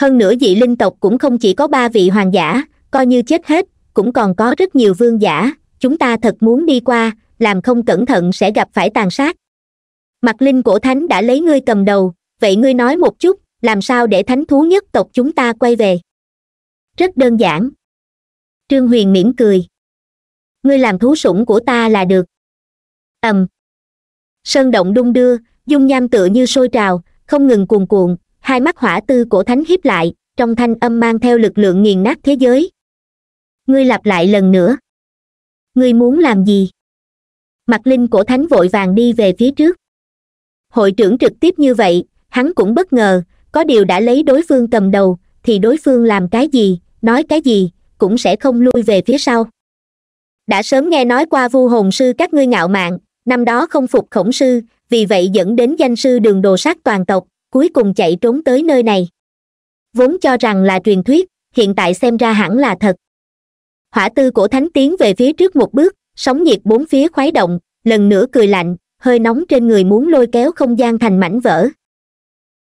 hơn nữa dị linh tộc cũng không chỉ có ba vị hoàng giả coi như chết hết cũng còn có rất nhiều vương giả chúng ta thật muốn đi qua làm không cẩn thận sẽ gặp phải tàn sát mặt linh của thánh đã lấy ngươi cầm đầu vậy ngươi nói một chút làm sao để thánh thú nhất tộc chúng ta quay về rất đơn giản trương huyền mỉm cười ngươi làm thú sủng của ta là được ầm um. sơn động đung đưa dung nham tựa như sôi trào không ngừng cuồn cuộn hai mắt hỏa tư của thánh hiếp lại trong thanh âm mang theo lực lượng nghiền nát thế giới ngươi lặp lại lần nữa ngươi muốn làm gì mặt linh của thánh vội vàng đi về phía trước hội trưởng trực tiếp như vậy hắn cũng bất ngờ có điều đã lấy đối phương cầm đầu thì đối phương làm cái gì nói cái gì cũng sẽ không lui về phía sau đã sớm nghe nói qua vu hồn sư các ngươi ngạo mạn năm đó không phục khổng sư vì vậy dẫn đến danh sư đường đồ sát toàn tộc cuối cùng chạy trốn tới nơi này vốn cho rằng là truyền thuyết hiện tại xem ra hẳn là thật hỏa tư cổ thánh tiến về phía trước một bước sóng nhiệt bốn phía khoái động lần nữa cười lạnh hơi nóng trên người muốn lôi kéo không gian thành mảnh vỡ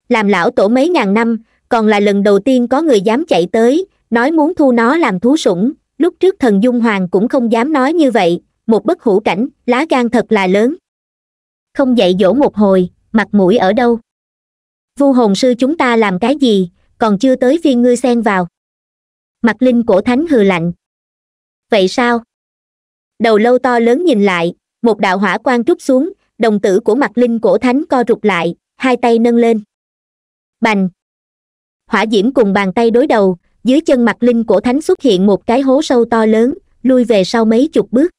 làm lão tổ mấy ngàn năm còn là lần đầu tiên có người dám chạy tới nói muốn thu nó làm thú sủng lúc trước thần dung hoàng cũng không dám nói như vậy một bất hữu cảnh lá gan thật là lớn không dạy dỗ một hồi mặt mũi ở đâu vu hồn sư chúng ta làm cái gì còn chưa tới phiên ngươi xen vào mặt linh cổ thánh hừ lạnh vậy sao đầu lâu to lớn nhìn lại một đạo hỏa quan trút xuống đồng tử của mặt linh cổ thánh co rụt lại hai tay nâng lên bành hỏa diễm cùng bàn tay đối đầu dưới chân mặt linh cổ thánh xuất hiện một cái hố sâu to lớn lui về sau mấy chục bước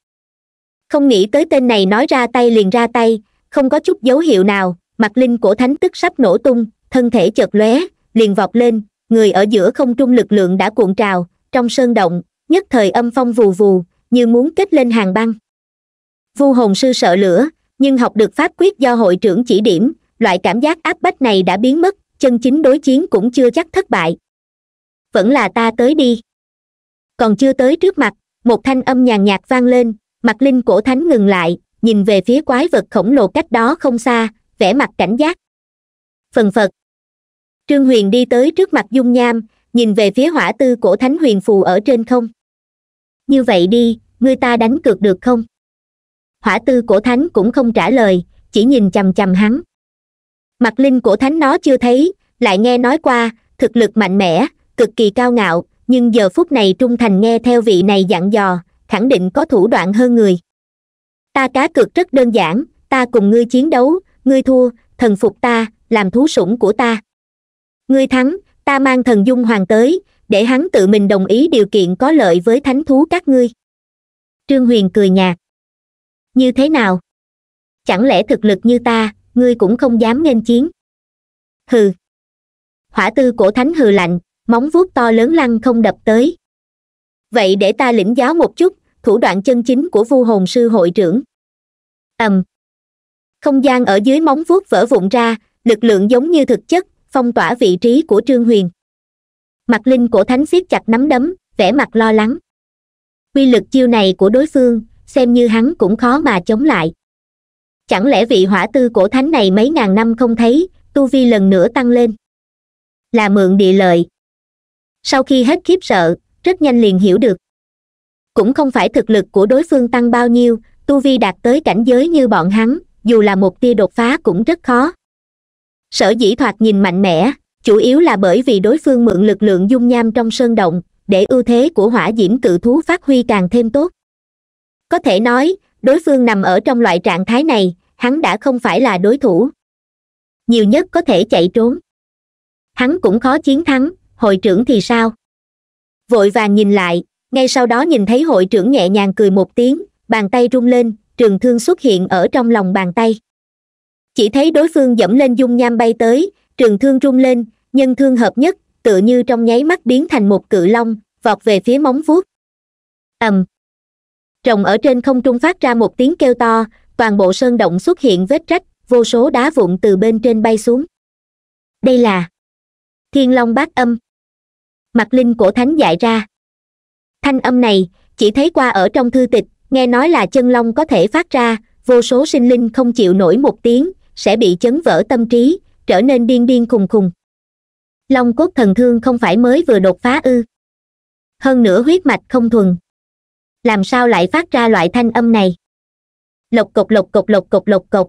không nghĩ tới tên này nói ra tay liền ra tay không có chút dấu hiệu nào mặt linh cổ thánh tức sắp nổ tung thân thể chợt lóe liền vọt lên người ở giữa không trung lực lượng đã cuộn trào trong sơn động nhất thời âm phong vù vù như muốn kết lên hàng băng vu hồn sư sợ lửa nhưng học được pháp quyết do hội trưởng chỉ điểm loại cảm giác áp bách này đã biến mất chân chính đối chiến cũng chưa chắc thất bại vẫn là ta tới đi còn chưa tới trước mặt một thanh âm nhàn nhạt vang lên mặt linh cổ thánh ngừng lại nhìn về phía quái vật khổng lồ cách đó không xa vẻ mặt cảnh giác phần phật trương huyền đi tới trước mặt dung nham nhìn về phía hỏa tư cổ thánh huyền phù ở trên không như vậy đi ngươi ta đánh cược được không hỏa tư cổ thánh cũng không trả lời chỉ nhìn chằm chằm hắn mặt linh cổ thánh nó chưa thấy lại nghe nói qua thực lực mạnh mẽ cực kỳ cao ngạo nhưng giờ phút này trung thành nghe theo vị này dặn dò khẳng định có thủ đoạn hơn người ta cá cược rất đơn giản ta cùng ngươi chiến đấu ngươi thua thần phục ta làm thú sủng của ta ngươi thắng ta mang thần dung hoàng tới để hắn tự mình đồng ý điều kiện có lợi với thánh thú các ngươi trương huyền cười nhạt như thế nào chẳng lẽ thực lực như ta ngươi cũng không dám nghênh chiến hừ hỏa tư cổ thánh hừ lạnh móng vuốt to lớn lăng không đập tới vậy để ta lĩnh giáo một chút thủ đoạn chân chính của vu hồn sư hội trưởng ầm không gian ở dưới móng vuốt vỡ vụn ra lực lượng giống như thực chất phong tỏa vị trí của trương huyền mặt linh cổ thánh siết chặt nắm đấm vẻ mặt lo lắng quy lực chiêu này của đối phương xem như hắn cũng khó mà chống lại chẳng lẽ vị hỏa tư cổ thánh này mấy ngàn năm không thấy tu vi lần nữa tăng lên là mượn địa lợi sau khi hết khiếp sợ rất nhanh liền hiểu được cũng không phải thực lực của đối phương tăng bao nhiêu tu vi đạt tới cảnh giới như bọn hắn dù là một tia đột phá cũng rất khó sở dĩ thoạt nhìn mạnh mẽ chủ yếu là bởi vì đối phương mượn lực lượng dung nham trong sơn động để ưu thế của hỏa diễm cự thú phát huy càng thêm tốt có thể nói đối phương nằm ở trong loại trạng thái này hắn đã không phải là đối thủ nhiều nhất có thể chạy trốn hắn cũng khó chiến thắng hội trưởng thì sao vội vàng nhìn lại ngay sau đó nhìn thấy hội trưởng nhẹ nhàng cười một tiếng bàn tay rung lên trường thương xuất hiện ở trong lòng bàn tay chỉ thấy đối phương dẫm lên dung nham bay tới trường thương rung lên nhân thương hợp nhất tự như trong nháy mắt biến thành một cự long vọt về phía móng vuốt ầm rồng ở trên không trung phát ra một tiếng kêu to toàn bộ sơn động xuất hiện vết rách vô số đá vụn từ bên trên bay xuống đây là thiên long bát âm mặt linh cổ thánh dạy ra thanh âm này chỉ thấy qua ở trong thư tịch nghe nói là chân long có thể phát ra vô số sinh linh không chịu nổi một tiếng sẽ bị chấn vỡ tâm trí trở nên điên điên khùng khùng long cốt thần thương không phải mới vừa đột phá ư hơn nữa huyết mạch không thuần làm sao lại phát ra loại thanh âm này lộc cộc lộc cộc lộc cộc lộc cộc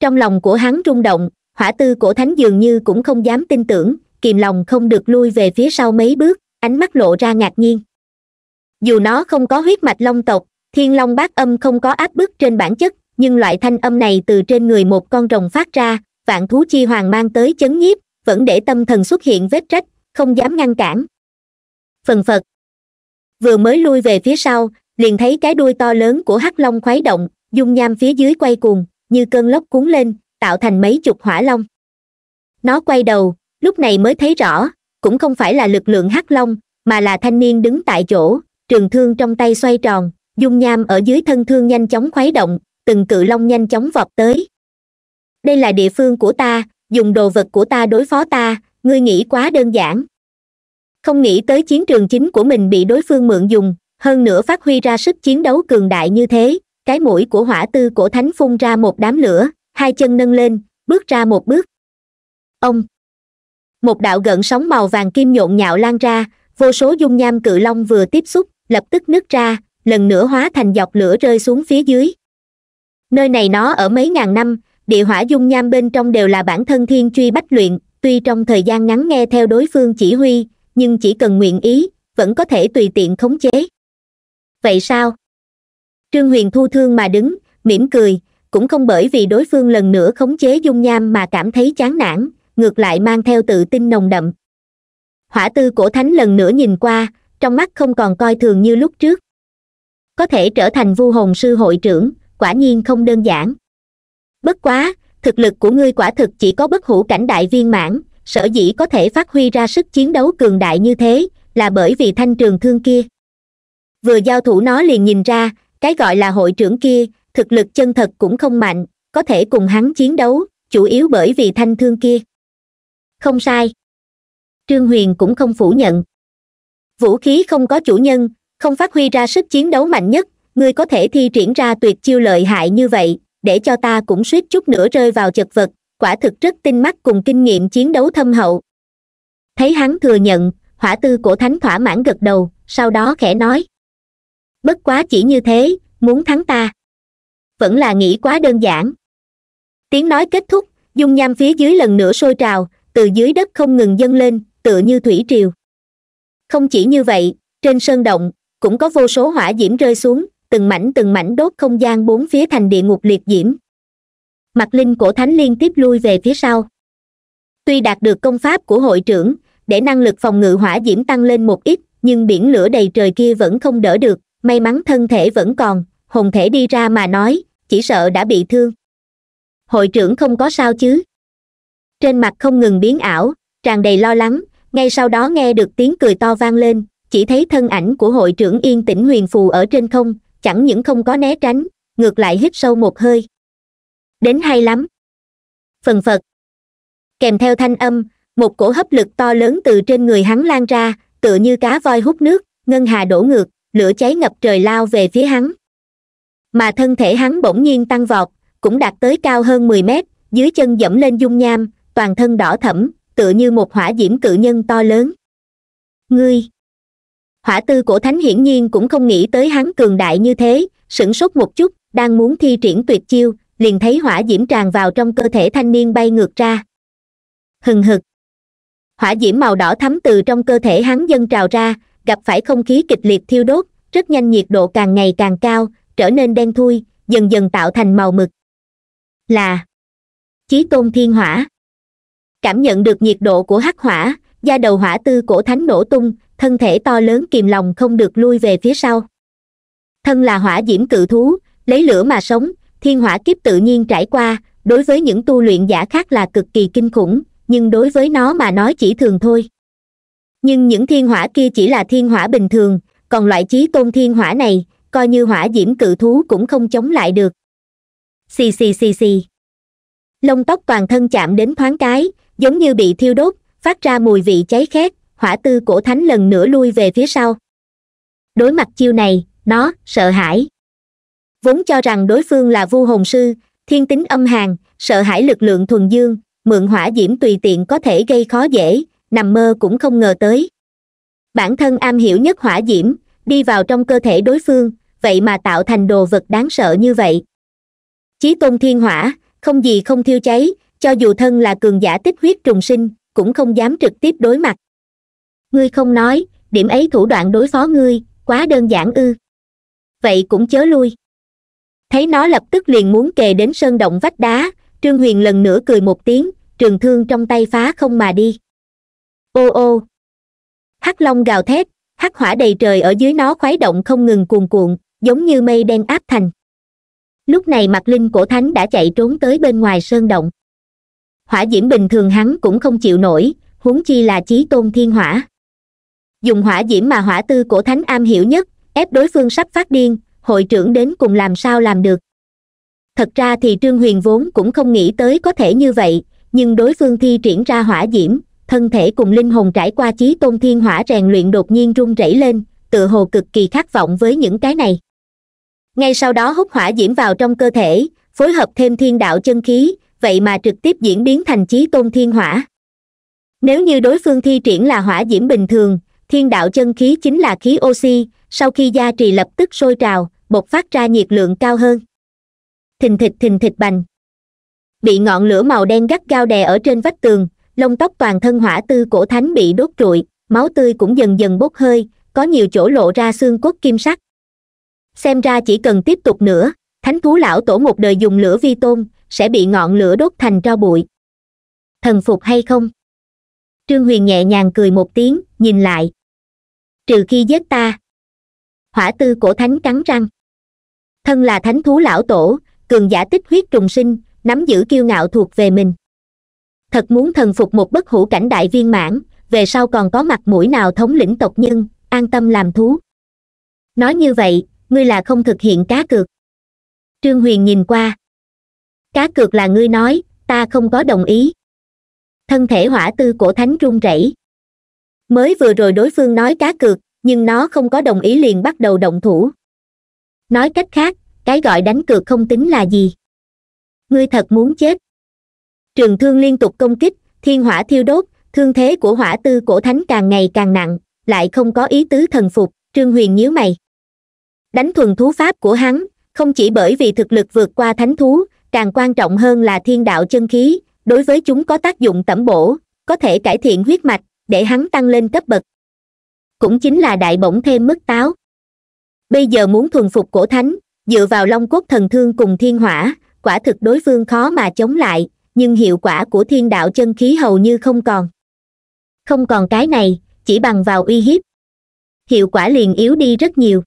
trong lòng của hắn rung động hỏa tư cổ thánh dường như cũng không dám tin tưởng kìm lòng không được lui về phía sau mấy bước ánh mắt lộ ra ngạc nhiên dù nó không có huyết mạch long tộc thiên long bát âm không có áp bức trên bản chất nhưng loại thanh âm này từ trên người một con rồng phát ra vạn thú chi hoàng mang tới chấn nhiếp vẫn để tâm thần xuất hiện vết rách không dám ngăn cản phần phật vừa mới lui về phía sau liền thấy cái đuôi to lớn của hắc long khuấy động dung nham phía dưới quay cuồng như cơn lốc cuốn lên tạo thành mấy chục hỏa long nó quay đầu lúc này mới thấy rõ cũng không phải là lực lượng hắc long mà là thanh niên đứng tại chỗ trường thương trong tay xoay tròn dung nham ở dưới thân thương nhanh chóng khuấy động từng cự long nhanh chóng vọt tới đây là địa phương của ta dùng đồ vật của ta đối phó ta ngươi nghĩ quá đơn giản không nghĩ tới chiến trường chính của mình bị đối phương mượn dùng hơn nữa phát huy ra sức chiến đấu cường đại như thế cái mũi của hỏa tư cổ thánh phun ra một đám lửa hai chân nâng lên bước ra một bước ông một đạo gợn sóng màu vàng kim nhộn nhạo lan ra vô số dung nham cự long vừa tiếp xúc lập tức nứt ra lần nữa hóa thành dọc lửa rơi xuống phía dưới nơi này nó ở mấy ngàn năm địa hỏa dung nham bên trong đều là bản thân thiên truy bách luyện tuy trong thời gian ngắn nghe theo đối phương chỉ huy nhưng chỉ cần nguyện ý vẫn có thể tùy tiện khống chế vậy sao trương huyền thu thương mà đứng mỉm cười cũng không bởi vì đối phương lần nữa khống chế dung nham mà cảm thấy chán nản ngược lại mang theo tự tin nồng đậm hỏa tư cổ thánh lần nữa nhìn qua trong mắt không còn coi thường như lúc trước có thể trở thành vu hồn sư hội trưởng quả nhiên không đơn giản bất quá thực lực của ngươi quả thực chỉ có bất hữu cảnh đại viên mãn sở dĩ có thể phát huy ra sức chiến đấu cường đại như thế là bởi vì thanh trường thương kia vừa giao thủ nó liền nhìn ra cái gọi là hội trưởng kia thực lực chân thật cũng không mạnh có thể cùng hắn chiến đấu chủ yếu bởi vì thanh thương kia không sai trương huyền cũng không phủ nhận vũ khí không có chủ nhân không phát huy ra sức chiến đấu mạnh nhất ngươi có thể thi triển ra tuyệt chiêu lợi hại như vậy để cho ta cũng suýt chút nữa rơi vào chật vật quả thực rất tinh mắt cùng kinh nghiệm chiến đấu thâm hậu thấy hắn thừa nhận hỏa tư cổ thánh thỏa mãn gật đầu sau đó khẽ nói bất quá chỉ như thế muốn thắng ta vẫn là nghĩ quá đơn giản tiếng nói kết thúc dung nham phía dưới lần nữa sôi trào từ dưới đất không ngừng dâng lên tựa như thủy triều không chỉ như vậy trên sơn động cũng có vô số hỏa diễm rơi xuống từng mảnh từng mảnh đốt không gian bốn phía thành địa ngục liệt diễm mặt linh cổ thánh liên tiếp lui về phía sau tuy đạt được công pháp của hội trưởng để năng lực phòng ngự hỏa diễm tăng lên một ít nhưng biển lửa đầy trời kia vẫn không đỡ được may mắn thân thể vẫn còn hồn thể đi ra mà nói chỉ sợ đã bị thương hội trưởng không có sao chứ trên mặt không ngừng biến ảo tràn đầy lo lắng ngay sau đó nghe được tiếng cười to vang lên chỉ thấy thân ảnh của hội trưởng yên tĩnh huyền phù ở trên không chẳng những không có né tránh ngược lại hít sâu một hơi đến hay lắm phần phật kèm theo thanh âm một cổ hấp lực to lớn từ trên người hắn lan ra tựa như cá voi hút nước ngân hà đổ ngược lửa cháy ngập trời lao về phía hắn mà thân thể hắn bỗng nhiên tăng vọt cũng đạt tới cao hơn mười mét dưới chân dẫm lên dung nham toàn thân đỏ thẫm tựa như một hỏa diễm cự nhân to lớn ngươi hỏa tư cổ thánh hiển nhiên cũng không nghĩ tới hắn cường đại như thế sửng sốt một chút đang muốn thi triển tuyệt chiêu liền thấy hỏa diễm tràn vào trong cơ thể thanh niên bay ngược ra hừng hực hỏa diễm màu đỏ thấm từ trong cơ thể hắn dâng trào ra gặp phải không khí kịch liệt thiêu đốt rất nhanh nhiệt độ càng ngày càng cao trở nên đen thui dần dần tạo thành màu mực là chí tôn thiên hỏa cảm nhận được nhiệt độ của hắc hỏa da đầu hỏa tư cổ thánh nổ tung thân thể to lớn kìm lòng không được lui về phía sau thân là hỏa diễm cự thú lấy lửa mà sống thiên hỏa kiếp tự nhiên trải qua đối với những tu luyện giả khác là cực kỳ kinh khủng nhưng đối với nó mà nói chỉ thường thôi nhưng những thiên hỏa kia chỉ là thiên hỏa bình thường còn loại chí tôn thiên hỏa này coi như hỏa diễm cự thú cũng không chống lại được xì xì xì xì lông tóc toàn thân chạm đến thoáng cái giống như bị thiêu đốt phát ra mùi vị cháy khét hỏa tư cổ thánh lần nữa lui về phía sau đối mặt chiêu này nó sợ hãi vốn cho rằng đối phương là vu hồn sư thiên tính âm hàn sợ hãi lực lượng thuần dương mượn hỏa diễm tùy tiện có thể gây khó dễ nằm mơ cũng không ngờ tới bản thân am hiểu nhất hỏa diễm đi vào trong cơ thể đối phương vậy mà tạo thành đồ vật đáng sợ như vậy chí tôn thiên hỏa không gì không thiêu cháy cho dù thân là cường giả tích huyết trùng sinh cũng không dám trực tiếp đối mặt ngươi không nói điểm ấy thủ đoạn đối phó ngươi quá đơn giản ư vậy cũng chớ lui thấy nó lập tức liền muốn kề đến sơn động vách đá trương huyền lần nữa cười một tiếng trường thương trong tay phá không mà đi ô ô hắc long gào thét hắc hỏa đầy trời ở dưới nó khoái động không ngừng cuồn cuộn giống như mây đen áp thành lúc này mặt linh cổ thánh đã chạy trốn tới bên ngoài sơn động hỏa diễm bình thường hắn cũng không chịu nổi huống chi là chí tôn thiên hỏa dùng hỏa diễm mà hỏa tư cổ thánh am hiểu nhất ép đối phương sắp phát điên hội trưởng đến cùng làm sao làm được thật ra thì trương huyền vốn cũng không nghĩ tới có thể như vậy nhưng đối phương thi triển ra hỏa diễm thân thể cùng linh hồn trải qua chí tôn thiên hỏa rèn luyện đột nhiên rung rẩy lên tự hồ cực kỳ khát vọng với những cái này ngay sau đó hút hỏa diễm vào trong cơ thể phối hợp thêm thiên đạo chân khí vậy mà trực tiếp diễn biến thành chí tôn thiên hỏa nếu như đối phương thi triển là hỏa diễm bình thường thiên đạo chân khí chính là khí oxy sau khi gia trì lập tức sôi trào bộc phát ra nhiệt lượng cao hơn thình thịch thình thịch bành bị ngọn lửa màu đen gắt gao đè ở trên vách tường lông tóc toàn thân hỏa tư cổ thánh bị đốt trụi máu tươi cũng dần dần bốc hơi có nhiều chỗ lộ ra xương cốt kim sắc xem ra chỉ cần tiếp tục nữa thánh thú lão tổ một đời dùng lửa vi tôn sẽ bị ngọn lửa đốt thành tro bụi thần phục hay không trương huyền nhẹ nhàng cười một tiếng nhìn lại trừ khi giết ta hỏa tư cổ thánh cắn răng thân là thánh thú lão tổ cường giả tích huyết trùng sinh nắm giữ kiêu ngạo thuộc về mình thật muốn thần phục một bất hủ cảnh đại viên mãn về sau còn có mặt mũi nào thống lĩnh tộc nhân an tâm làm thú nói như vậy ngươi là không thực hiện cá cược trương huyền nhìn qua cá cược là ngươi nói ta không có đồng ý thân thể hỏa tư cổ thánh run rẩy mới vừa rồi đối phương nói cá cược nhưng nó không có đồng ý liền bắt đầu động thủ nói cách khác cái gọi đánh cược không tính là gì ngươi thật muốn chết trường thương liên tục công kích thiên hỏa thiêu đốt thương thế của hỏa tư cổ thánh càng ngày càng nặng lại không có ý tứ thần phục trương huyền nhíu mày đánh thuần thú pháp của hắn không chỉ bởi vì thực lực vượt qua thánh thú càng quan trọng hơn là thiên đạo chân khí đối với chúng có tác dụng tẩm bổ có thể cải thiện huyết mạch để hắn tăng lên cấp bậc cũng chính là đại bổng thêm mức táo bây giờ muốn thuần phục cổ thánh dựa vào long cốt thần thương cùng thiên hỏa quả thực đối phương khó mà chống lại nhưng hiệu quả của thiên đạo chân khí hầu như không còn không còn cái này chỉ bằng vào uy hiếp hiệu quả liền yếu đi rất nhiều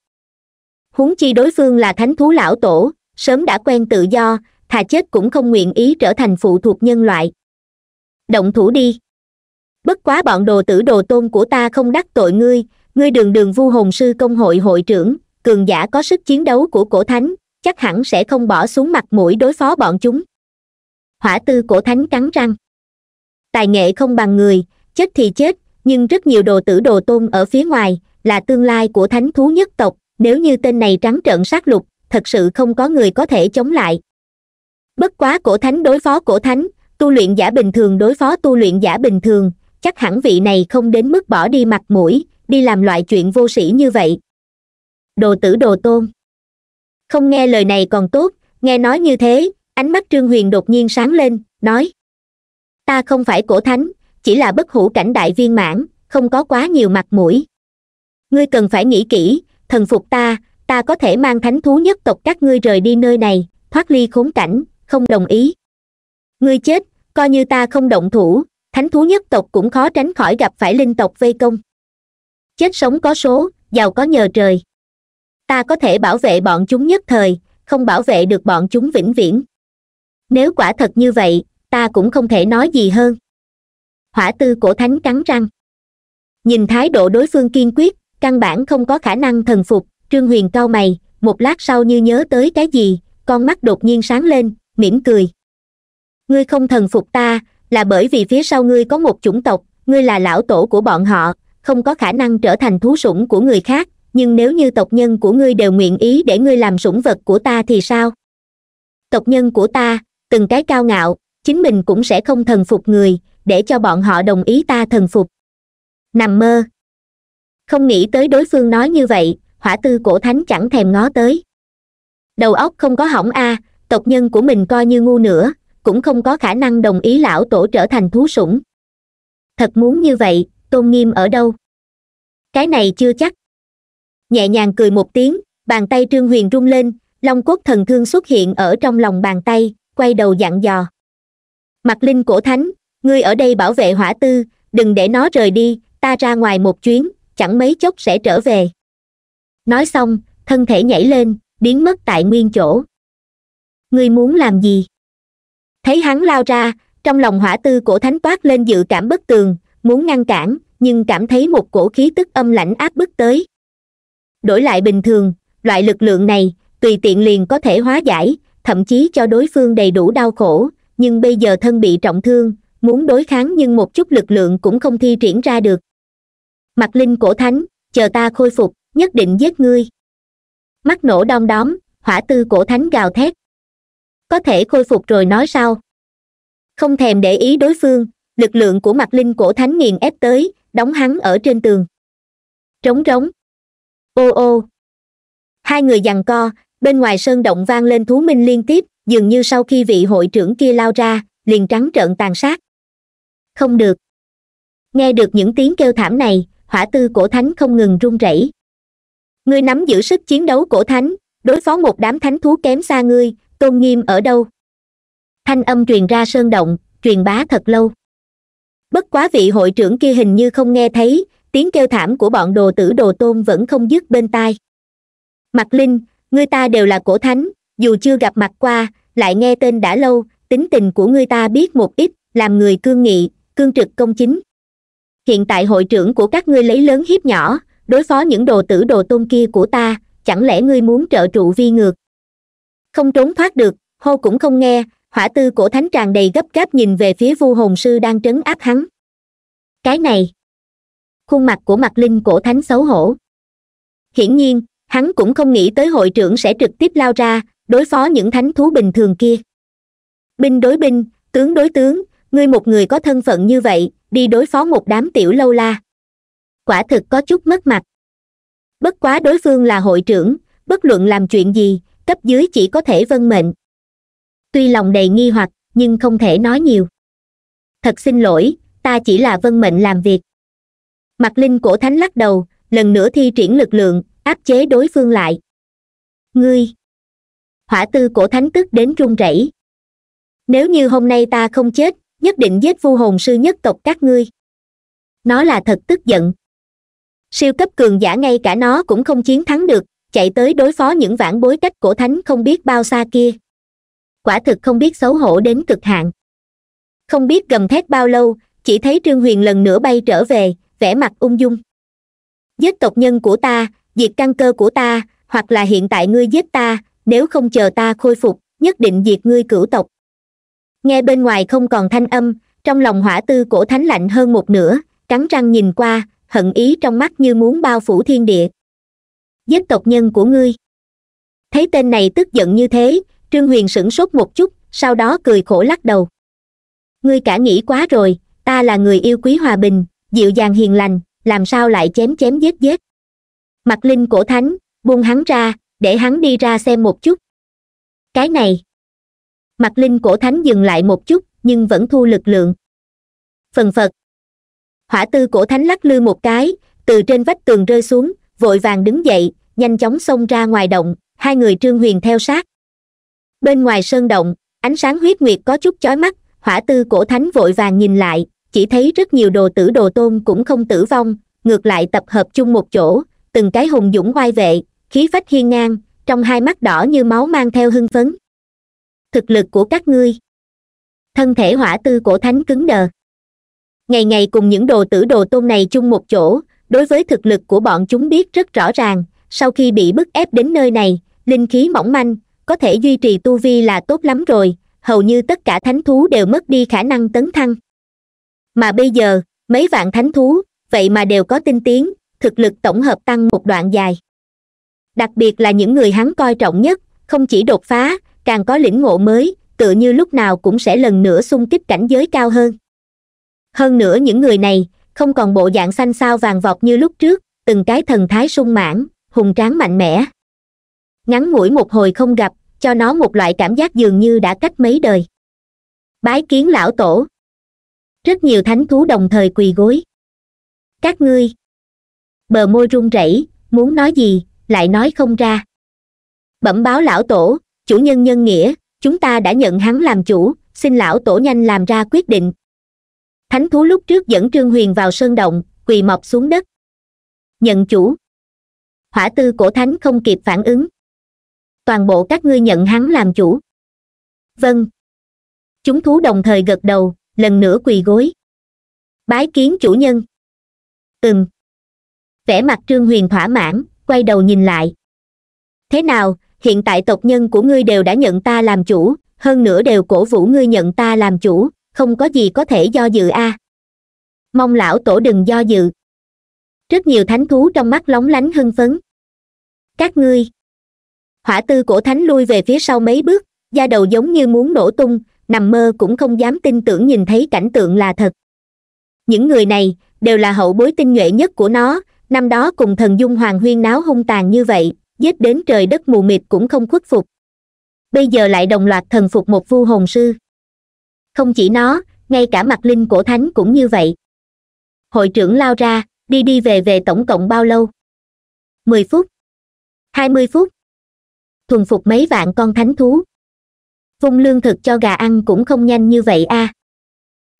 huống chi đối phương là thánh thú lão tổ sớm đã quen tự do thà chết cũng không nguyện ý trở thành phụ thuộc nhân loại động thủ đi bất quá bọn đồ tử đồ tôn của ta không đắc tội ngươi ngươi đường đường vu hồn sư công hội hội trưởng cường giả có sức chiến đấu của cổ thánh chắc hẳn sẽ không bỏ xuống mặt mũi đối phó bọn chúng hỏa tư cổ thánh cắn răng tài nghệ không bằng người chết thì chết nhưng rất nhiều đồ tử đồ tôn ở phía ngoài là tương lai của thánh thú nhất tộc nếu như tên này trắng trợn sát lục thật sự không có người có thể chống lại bất quá cổ thánh đối phó cổ thánh tu luyện giả bình thường đối phó tu luyện giả bình thường chắc hẳn vị này không đến mức bỏ đi mặt mũi đi làm loại chuyện vô sĩ như vậy đồ tử đồ tôn không nghe lời này còn tốt nghe nói như thế ánh mắt trương huyền đột nhiên sáng lên nói ta không phải cổ thánh chỉ là bất hủ cảnh đại viên mãn không có quá nhiều mặt mũi ngươi cần phải nghĩ kỹ thần phục ta ta có thể mang thánh thú nhất tộc các ngươi rời đi nơi này thoát ly khốn cảnh không đồng ý ngươi chết coi như ta không động thủ thánh thú nhất tộc cũng khó tránh khỏi gặp phải linh tộc vây công chết sống có số giàu có nhờ trời ta có thể bảo vệ bọn chúng nhất thời không bảo vệ được bọn chúng vĩnh viễn nếu quả thật như vậy ta cũng không thể nói gì hơn hỏa tư cổ thánh cắn răng nhìn thái độ đối phương kiên quyết căn bản không có khả năng thần phục trương huyền cau mày một lát sau như nhớ tới cái gì con mắt đột nhiên sáng lên mỉm cười ngươi không thần phục ta là bởi vì phía sau ngươi có một chủng tộc ngươi là lão tổ của bọn họ không có khả năng trở thành thú sủng của người khác nhưng nếu như tộc nhân của ngươi đều nguyện ý để ngươi làm sủng vật của ta thì sao tộc nhân của ta từng cái cao ngạo chính mình cũng sẽ không thần phục người để cho bọn họ đồng ý ta thần phục nằm mơ không nghĩ tới đối phương nói như vậy hỏa tư cổ thánh chẳng thèm ngó tới đầu óc không có hỏng a à, tộc nhân của mình coi như ngu nữa cũng không có khả năng đồng ý lão tổ trở thành thú sủng thật muốn như vậy tôn nghiêm ở đâu cái này chưa chắc nhẹ nhàng cười một tiếng bàn tay trương huyền rung lên long cốt thần thương xuất hiện ở trong lòng bàn tay quay đầu dặn dò mặt linh cổ thánh ngươi ở đây bảo vệ hỏa tư đừng để nó rời đi ta ra ngoài một chuyến chẳng mấy chốc sẽ trở về nói xong thân thể nhảy lên biến mất tại nguyên chỗ ngươi muốn làm gì thấy hắn lao ra trong lòng hỏa tư cổ thánh toát lên dự cảm bất tường muốn ngăn cản nhưng cảm thấy một cổ khí tức âm lãnh áp bức tới đổi lại bình thường loại lực lượng này tùy tiện liền có thể hóa giải thậm chí cho đối phương đầy đủ đau khổ nhưng bây giờ thân bị trọng thương muốn đối kháng nhưng một chút lực lượng cũng không thi triển ra được mặt linh cổ thánh chờ ta khôi phục nhất định giết ngươi mắt nổ đom đóm hỏa tư cổ thánh gào thét có thể khôi phục rồi nói sao không thèm để ý đối phương lực lượng của mặt linh cổ thánh nghiền ép tới đóng hắn ở trên tường trống rỗng ô ô hai người giằng co bên ngoài sơn động vang lên thú minh liên tiếp dường như sau khi vị hội trưởng kia lao ra liền trắng trợn tàn sát không được nghe được những tiếng kêu thảm này hỏa tư cổ thánh không ngừng run rẩy ngươi nắm giữ sức chiến đấu cổ thánh đối phó một đám thánh thú kém xa ngươi tôn nghiêm ở đâu thanh âm truyền ra sơn động truyền bá thật lâu bất quá vị hội trưởng kia hình như không nghe thấy tiếng kêu thảm của bọn đồ tử đồ tôn vẫn không dứt bên tai mặt linh ngươi ta đều là cổ thánh dù chưa gặp mặt qua lại nghe tên đã lâu tính tình của ngươi ta biết một ít làm người cương nghị cương trực công chính hiện tại hội trưởng của các ngươi lấy lớn hiếp nhỏ đối phó những đồ tử đồ tôn kia của ta chẳng lẽ ngươi muốn trợ trụ vi ngược không trốn thoát được hô cũng không nghe hỏa tư cổ thánh tràn đầy gấp gáp nhìn về phía vu hồn sư đang trấn áp hắn cái này khuôn mặt của mặt linh cổ thánh xấu hổ hiển nhiên hắn cũng không nghĩ tới hội trưởng sẽ trực tiếp lao ra đối phó những thánh thú bình thường kia binh đối binh tướng đối tướng ngươi một người có thân phận như vậy đi đối phó một đám tiểu lâu la quả thực có chút mất mặt bất quá đối phương là hội trưởng bất luận làm chuyện gì cấp dưới chỉ có thể vân mệnh tuy lòng đầy nghi hoặc nhưng không thể nói nhiều thật xin lỗi ta chỉ là vân mệnh làm việc mặt linh cổ thánh lắc đầu lần nữa thi triển lực lượng áp chế đối phương lại ngươi hỏa tư cổ thánh tức đến run rẩy nếu như hôm nay ta không chết nhất định giết vu hồn sư nhất tộc các ngươi nó là thật tức giận siêu cấp cường giả ngay cả nó cũng không chiến thắng được chạy tới đối phó những vãn bối cách cổ thánh không biết bao xa kia quả thực không biết xấu hổ đến cực hạn không biết gầm thét bao lâu chỉ thấy trương huyền lần nữa bay trở về vẻ mặt ung dung giết tộc nhân của ta diệt căn cơ của ta hoặc là hiện tại ngươi giết ta nếu không chờ ta khôi phục nhất định diệt ngươi cửu tộc nghe bên ngoài không còn thanh âm trong lòng hỏa tư cổ thánh lạnh hơn một nửa cắn răng nhìn qua hận ý trong mắt như muốn bao phủ thiên địa giết tộc nhân của ngươi thấy tên này tức giận như thế trương huyền sửng sốt một chút sau đó cười khổ lắc đầu ngươi cả nghĩ quá rồi ta là người yêu quý hòa bình dịu dàng hiền lành làm sao lại chém chém giết giết mặt linh cổ thánh buông hắn ra để hắn đi ra xem một chút cái này mặt linh cổ thánh dừng lại một chút nhưng vẫn thu lực lượng phần phật hỏa tư cổ thánh lắc lư một cái từ trên vách tường rơi xuống vội vàng đứng dậy nhanh chóng xông ra ngoài động hai người trương huyền theo sát bên ngoài sơn động ánh sáng huyết nguyệt có chút chói mắt hỏa tư cổ thánh vội vàng nhìn lại chỉ thấy rất nhiều đồ tử đồ tôn cũng không tử vong ngược lại tập hợp chung một chỗ từng cái hùng dũng oai vệ khí phách hiên ngang trong hai mắt đỏ như máu mang theo hưng phấn thực lực của các ngươi thân thể hỏa tư cổ thánh cứng đờ ngày ngày cùng những đồ tử đồ tôn này chung một chỗ đối với thực lực của bọn chúng biết rất rõ ràng sau khi bị bức ép đến nơi này linh khí mỏng manh có thể duy trì tu vi là tốt lắm rồi hầu như tất cả thánh thú đều mất đi khả năng tấn thăng mà bây giờ mấy vạn thánh thú vậy mà đều có tinh tiến thực lực tổng hợp tăng một đoạn dài đặc biệt là những người hắn coi trọng nhất không chỉ đột phá càng có lĩnh ngộ mới tựa như lúc nào cũng sẽ lần nữa xung kích cảnh giới cao hơn hơn nữa những người này không còn bộ dạng xanh xao vàng vọt như lúc trước từng cái thần thái sung mãn hùng tráng mạnh mẽ ngắn ngủi một hồi không gặp cho nó một loại cảm giác dường như đã cách mấy đời bái kiến lão tổ rất nhiều thánh thú đồng thời quỳ gối các ngươi bờ môi run rẩy muốn nói gì lại nói không ra bẩm báo lão tổ chủ nhân nhân nghĩa chúng ta đã nhận hắn làm chủ xin lão tổ nhanh làm ra quyết định thánh thú lúc trước dẫn trương huyền vào sơn động quỳ mọc xuống đất nhận chủ hỏa tư cổ thánh không kịp phản ứng toàn bộ các ngươi nhận hắn làm chủ vâng chúng thú đồng thời gật đầu lần nữa quỳ gối bái kiến chủ nhân ừm vẻ mặt trương huyền thỏa mãn quay đầu nhìn lại thế nào hiện tại tộc nhân của ngươi đều đã nhận ta làm chủ hơn nữa đều cổ vũ ngươi nhận ta làm chủ không có gì có thể do dự a à. mong lão tổ đừng do dự rất nhiều thánh thú trong mắt lóng lánh hưng phấn các ngươi hỏa tư cổ thánh lui về phía sau mấy bước da đầu giống như muốn nổ tung nằm mơ cũng không dám tin tưởng nhìn thấy cảnh tượng là thật những người này đều là hậu bối tinh nhuệ nhất của nó năm đó cùng thần dung hoàng huyên náo hung tàn như vậy giết đến trời đất mù mịt cũng không khuất phục bây giờ lại đồng loạt thần phục một vu hồn sư không chỉ nó ngay cả mặt linh cổ thánh cũng như vậy hội trưởng lao ra đi đi về về tổng cộng bao lâu mười phút hai mươi phút thuần phục mấy vạn con thánh thú phung lương thực cho gà ăn cũng không nhanh như vậy a à.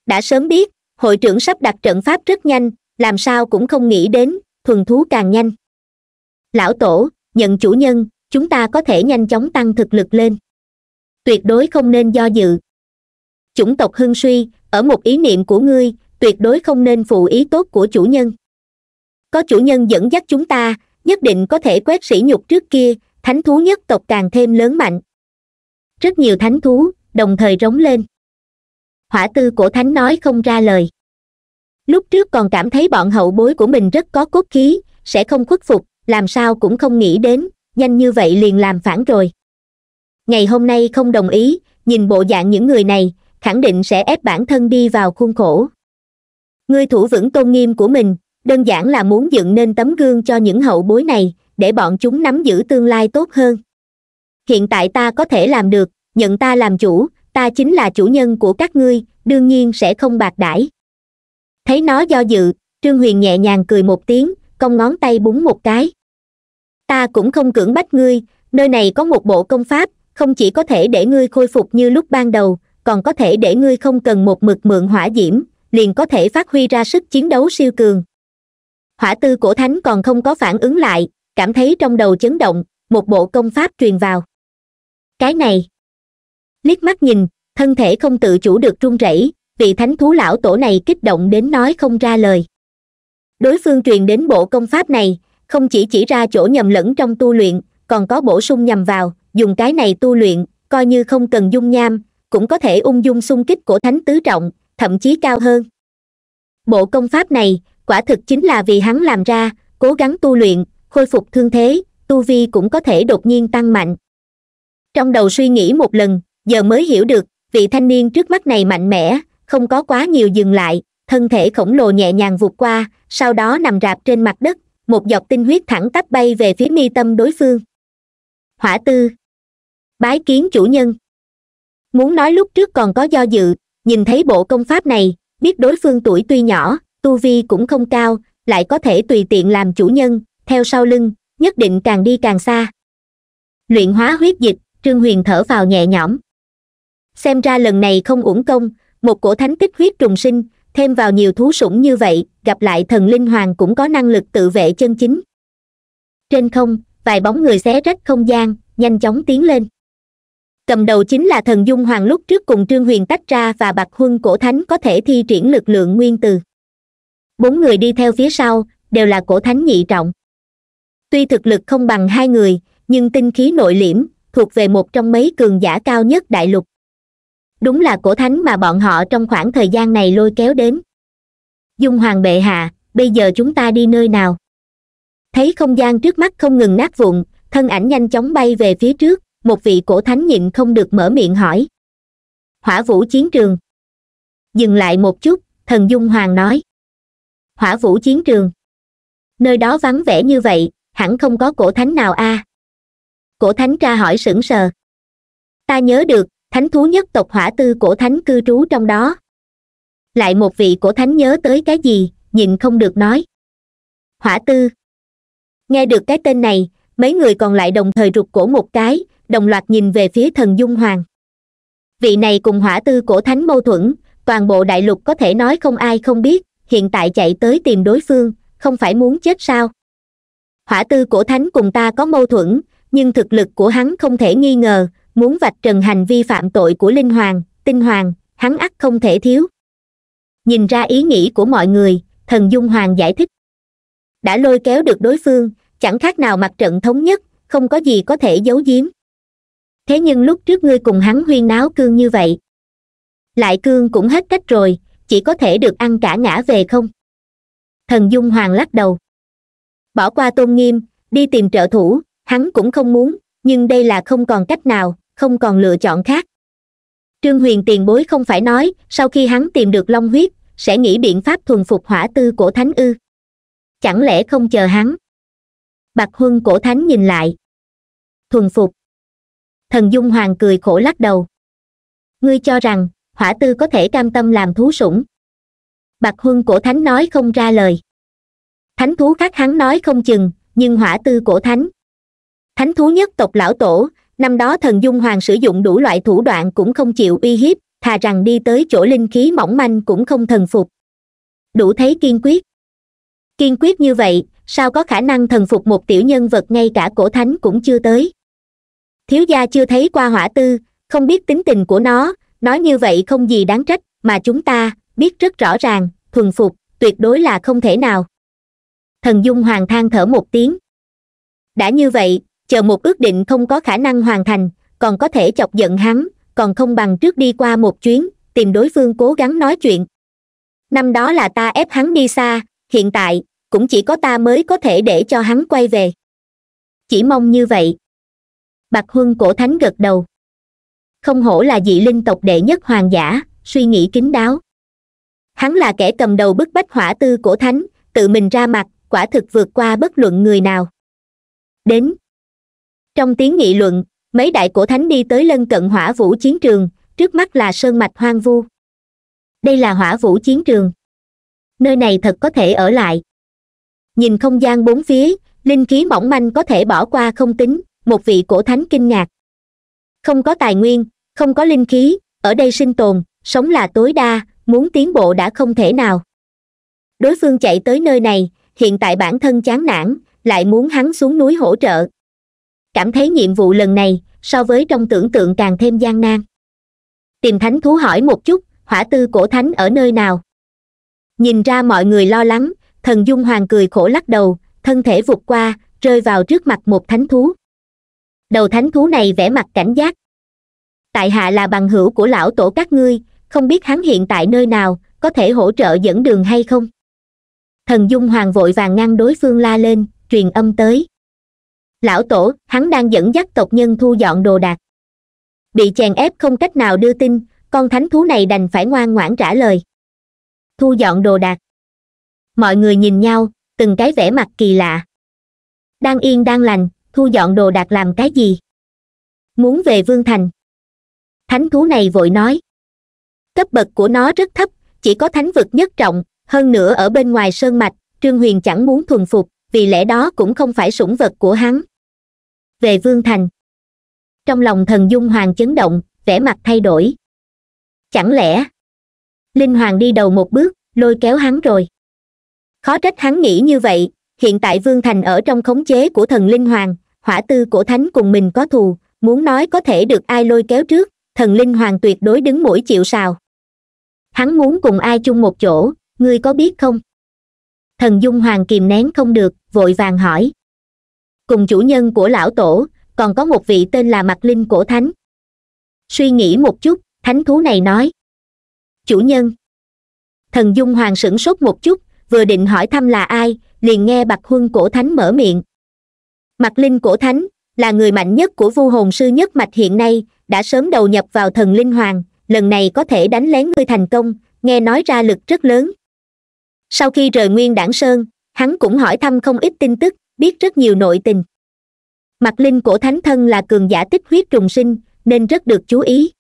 đã sớm biết hội trưởng sắp đặt trận pháp rất nhanh làm sao cũng không nghĩ đến thuần thú càng nhanh lão tổ nhận chủ nhân chúng ta có thể nhanh chóng tăng thực lực lên tuyệt đối không nên do dự chủng tộc hưng suy ở một ý niệm của ngươi tuyệt đối không nên phụ ý tốt của chủ nhân có chủ nhân dẫn dắt chúng ta nhất định có thể quét sỉ nhục trước kia thánh thú nhất tộc càng thêm lớn mạnh rất nhiều thánh thú đồng thời rống lên hỏa tư cổ thánh nói không ra lời lúc trước còn cảm thấy bọn hậu bối của mình rất có cốt khí sẽ không khuất phục làm sao cũng không nghĩ đến nhanh như vậy liền làm phản rồi ngày hôm nay không đồng ý nhìn bộ dạng những người này khẳng định sẽ ép bản thân đi vào khuôn khổ ngươi thủ vững tôn nghiêm của mình đơn giản là muốn dựng nên tấm gương cho những hậu bối này để bọn chúng nắm giữ tương lai tốt hơn hiện tại ta có thể làm được nhận ta làm chủ ta chính là chủ nhân của các ngươi đương nhiên sẽ không bạc đãi thấy nó do dự trương huyền nhẹ nhàng cười một tiếng cong ngón tay búng một cái ta cũng không cưỡng bách ngươi nơi này có một bộ công pháp không chỉ có thể để ngươi khôi phục như lúc ban đầu còn có thể để ngươi không cần một mực mượn hỏa diễm liền có thể phát huy ra sức chiến đấu siêu cường hỏa tư cổ thánh còn không có phản ứng lại cảm thấy trong đầu chấn động một bộ công pháp truyền vào cái này liếc mắt nhìn thân thể không tự chủ được run rẩy vị thánh thú lão tổ này kích động đến nói không ra lời đối phương truyền đến bộ công pháp này không chỉ chỉ ra chỗ nhầm lẫn trong tu luyện còn có bổ sung nhầm vào dùng cái này tu luyện coi như không cần dung nham cũng có thể ung dung xung kích của thánh tứ trọng thậm chí cao hơn bộ công pháp này quả thực chính là vì hắn làm ra cố gắng tu luyện khôi phục thương thế tu vi cũng có thể đột nhiên tăng mạnh trong đầu suy nghĩ một lần giờ mới hiểu được vị thanh niên trước mắt này mạnh mẽ không có quá nhiều dừng lại thân thể khổng lồ nhẹ nhàng vụt qua sau đó nằm rạp trên mặt đất một dọc tinh huyết thẳng tắp bay về phía mi tâm đối phương hỏa tư bái kiến chủ nhân muốn nói lúc trước còn có do dự nhìn thấy bộ công pháp này biết đối phương tuổi tuy nhỏ tu vi cũng không cao lại có thể tùy tiện làm chủ nhân theo sau lưng nhất định càng đi càng xa luyện hóa huyết dịch trương huyền thở vào nhẹ nhõm xem ra lần này không uổng công một cổ thánh kích huyết trùng sinh thêm vào nhiều thú sủng như vậy gặp lại thần linh hoàng cũng có năng lực tự vệ chân chính trên không vài bóng người xé rách không gian nhanh chóng tiến lên cầm đầu chính là thần dung hoàng lúc trước cùng trương huyền tách ra và bạc huân cổ thánh có thể thi triển lực lượng nguyên từ bốn người đi theo phía sau đều là cổ thánh nhị trọng tuy thực lực không bằng hai người nhưng tinh khí nội liễm thuộc về một trong mấy cường giả cao nhất đại lục đúng là cổ thánh mà bọn họ trong khoảng thời gian này lôi kéo đến dung hoàng bệ hạ bây giờ chúng ta đi nơi nào thấy không gian trước mắt không ngừng nát vụn thân ảnh nhanh chóng bay về phía trước một vị cổ thánh nhịn không được mở miệng hỏi hỏa vũ chiến trường dừng lại một chút thần dung hoàng nói hỏa vũ chiến trường nơi đó vắng vẻ như vậy hẳn không có cổ thánh nào a à cổ thánh tra hỏi sững sờ ta nhớ được thánh thú nhất tộc hỏa tư cổ thánh cư trú trong đó lại một vị cổ thánh nhớ tới cái gì nhìn không được nói hỏa tư nghe được cái tên này mấy người còn lại đồng thời rụt cổ một cái đồng loạt nhìn về phía thần dung hoàng vị này cùng hỏa tư cổ thánh mâu thuẫn toàn bộ đại lục có thể nói không ai không biết hiện tại chạy tới tìm đối phương không phải muốn chết sao hỏa tư cổ thánh cùng ta có mâu thuẫn nhưng thực lực của hắn không thể nghi ngờ muốn vạch trần hành vi phạm tội của linh hoàng tinh hoàng hắn ắt không thể thiếu nhìn ra ý nghĩ của mọi người thần dung hoàng giải thích đã lôi kéo được đối phương chẳng khác nào mặt trận thống nhất không có gì có thể giấu giếm thế nhưng lúc trước ngươi cùng hắn huyên náo cương như vậy lại cương cũng hết cách rồi chỉ có thể được ăn cả ngã về không thần dung hoàng lắc đầu bỏ qua tôn nghiêm đi tìm trợ thủ hắn cũng không muốn nhưng đây là không còn cách nào không còn lựa chọn khác trương huyền tiền bối không phải nói sau khi hắn tìm được long huyết sẽ nghĩ biện pháp thuần phục hỏa tư cổ thánh ư chẳng lẽ không chờ hắn bạch huân cổ thánh nhìn lại thuần phục thần dung hoàng cười khổ lắc đầu ngươi cho rằng hỏa tư có thể cam tâm làm thú sủng bạch huân cổ thánh nói không ra lời thánh thú khác hắn nói không chừng nhưng hỏa tư cổ thánh thánh thú nhất tộc lão tổ năm đó thần dung hoàng sử dụng đủ loại thủ đoạn cũng không chịu uy hiếp thà rằng đi tới chỗ linh khí mỏng manh cũng không thần phục đủ thấy kiên quyết kiên quyết như vậy sao có khả năng thần phục một tiểu nhân vật ngay cả cổ thánh cũng chưa tới thiếu gia chưa thấy qua hỏa tư không biết tính tình của nó nói như vậy không gì đáng trách mà chúng ta biết rất rõ ràng thuần phục tuyệt đối là không thể nào thần dung hoàng than thở một tiếng đã như vậy chờ một ước định không có khả năng hoàn thành còn có thể chọc giận hắn còn không bằng trước đi qua một chuyến tìm đối phương cố gắng nói chuyện năm đó là ta ép hắn đi xa hiện tại cũng chỉ có ta mới có thể để cho hắn quay về chỉ mong như vậy Bạch huân cổ thánh gật đầu không hổ là dị linh tộc đệ nhất hoàng giả suy nghĩ kín đáo hắn là kẻ cầm đầu bức bách hỏa tư cổ thánh tự mình ra mặt quả thực vượt qua bất luận người nào đến trong tiếng nghị luận mấy đại cổ thánh đi tới lân cận hỏa vũ chiến trường trước mắt là sơn mạch hoang vu đây là hỏa vũ chiến trường nơi này thật có thể ở lại nhìn không gian bốn phía linh khí mỏng manh có thể bỏ qua không tính một vị cổ thánh kinh ngạc không có tài nguyên không có linh khí ở đây sinh tồn sống là tối đa muốn tiến bộ đã không thể nào đối phương chạy tới nơi này hiện tại bản thân chán nản lại muốn hắn xuống núi hỗ trợ cảm thấy nhiệm vụ lần này so với trong tưởng tượng càng thêm gian nan tìm thánh thú hỏi một chút hỏa tư cổ thánh ở nơi nào nhìn ra mọi người lo lắng thần dung hoàng cười khổ lắc đầu thân thể vụt qua rơi vào trước mặt một thánh thú đầu thánh thú này vẻ mặt cảnh giác tại hạ là bằng hữu của lão tổ các ngươi không biết hắn hiện tại nơi nào có thể hỗ trợ dẫn đường hay không thần dung hoàng vội vàng ngăn đối phương la lên truyền âm tới lão tổ hắn đang dẫn dắt tộc nhân thu dọn đồ đạc bị chèn ép không cách nào đưa tin con thánh thú này đành phải ngoan ngoãn trả lời thu dọn đồ đạc mọi người nhìn nhau từng cái vẻ mặt kỳ lạ đang yên đang lành thu dọn đồ đạc làm cái gì muốn về vương thành thánh thú này vội nói cấp bậc của nó rất thấp chỉ có thánh vực nhất trọng hơn nữa ở bên ngoài sơn mạch trương huyền chẳng muốn thuần phục vì lẽ đó cũng không phải sủng vật của hắn về vương thành trong lòng thần dung hoàng chấn động vẻ mặt thay đổi chẳng lẽ linh hoàng đi đầu một bước lôi kéo hắn rồi khó trách hắn nghĩ như vậy hiện tại vương thành ở trong khống chế của thần linh hoàng hỏa tư cổ thánh cùng mình có thù muốn nói có thể được ai lôi kéo trước thần linh hoàng tuyệt đối đứng mũi chịu sào hắn muốn cùng ai chung một chỗ ngươi có biết không thần dung hoàng kìm nén không được vội vàng hỏi cùng chủ nhân của lão tổ còn có một vị tên là mặt linh cổ thánh suy nghĩ một chút thánh thú này nói chủ nhân thần dung hoàng sửng sốt một chút vừa định hỏi thăm là ai liền nghe bạch huân cổ thánh mở miệng mặt linh cổ thánh là người mạnh nhất của vu hồn sư nhất mạch hiện nay đã sớm đầu nhập vào thần linh hoàng lần này có thể đánh lén ngươi thành công nghe nói ra lực rất lớn sau khi rời nguyên đảng sơn hắn cũng hỏi thăm không ít tin tức biết rất nhiều nội tình mặt linh cổ thánh thân là cường giả tích huyết trùng sinh nên rất được chú ý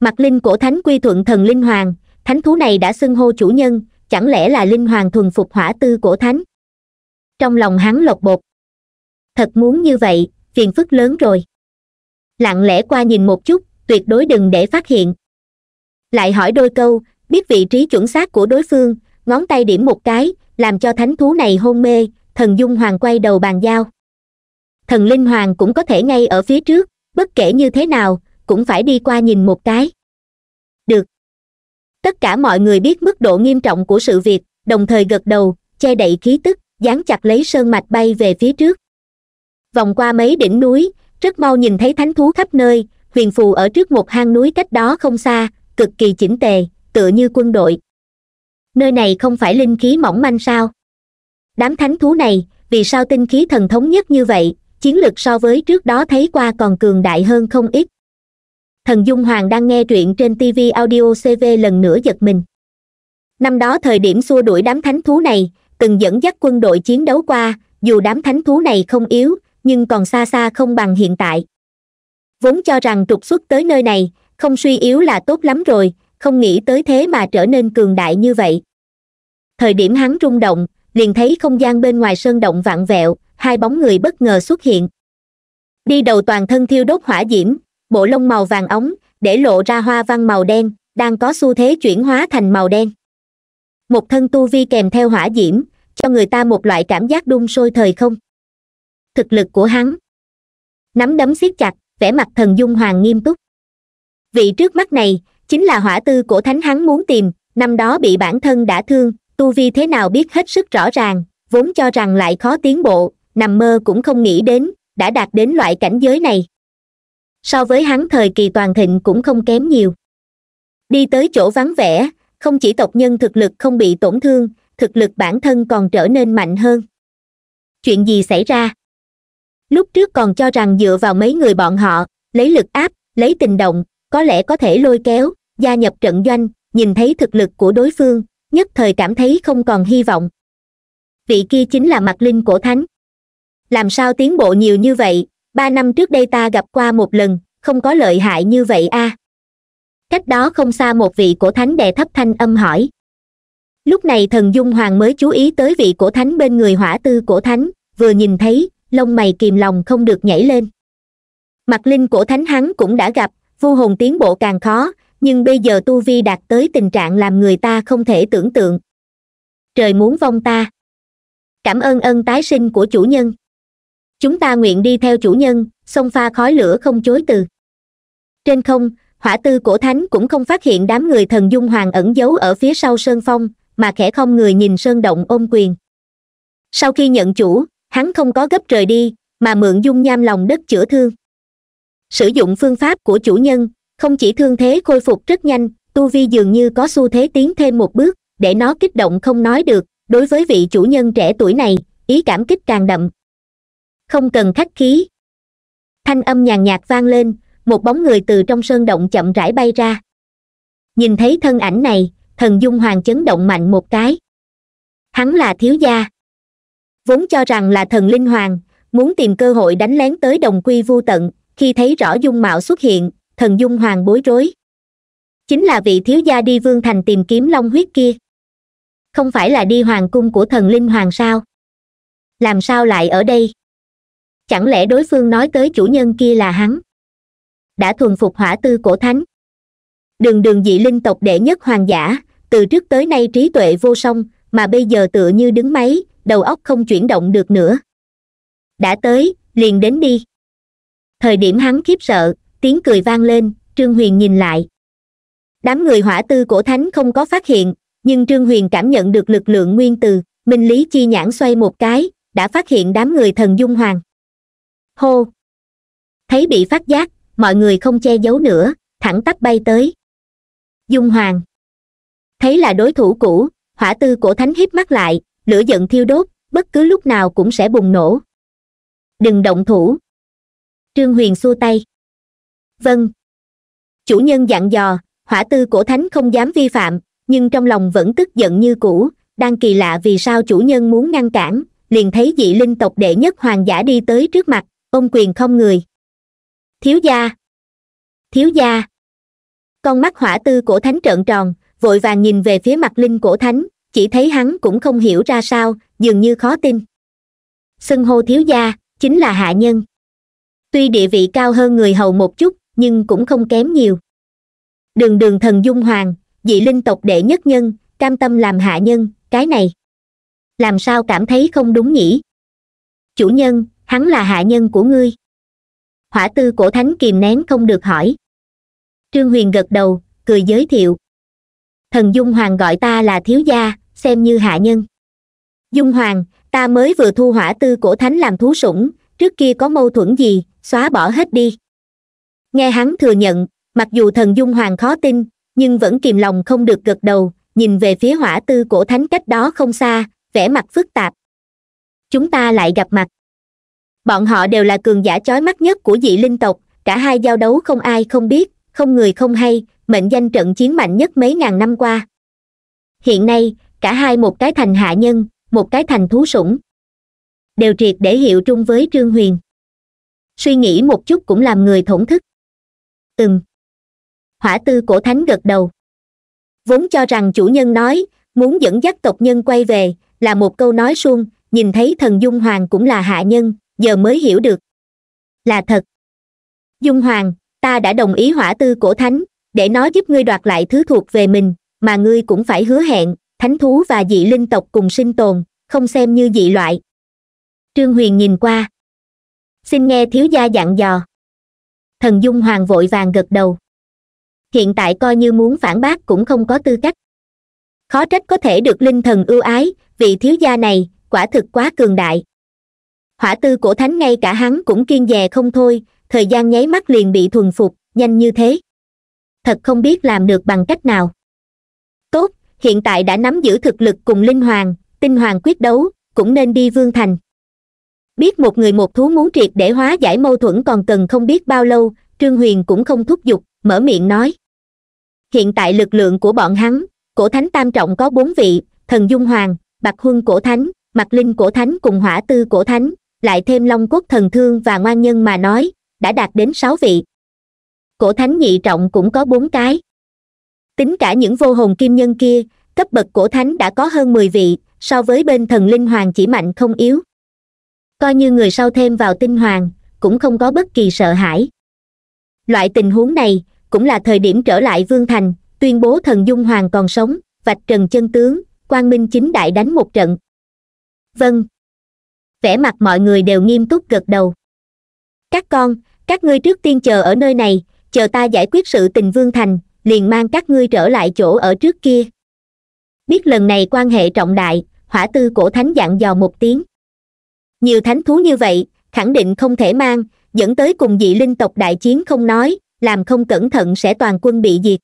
mặt linh cổ thánh quy thuận thần linh hoàng thánh thú này đã xưng hô chủ nhân chẳng lẽ là linh hoàng thuần phục hỏa tư cổ thánh trong lòng hắn lột bột thật muốn như vậy phiền phức lớn rồi lặng lẽ qua nhìn một chút tuyệt đối đừng để phát hiện lại hỏi đôi câu biết vị trí chuẩn xác của đối phương ngón tay điểm một cái làm cho thánh thú này hôn mê thần dung hoàng quay đầu bàn giao thần linh hoàng cũng có thể ngay ở phía trước bất kể như thế nào cũng phải đi qua nhìn một cái được tất cả mọi người biết mức độ nghiêm trọng của sự việc đồng thời gật đầu che đậy khí tức dán chặt lấy sơn mạch bay về phía trước vòng qua mấy đỉnh núi rất mau nhìn thấy thánh thú khắp nơi huyền phù ở trước một hang núi cách đó không xa cực kỳ chỉnh tề tựa như quân đội nơi này không phải linh khí mỏng manh sao đám thánh thú này vì sao tinh khí thần thống nhất như vậy chiến lực so với trước đó thấy qua còn cường đại hơn không ít thần dung hoàng đang nghe truyện trên tv audio cv lần nữa giật mình năm đó thời điểm xua đuổi đám thánh thú này từng dẫn dắt quân đội chiến đấu qua dù đám thánh thú này không yếu nhưng còn xa xa không bằng hiện tại vốn cho rằng trục xuất tới nơi này không suy yếu là tốt lắm rồi không nghĩ tới thế mà trở nên cường đại như vậy thời điểm hắn rung động liền thấy không gian bên ngoài sơn động vặn vẹo hai bóng người bất ngờ xuất hiện đi đầu toàn thân thiêu đốt hỏa diễm bộ lông màu vàng ống để lộ ra hoa văn màu đen đang có xu thế chuyển hóa thành màu đen một thân tu vi kèm theo hỏa diễm cho người ta một loại cảm giác đun sôi thời không thực lực của hắn nắm đấm siết chặt vẻ mặt thần dung hoàng nghiêm túc vị trước mắt này chính là hỏa tư của thánh hắn muốn tìm năm đó bị bản thân đã thương tu vi thế nào biết hết sức rõ ràng vốn cho rằng lại khó tiến bộ nằm mơ cũng không nghĩ đến đã đạt đến loại cảnh giới này so với hắn thời kỳ toàn thịnh cũng không kém nhiều đi tới chỗ vắng vẻ không chỉ tộc nhân thực lực không bị tổn thương thực lực bản thân còn trở nên mạnh hơn chuyện gì xảy ra lúc trước còn cho rằng dựa vào mấy người bọn họ lấy lực áp lấy tình động có lẽ có thể lôi kéo gia nhập trận doanh nhìn thấy thực lực của đối phương nhất thời cảm thấy không còn hy vọng vị kia chính là mặt linh cổ thánh làm sao tiến bộ nhiều như vậy ba năm trước đây ta gặp qua một lần không có lợi hại như vậy a à. cách đó không xa một vị cổ thánh đè thấp thanh âm hỏi lúc này thần dung hoàng mới chú ý tới vị cổ thánh bên người hỏa tư cổ thánh vừa nhìn thấy lông mày kìm lòng không được nhảy lên mặt linh cổ thánh hắn cũng đã gặp vu hồn tiến bộ càng khó nhưng bây giờ tu vi đạt tới tình trạng làm người ta không thể tưởng tượng trời muốn vong ta cảm ơn ân tái sinh của chủ nhân chúng ta nguyện đi theo chủ nhân xông pha khói lửa không chối từ trên không hỏa tư cổ thánh cũng không phát hiện đám người thần dung hoàng ẩn giấu ở phía sau sơn phong mà khẽ không người nhìn sơn động ôm quyền sau khi nhận chủ hắn không có gấp rời đi mà mượn dung nham lòng đất chữa thương sử dụng phương pháp của chủ nhân không chỉ thương thế khôi phục rất nhanh tu vi dường như có xu thế tiến thêm một bước để nó kích động không nói được đối với vị chủ nhân trẻ tuổi này ý cảm kích càng đậm không cần khách khí thanh âm nhàn nhạt vang lên một bóng người từ trong sơn động chậm rãi bay ra nhìn thấy thân ảnh này thần dung hoàng chấn động mạnh một cái hắn là thiếu gia vốn cho rằng là thần linh hoàng muốn tìm cơ hội đánh lén tới đồng quy vu tận khi thấy rõ dung mạo xuất hiện thần dung hoàng bối rối chính là vị thiếu gia đi vương thành tìm kiếm long huyết kia không phải là đi hoàng cung của thần linh hoàng sao làm sao lại ở đây chẳng lẽ đối phương nói tới chủ nhân kia là hắn đã thuần phục hỏa tư cổ thánh đường đường dị linh tộc đệ nhất hoàng giả từ trước tới nay trí tuệ vô song mà bây giờ tựa như đứng máy đầu óc không chuyển động được nữa đã tới liền đến đi thời điểm hắn khiếp sợ tiếng cười vang lên trương huyền nhìn lại đám người hỏa tư cổ thánh không có phát hiện nhưng trương huyền cảm nhận được lực lượng nguyên từ minh lý chi nhãn xoay một cái đã phát hiện đám người thần dung hoàng hô thấy bị phát giác mọi người không che giấu nữa thẳng tắp bay tới dung hoàng thấy là đối thủ cũ hỏa tư cổ thánh hiếp mắt lại lửa giận thiêu đốt bất cứ lúc nào cũng sẽ bùng nổ đừng động thủ trương huyền xua tay vâng chủ nhân dặn dò hỏa tư cổ thánh không dám vi phạm nhưng trong lòng vẫn tức giận như cũ đang kỳ lạ vì sao chủ nhân muốn ngăn cản liền thấy dị linh tộc đệ nhất hoàng giả đi tới trước mặt ông quyền không người thiếu gia thiếu gia con mắt hỏa tư cổ thánh trợn tròn vội vàng nhìn về phía mặt linh cổ thánh chỉ thấy hắn cũng không hiểu ra sao dường như khó tin xưng hô thiếu gia chính là hạ nhân tuy địa vị cao hơn người hầu một chút nhưng cũng không kém nhiều đường đường thần dung hoàng dị linh tộc đệ nhất nhân cam tâm làm hạ nhân cái này làm sao cảm thấy không đúng nhỉ chủ nhân hắn là hạ nhân của ngươi hỏa tư cổ thánh kìm nén không được hỏi trương huyền gật đầu cười giới thiệu thần dung hoàng gọi ta là thiếu gia xem như hạ nhân dung hoàng ta mới vừa thu hỏa tư cổ thánh làm thú sủng trước kia có mâu thuẫn gì xóa bỏ hết đi nghe hắn thừa nhận mặc dù thần dung hoàng khó tin nhưng vẫn kìm lòng không được gật đầu nhìn về phía hỏa tư cổ thánh cách đó không xa vẻ mặt phức tạp chúng ta lại gặp mặt bọn họ đều là cường giả chói mắt nhất của dị linh tộc cả hai giao đấu không ai không biết không người không hay mệnh danh trận chiến mạnh nhất mấy ngàn năm qua hiện nay cả hai một cái thành hạ nhân một cái thành thú sủng đều triệt để hiệu trung với trương huyền suy nghĩ một chút cũng làm người thổn thức từng hỏa tư cổ thánh gật đầu vốn cho rằng chủ nhân nói muốn dẫn dắt tộc nhân quay về là một câu nói suông nhìn thấy thần dung hoàng cũng là hạ nhân giờ mới hiểu được là thật dung hoàng ta đã đồng ý hỏa tư cổ thánh để nó giúp ngươi đoạt lại thứ thuộc về mình mà ngươi cũng phải hứa hẹn thánh thú và dị linh tộc cùng sinh tồn không xem như dị loại trương huyền nhìn qua xin nghe thiếu gia dặn dò thần dung hoàng vội vàng gật đầu hiện tại coi như muốn phản bác cũng không có tư cách khó trách có thể được linh thần ưu ái vị thiếu gia này quả thực quá cường đại hỏa tư cổ thánh ngay cả hắn cũng kiên dè không thôi thời gian nháy mắt liền bị thuần phục nhanh như thế thật không biết làm được bằng cách nào tốt hiện tại đã nắm giữ thực lực cùng linh hoàng tinh hoàng quyết đấu cũng nên đi vương thành biết một người một thú muốn triệt để hóa giải mâu thuẫn còn cần không biết bao lâu trương huyền cũng không thúc giục mở miệng nói hiện tại lực lượng của bọn hắn cổ thánh tam trọng có bốn vị thần dung hoàng bạc huân cổ thánh mặt linh cổ thánh cùng hỏa tư cổ thánh lại thêm long quốc thần thương và ngoan nhân mà nói đã đạt đến sáu vị cổ thánh nhị trọng cũng có bốn cái tính cả những vô hồn kim nhân kia cấp bậc cổ thánh đã có hơn mười vị so với bên thần linh hoàng chỉ mạnh không yếu coi như người sau thêm vào tinh hoàng cũng không có bất kỳ sợ hãi loại tình huống này cũng là thời điểm trở lại vương thành tuyên bố thần dung hoàng còn sống vạch trần chân tướng quang minh chính đại đánh một trận vâng vẻ mặt mọi người đều nghiêm túc gật đầu các con các ngươi trước tiên chờ ở nơi này chờ ta giải quyết sự tình vương thành liền mang các ngươi trở lại chỗ ở trước kia biết lần này quan hệ trọng đại hỏa tư cổ thánh dặn dò một tiếng nhiều thánh thú như vậy khẳng định không thể mang dẫn tới cùng dị linh tộc đại chiến không nói làm không cẩn thận sẽ toàn quân bị diệt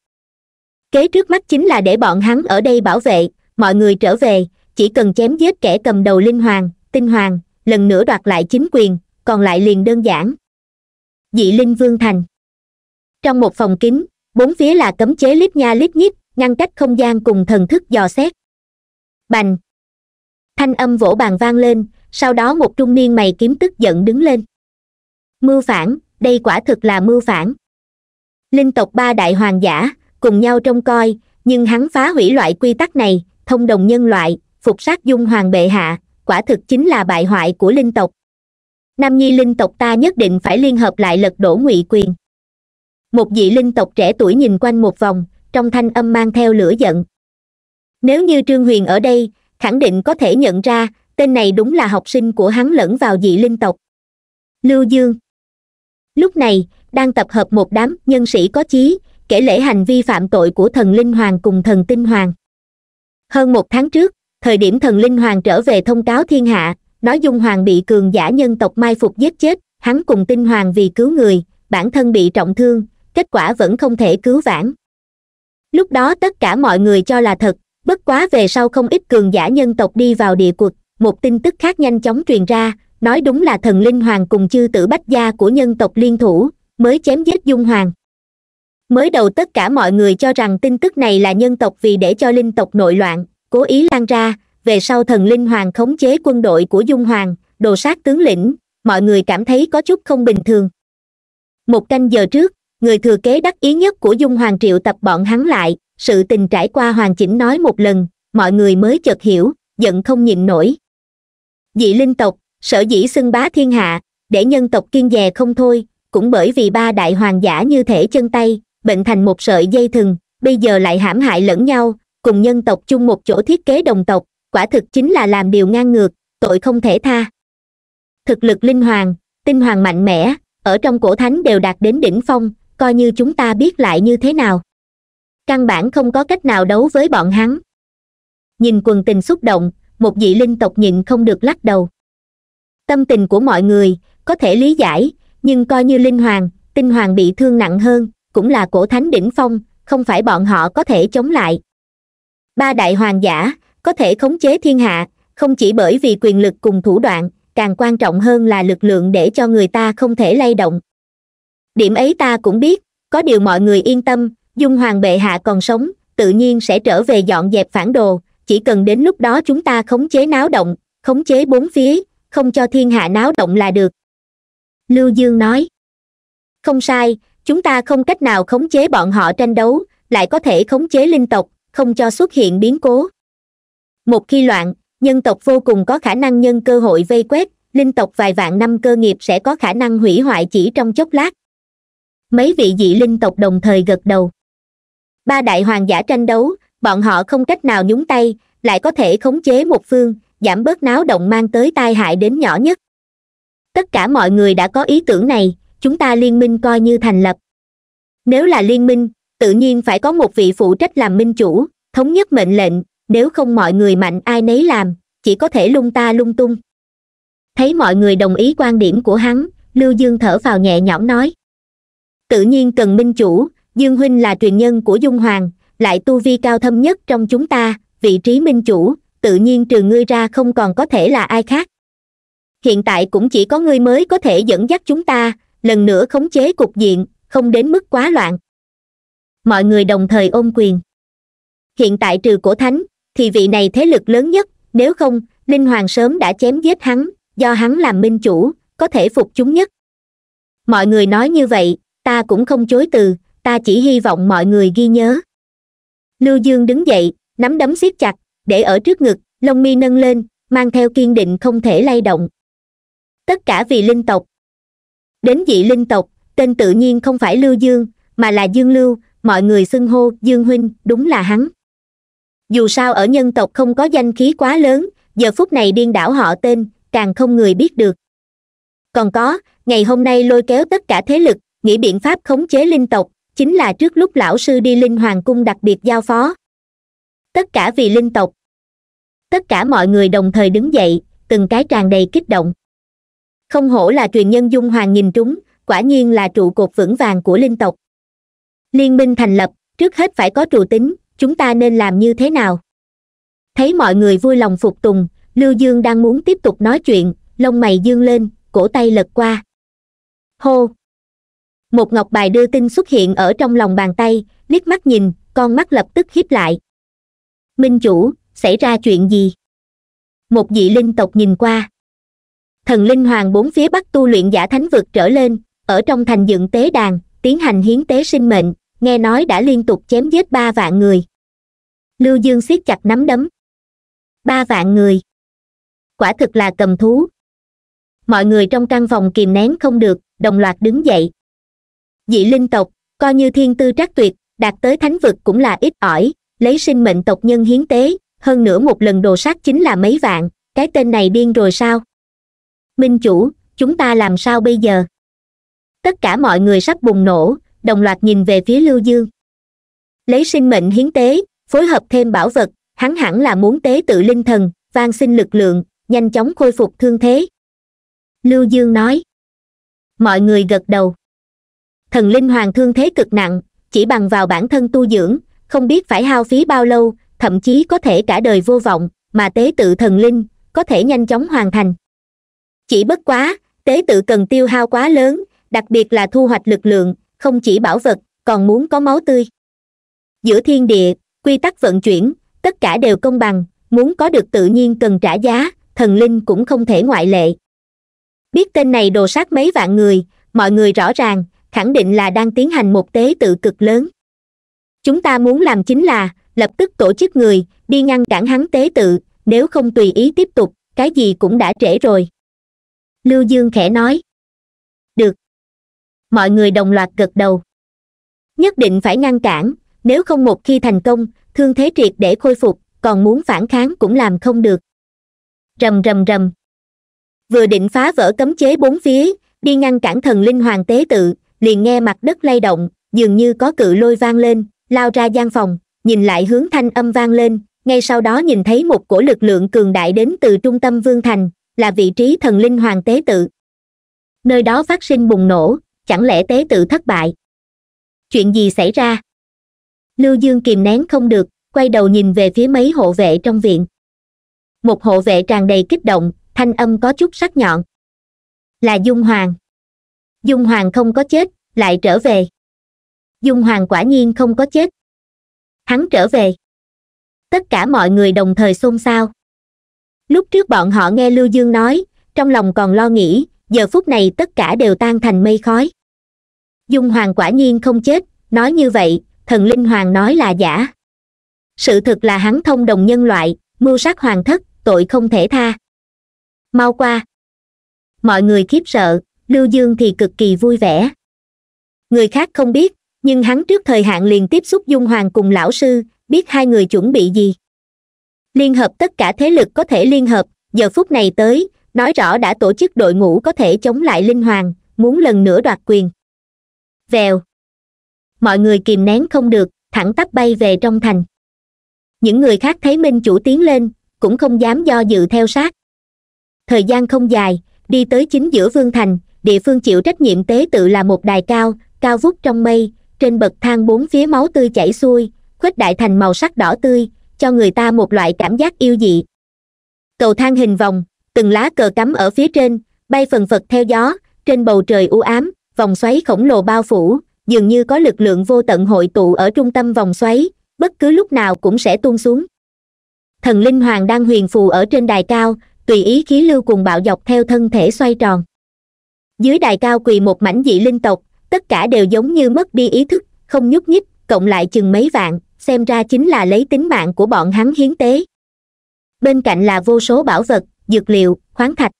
kế trước mắt chính là để bọn hắn ở đây bảo vệ mọi người trở về chỉ cần chém giết kẻ cầm đầu linh hoàng tinh hoàng lần nữa đoạt lại chính quyền còn lại liền đơn giản dị linh vương thành trong một phòng kín bốn phía là cấm chế lít nha lít nhít ngăn cách không gian cùng thần thức dò xét bành thanh âm vỗ bàn vang lên sau đó một trung niên mày kiếm tức giận đứng lên mưu phản đây quả thực là mưu phản linh tộc ba đại hoàng giả cùng nhau trông coi nhưng hắn phá hủy loại quy tắc này thông đồng nhân loại phục sát dung hoàng bệ hạ quả thực chính là bại hoại của linh tộc nam nhi linh tộc ta nhất định phải liên hợp lại lật đổ ngụy quyền một vị linh tộc trẻ tuổi nhìn quanh một vòng trong thanh âm mang theo lửa giận nếu như trương huyền ở đây khẳng định có thể nhận ra tên này đúng là học sinh của hắn lẫn vào dị linh tộc lưu dương lúc này đang tập hợp một đám nhân sĩ có chí kể lễ hành vi phạm tội của thần linh hoàng cùng thần tinh hoàng hơn một tháng trước thời điểm thần linh hoàng trở về thông cáo thiên hạ nói dung hoàng bị cường giả nhân tộc mai phục giết chết hắn cùng tinh hoàng vì cứu người bản thân bị trọng thương kết quả vẫn không thể cứu vãn lúc đó tất cả mọi người cho là thật bất quá về sau không ít cường giả nhân tộc đi vào địa cuộc một tin tức khác nhanh chóng truyền ra nói đúng là thần linh hoàng cùng chư tử bách gia của nhân tộc liên thủ mới chém giết dung hoàng mới đầu tất cả mọi người cho rằng tin tức này là nhân tộc vì để cho linh tộc nội loạn cố ý lan ra về sau thần linh hoàng khống chế quân đội của dung hoàng đồ sát tướng lĩnh mọi người cảm thấy có chút không bình thường một canh giờ trước người thừa kế đắc ý nhất của dung hoàng triệu tập bọn hắn lại sự tình trải qua hoàn chỉnh nói một lần mọi người mới chợt hiểu giận không nhịn nổi dị linh tộc sở dĩ xưng bá thiên hạ để nhân tộc kiên dè không thôi cũng bởi vì ba đại hoàng giả như thể chân tay bệnh thành một sợi dây thừng bây giờ lại hãm hại lẫn nhau cùng nhân tộc chung một chỗ thiết kế đồng tộc quả thực chính là làm điều ngang ngược tội không thể tha thực lực linh hoàng tinh hoàng mạnh mẽ ở trong cổ thánh đều đạt đến đỉnh phong coi như chúng ta biết lại như thế nào căn bản không có cách nào đấu với bọn hắn nhìn quần tình xúc động một vị linh tộc nhịn không được lắc đầu tâm tình của mọi người có thể lý giải nhưng coi như linh hoàng tinh hoàng bị thương nặng hơn cũng là cổ thánh đỉnh phong không phải bọn họ có thể chống lại ba đại hoàng giả có thể khống chế thiên hạ không chỉ bởi vì quyền lực cùng thủ đoạn càng quan trọng hơn là lực lượng để cho người ta không thể lay động điểm ấy ta cũng biết có điều mọi người yên tâm dung hoàng bệ hạ còn sống tự nhiên sẽ trở về dọn dẹp phản đồ chỉ cần đến lúc đó chúng ta khống chế náo động khống chế bốn phía không cho thiên hạ náo động là được lưu dương nói không sai chúng ta không cách nào khống chế bọn họ tranh đấu lại có thể khống chế linh tộc không cho xuất hiện biến cố một khi loạn nhân tộc vô cùng có khả năng nhân cơ hội vây quét linh tộc vài vạn năm cơ nghiệp sẽ có khả năng hủy hoại chỉ trong chốc lát mấy vị dị linh tộc đồng thời gật đầu ba đại hoàng giả tranh đấu bọn họ không cách nào nhúng tay lại có thể khống chế một phương giảm bớt náo động mang tới tai hại đến nhỏ nhất tất cả mọi người đã có ý tưởng này chúng ta liên minh coi như thành lập nếu là liên minh tự nhiên phải có một vị phụ trách làm minh chủ thống nhất mệnh lệnh nếu không mọi người mạnh ai nấy làm chỉ có thể lung ta lung tung thấy mọi người đồng ý quan điểm của hắn lưu dương thở vào nhẹ nhõm nói tự nhiên cần minh chủ dương huynh là truyền nhân của dung hoàng lại tu vi cao thâm nhất trong chúng ta vị trí minh chủ tự nhiên trừ ngươi ra không còn có thể là ai khác hiện tại cũng chỉ có ngươi mới có thể dẫn dắt chúng ta lần nữa khống chế cục diện không đến mức quá loạn mọi người đồng thời ôm quyền hiện tại trừ cổ thánh thì vị này thế lực lớn nhất nếu không linh hoàng sớm đã chém giết hắn do hắn làm minh chủ có thể phục chúng nhất mọi người nói như vậy ta cũng không chối từ ta chỉ hy vọng mọi người ghi nhớ lưu dương đứng dậy nắm đấm siết chặt để ở trước ngực lông mi nâng lên mang theo kiên định không thể lay động tất cả vì linh tộc đến vị linh tộc tên tự nhiên không phải lưu dương mà là dương lưu mọi người xưng hô dương huynh đúng là hắn dù sao ở nhân tộc không có danh khí quá lớn giờ phút này điên đảo họ tên càng không người biết được còn có ngày hôm nay lôi kéo tất cả thế lực nghĩ biện pháp khống chế linh tộc chính là trước lúc lão sư đi linh hoàng cung đặc biệt giao phó tất cả vì linh tộc tất cả mọi người đồng thời đứng dậy từng cái tràn đầy kích động không hổ là truyền nhân dung hoàng nhìn trúng quả nhiên là trụ cột vững vàng của linh tộc liên minh thành lập trước hết phải có trụ tính chúng ta nên làm như thế nào thấy mọi người vui lòng phục tùng lưu dương đang muốn tiếp tục nói chuyện lông mày dương lên cổ tay lật qua hô một ngọc bài đưa tin xuất hiện ở trong lòng bàn tay liếc mắt nhìn con mắt lập tức hiếp lại minh chủ xảy ra chuyện gì một vị linh tộc nhìn qua thần linh hoàng bốn phía bắc tu luyện giả thánh vực trở lên ở trong thành dựng tế đàn tiến hành hiến tế sinh mệnh nghe nói đã liên tục chém giết ba vạn người lưu dương siết chặt nắm đấm ba vạn người quả thực là cầm thú mọi người trong căn phòng kìm nén không được đồng loạt đứng dậy dị linh tộc coi như thiên tư trác tuyệt đạt tới thánh vực cũng là ít ỏi lấy sinh mệnh tộc nhân hiến tế hơn nữa một lần đồ sát chính là mấy vạn cái tên này điên rồi sao minh chủ chúng ta làm sao bây giờ tất cả mọi người sắp bùng nổ đồng loạt nhìn về phía lưu dương lấy sinh mệnh hiến tế phối hợp thêm bảo vật hắn hẳn là muốn tế tự linh thần van xin lực lượng nhanh chóng khôi phục thương thế lưu dương nói mọi người gật đầu thần linh hoàng thương thế cực nặng chỉ bằng vào bản thân tu dưỡng không biết phải hao phí bao lâu thậm chí có thể cả đời vô vọng mà tế tự thần linh có thể nhanh chóng hoàn thành chỉ bất quá tế tự cần tiêu hao quá lớn đặc biệt là thu hoạch lực lượng không chỉ bảo vật còn muốn có máu tươi giữa thiên địa quy tắc vận chuyển tất cả đều công bằng muốn có được tự nhiên cần trả giá thần linh cũng không thể ngoại lệ biết tên này đồ sát mấy vạn người mọi người rõ ràng khẳng định là đang tiến hành một tế tự cực lớn chúng ta muốn làm chính là lập tức tổ chức người đi ngăn cản hắn tế tự nếu không tùy ý tiếp tục cái gì cũng đã trễ rồi lưu dương khẽ nói được mọi người đồng loạt gật đầu nhất định phải ngăn cản nếu không một khi thành công thương thế triệt để khôi phục còn muốn phản kháng cũng làm không được rầm rầm rầm vừa định phá vỡ cấm chế bốn phía đi ngăn cản thần linh hoàng tế tự liền nghe mặt đất lay động dường như có cự lôi vang lên lao ra gian phòng nhìn lại hướng thanh âm vang lên ngay sau đó nhìn thấy một cổ lực lượng cường đại đến từ trung tâm vương thành là vị trí thần linh hoàng tế tự nơi đó phát sinh bùng nổ chẳng lẽ tế tự thất bại chuyện gì xảy ra lưu dương kìm nén không được quay đầu nhìn về phía mấy hộ vệ trong viện một hộ vệ tràn đầy kích động thanh âm có chút sắc nhọn là dung hoàng dung hoàng không có chết lại trở về dung hoàng quả nhiên không có chết hắn trở về tất cả mọi người đồng thời xôn xao lúc trước bọn họ nghe lưu dương nói trong lòng còn lo nghĩ giờ phút này tất cả đều tan thành mây khói dung hoàng quả nhiên không chết nói như vậy thần linh hoàng nói là giả sự thực là hắn thông đồng nhân loại mưu sát hoàng thất tội không thể tha mau qua mọi người khiếp sợ lưu dương thì cực kỳ vui vẻ người khác không biết nhưng hắn trước thời hạn liền tiếp xúc dung hoàng cùng lão sư biết hai người chuẩn bị gì liên hợp tất cả thế lực có thể liên hợp giờ phút này tới nói rõ đã tổ chức đội ngũ có thể chống lại linh hoàng muốn lần nữa đoạt quyền vèo mọi người kìm nén không được thẳng tắp bay về trong thành những người khác thấy minh chủ tiến lên cũng không dám do dự theo sát thời gian không dài đi tới chính giữa vương thành địa phương chịu trách nhiệm tế tự là một đài cao cao vút trong mây trên bậc thang bốn phía máu tươi chảy xuôi khuếch đại thành màu sắc đỏ tươi cho người ta một loại cảm giác yêu dị cầu thang hình vòng từng lá cờ cắm ở phía trên bay phần phật theo gió trên bầu trời u ám vòng xoáy khổng lồ bao phủ dường như có lực lượng vô tận hội tụ ở trung tâm vòng xoáy bất cứ lúc nào cũng sẽ tuôn xuống thần linh hoàng đang huyền phù ở trên đài cao tùy ý khí lưu cùng bạo dọc theo thân thể xoay tròn dưới đài cao quỳ một mảnh dị linh tộc tất cả đều giống như mất đi ý thức không nhúc nhích cộng lại chừng mấy vạn xem ra chính là lấy tính mạng của bọn hắn hiến tế bên cạnh là vô số bảo vật dược liệu khoáng thạch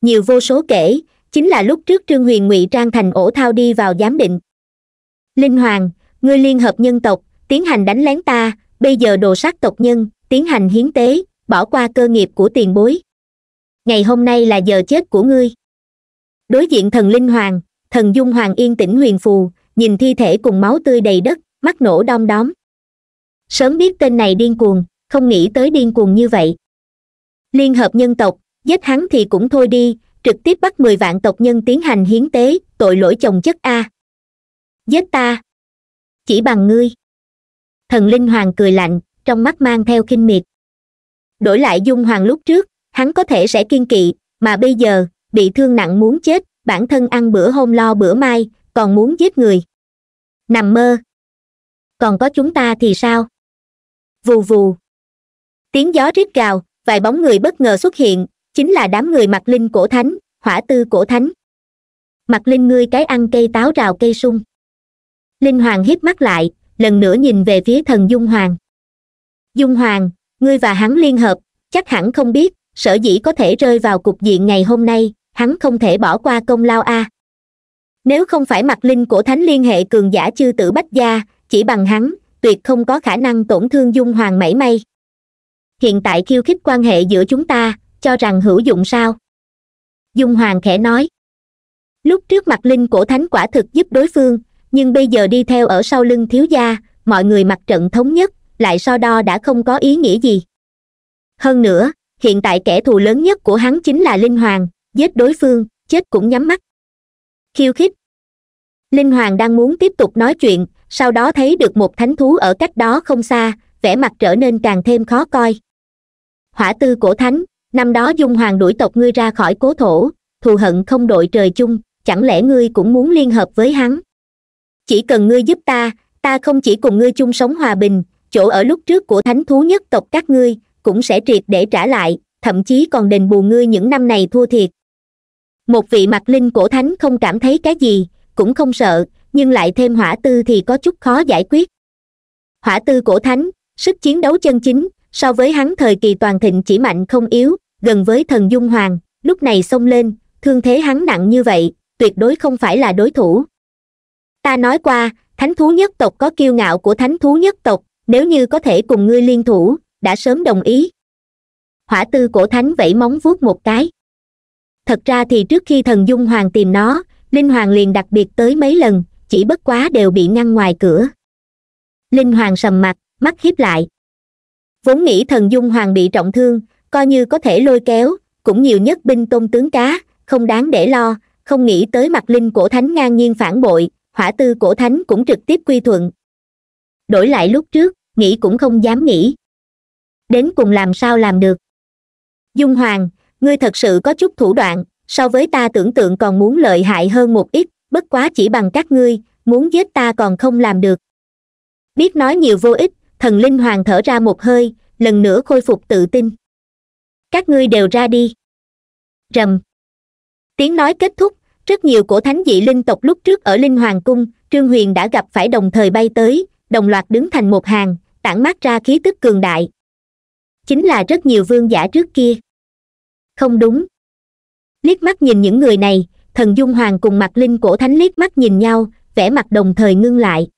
nhiều vô số kể chính là lúc trước trương huyền ngụy trang thành ổ thao đi vào giám định linh hoàng ngươi liên hợp nhân tộc tiến hành đánh lén ta bây giờ đồ sát tộc nhân tiến hành hiến tế bỏ qua cơ nghiệp của tiền bối ngày hôm nay là giờ chết của ngươi đối diện thần linh hoàng thần dung hoàng yên tĩnh huyền phù nhìn thi thể cùng máu tươi đầy đất mắt nổ đom đóm sớm biết tên này điên cuồng không nghĩ tới điên cuồng như vậy liên hợp nhân tộc giết hắn thì cũng thôi đi trực tiếp bắt mười vạn tộc nhân tiến hành hiến tế tội lỗi chồng chất a giết ta chỉ bằng ngươi thần linh hoàng cười lạnh trong mắt mang theo kinh miệt đổi lại dung hoàng lúc trước hắn có thể sẽ kiên kỵ mà bây giờ bị thương nặng muốn chết bản thân ăn bữa hôm lo bữa mai còn muốn giết người nằm mơ còn có chúng ta thì sao vù vù tiếng gió rít gào vài bóng người bất ngờ xuất hiện chính là đám người mặc linh cổ thánh hỏa tư cổ thánh mặc linh ngươi cái ăn cây táo rào cây sung linh hoàng hiếp mắt lại lần nữa nhìn về phía thần dung hoàng dung hoàng ngươi và hắn liên hợp chắc hẳn không biết sở dĩ có thể rơi vào cục diện ngày hôm nay hắn không thể bỏ qua công lao a à. nếu không phải mặt linh của thánh liên hệ cường giả chư tử bách gia chỉ bằng hắn tuyệt không có khả năng tổn thương dung hoàng mảy may hiện tại khiêu khích quan hệ giữa chúng ta cho rằng hữu dụng sao dung hoàng khẽ nói lúc trước mặt linh cổ thánh quả thực giúp đối phương nhưng bây giờ đi theo ở sau lưng thiếu gia mọi người mặt trận thống nhất lại so đo đã không có ý nghĩa gì hơn nữa hiện tại kẻ thù lớn nhất của hắn chính là linh hoàng giết đối phương chết cũng nhắm mắt khiêu khích linh hoàng đang muốn tiếp tục nói chuyện sau đó thấy được một thánh thú ở cách đó không xa vẻ mặt trở nên càng thêm khó coi hỏa tư cổ thánh năm đó dung hoàng đuổi tộc ngươi ra khỏi cố thổ thù hận không đội trời chung chẳng lẽ ngươi cũng muốn liên hợp với hắn chỉ cần ngươi giúp ta ta không chỉ cùng ngươi chung sống hòa bình chỗ ở lúc trước của thánh thú nhất tộc các ngươi cũng sẽ triệt để trả lại thậm chí còn đền bù ngươi những năm này thua thiệt một vị mặt linh cổ thánh không cảm thấy cái gì cũng không sợ nhưng lại thêm hỏa tư thì có chút khó giải quyết hỏa tư cổ thánh sức chiến đấu chân chính so với hắn thời kỳ toàn thịnh chỉ mạnh không yếu gần với thần dung hoàng lúc này xông lên thương thế hắn nặng như vậy tuyệt đối không phải là đối thủ ta nói qua thánh thú nhất tộc có kiêu ngạo của thánh thú nhất tộc nếu như có thể cùng ngươi liên thủ đã sớm đồng ý hỏa tư cổ thánh vẫy móng vuốt một cái thật ra thì trước khi thần dung hoàng tìm nó linh hoàng liền đặc biệt tới mấy lần chỉ bất quá đều bị ngăn ngoài cửa linh hoàng sầm mặt mắt hiếp lại vốn nghĩ thần dung hoàng bị trọng thương coi như có thể lôi kéo cũng nhiều nhất binh tôn tướng cá không đáng để lo không nghĩ tới mặt linh cổ thánh ngang nhiên phản bội hỏa tư cổ thánh cũng trực tiếp quy thuận đổi lại lúc trước nghĩ cũng không dám nghĩ đến cùng làm sao làm được dung hoàng ngươi thật sự có chút thủ đoạn so với ta tưởng tượng còn muốn lợi hại hơn một ít bất quá chỉ bằng các ngươi muốn giết ta còn không làm được biết nói nhiều vô ích thần linh hoàng thở ra một hơi lần nữa khôi phục tự tin các ngươi đều ra đi rầm tiếng nói kết thúc rất nhiều cổ thánh dị linh tộc lúc trước ở linh hoàng cung trương huyền đã gặp phải đồng thời bay tới đồng loạt đứng thành một hàng tản mát ra khí tức cường đại chính là rất nhiều vương giả trước kia không đúng liếc mắt nhìn những người này thần dung hoàng cùng mặt linh cổ thánh liếc mắt nhìn nhau vẻ mặt đồng thời ngưng lại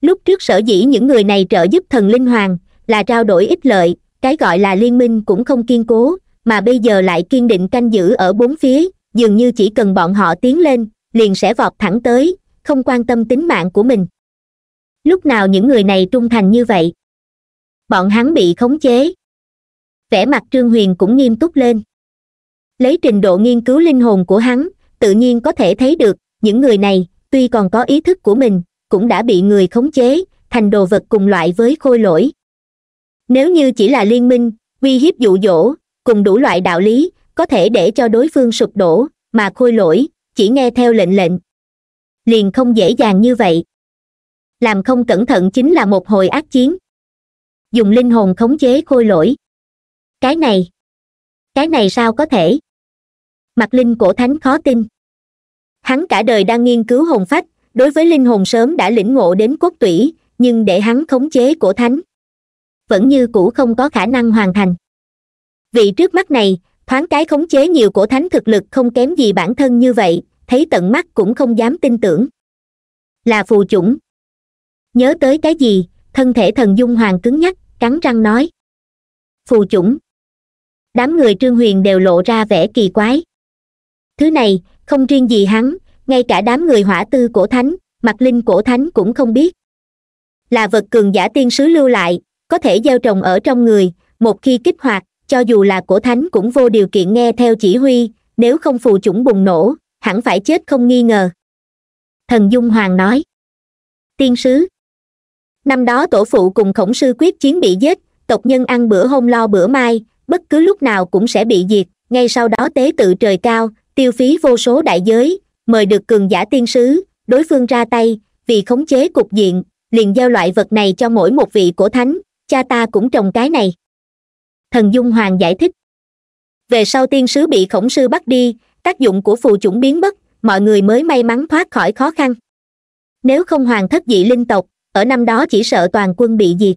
lúc trước sở dĩ những người này trợ giúp thần linh hoàng là trao đổi ích lợi cái gọi là liên minh cũng không kiên cố mà bây giờ lại kiên định canh giữ ở bốn phía dường như chỉ cần bọn họ tiến lên liền sẽ vọt thẳng tới không quan tâm tính mạng của mình lúc nào những người này trung thành như vậy bọn hắn bị khống chế vẻ mặt trương huyền cũng nghiêm túc lên lấy trình độ nghiên cứu linh hồn của hắn tự nhiên có thể thấy được những người này tuy còn có ý thức của mình cũng đã bị người khống chế thành đồ vật cùng loại với khôi lỗi nếu như chỉ là liên minh uy hiếp dụ dỗ cùng đủ loại đạo lý có thể để cho đối phương sụp đổ mà khôi lỗi chỉ nghe theo lệnh lệnh liền không dễ dàng như vậy làm không cẩn thận chính là một hồi ác chiến dùng linh hồn khống chế khôi lỗi cái này cái này sao có thể mặt linh cổ thánh khó tin hắn cả đời đang nghiên cứu hồn phách đối với linh hồn sớm đã lĩnh ngộ đến cốt tủy nhưng để hắn khống chế cổ thánh vẫn như cũ không có khả năng hoàn thành vị trước mắt này thoáng cái khống chế nhiều cổ thánh thực lực không kém gì bản thân như vậy thấy tận mắt cũng không dám tin tưởng là phù chủng nhớ tới cái gì thân thể thần dung hoàng cứng nhắc cắn răng nói phù chủng đám người trương huyền đều lộ ra vẻ kỳ quái thứ này không riêng gì hắn ngay cả đám người hỏa tư cổ thánh mặt linh cổ thánh cũng không biết là vật cường giả tiên sứ lưu lại có thể gieo trồng ở trong người một khi kích hoạt cho dù là cổ thánh cũng vô điều kiện nghe theo chỉ huy nếu không phù chủng bùng nổ hẳn phải chết không nghi ngờ thần dung hoàng nói tiên sứ năm đó tổ phụ cùng khổng sư quyết chiến bị giết tộc nhân ăn bữa hôm lo bữa mai bất cứ lúc nào cũng sẽ bị diệt ngay sau đó tế tự trời cao tiêu phí vô số đại giới mời được cường giả tiên sứ đối phương ra tay vì khống chế cục diện liền giao loại vật này cho mỗi một vị cổ thánh cha ta cũng trồng cái này thần dung hoàng giải thích về sau tiên sứ bị khổng sư bắt đi tác dụng của phù chủng biến mất mọi người mới may mắn thoát khỏi khó khăn nếu không hoàng thất dị linh tộc ở năm đó chỉ sợ toàn quân bị diệt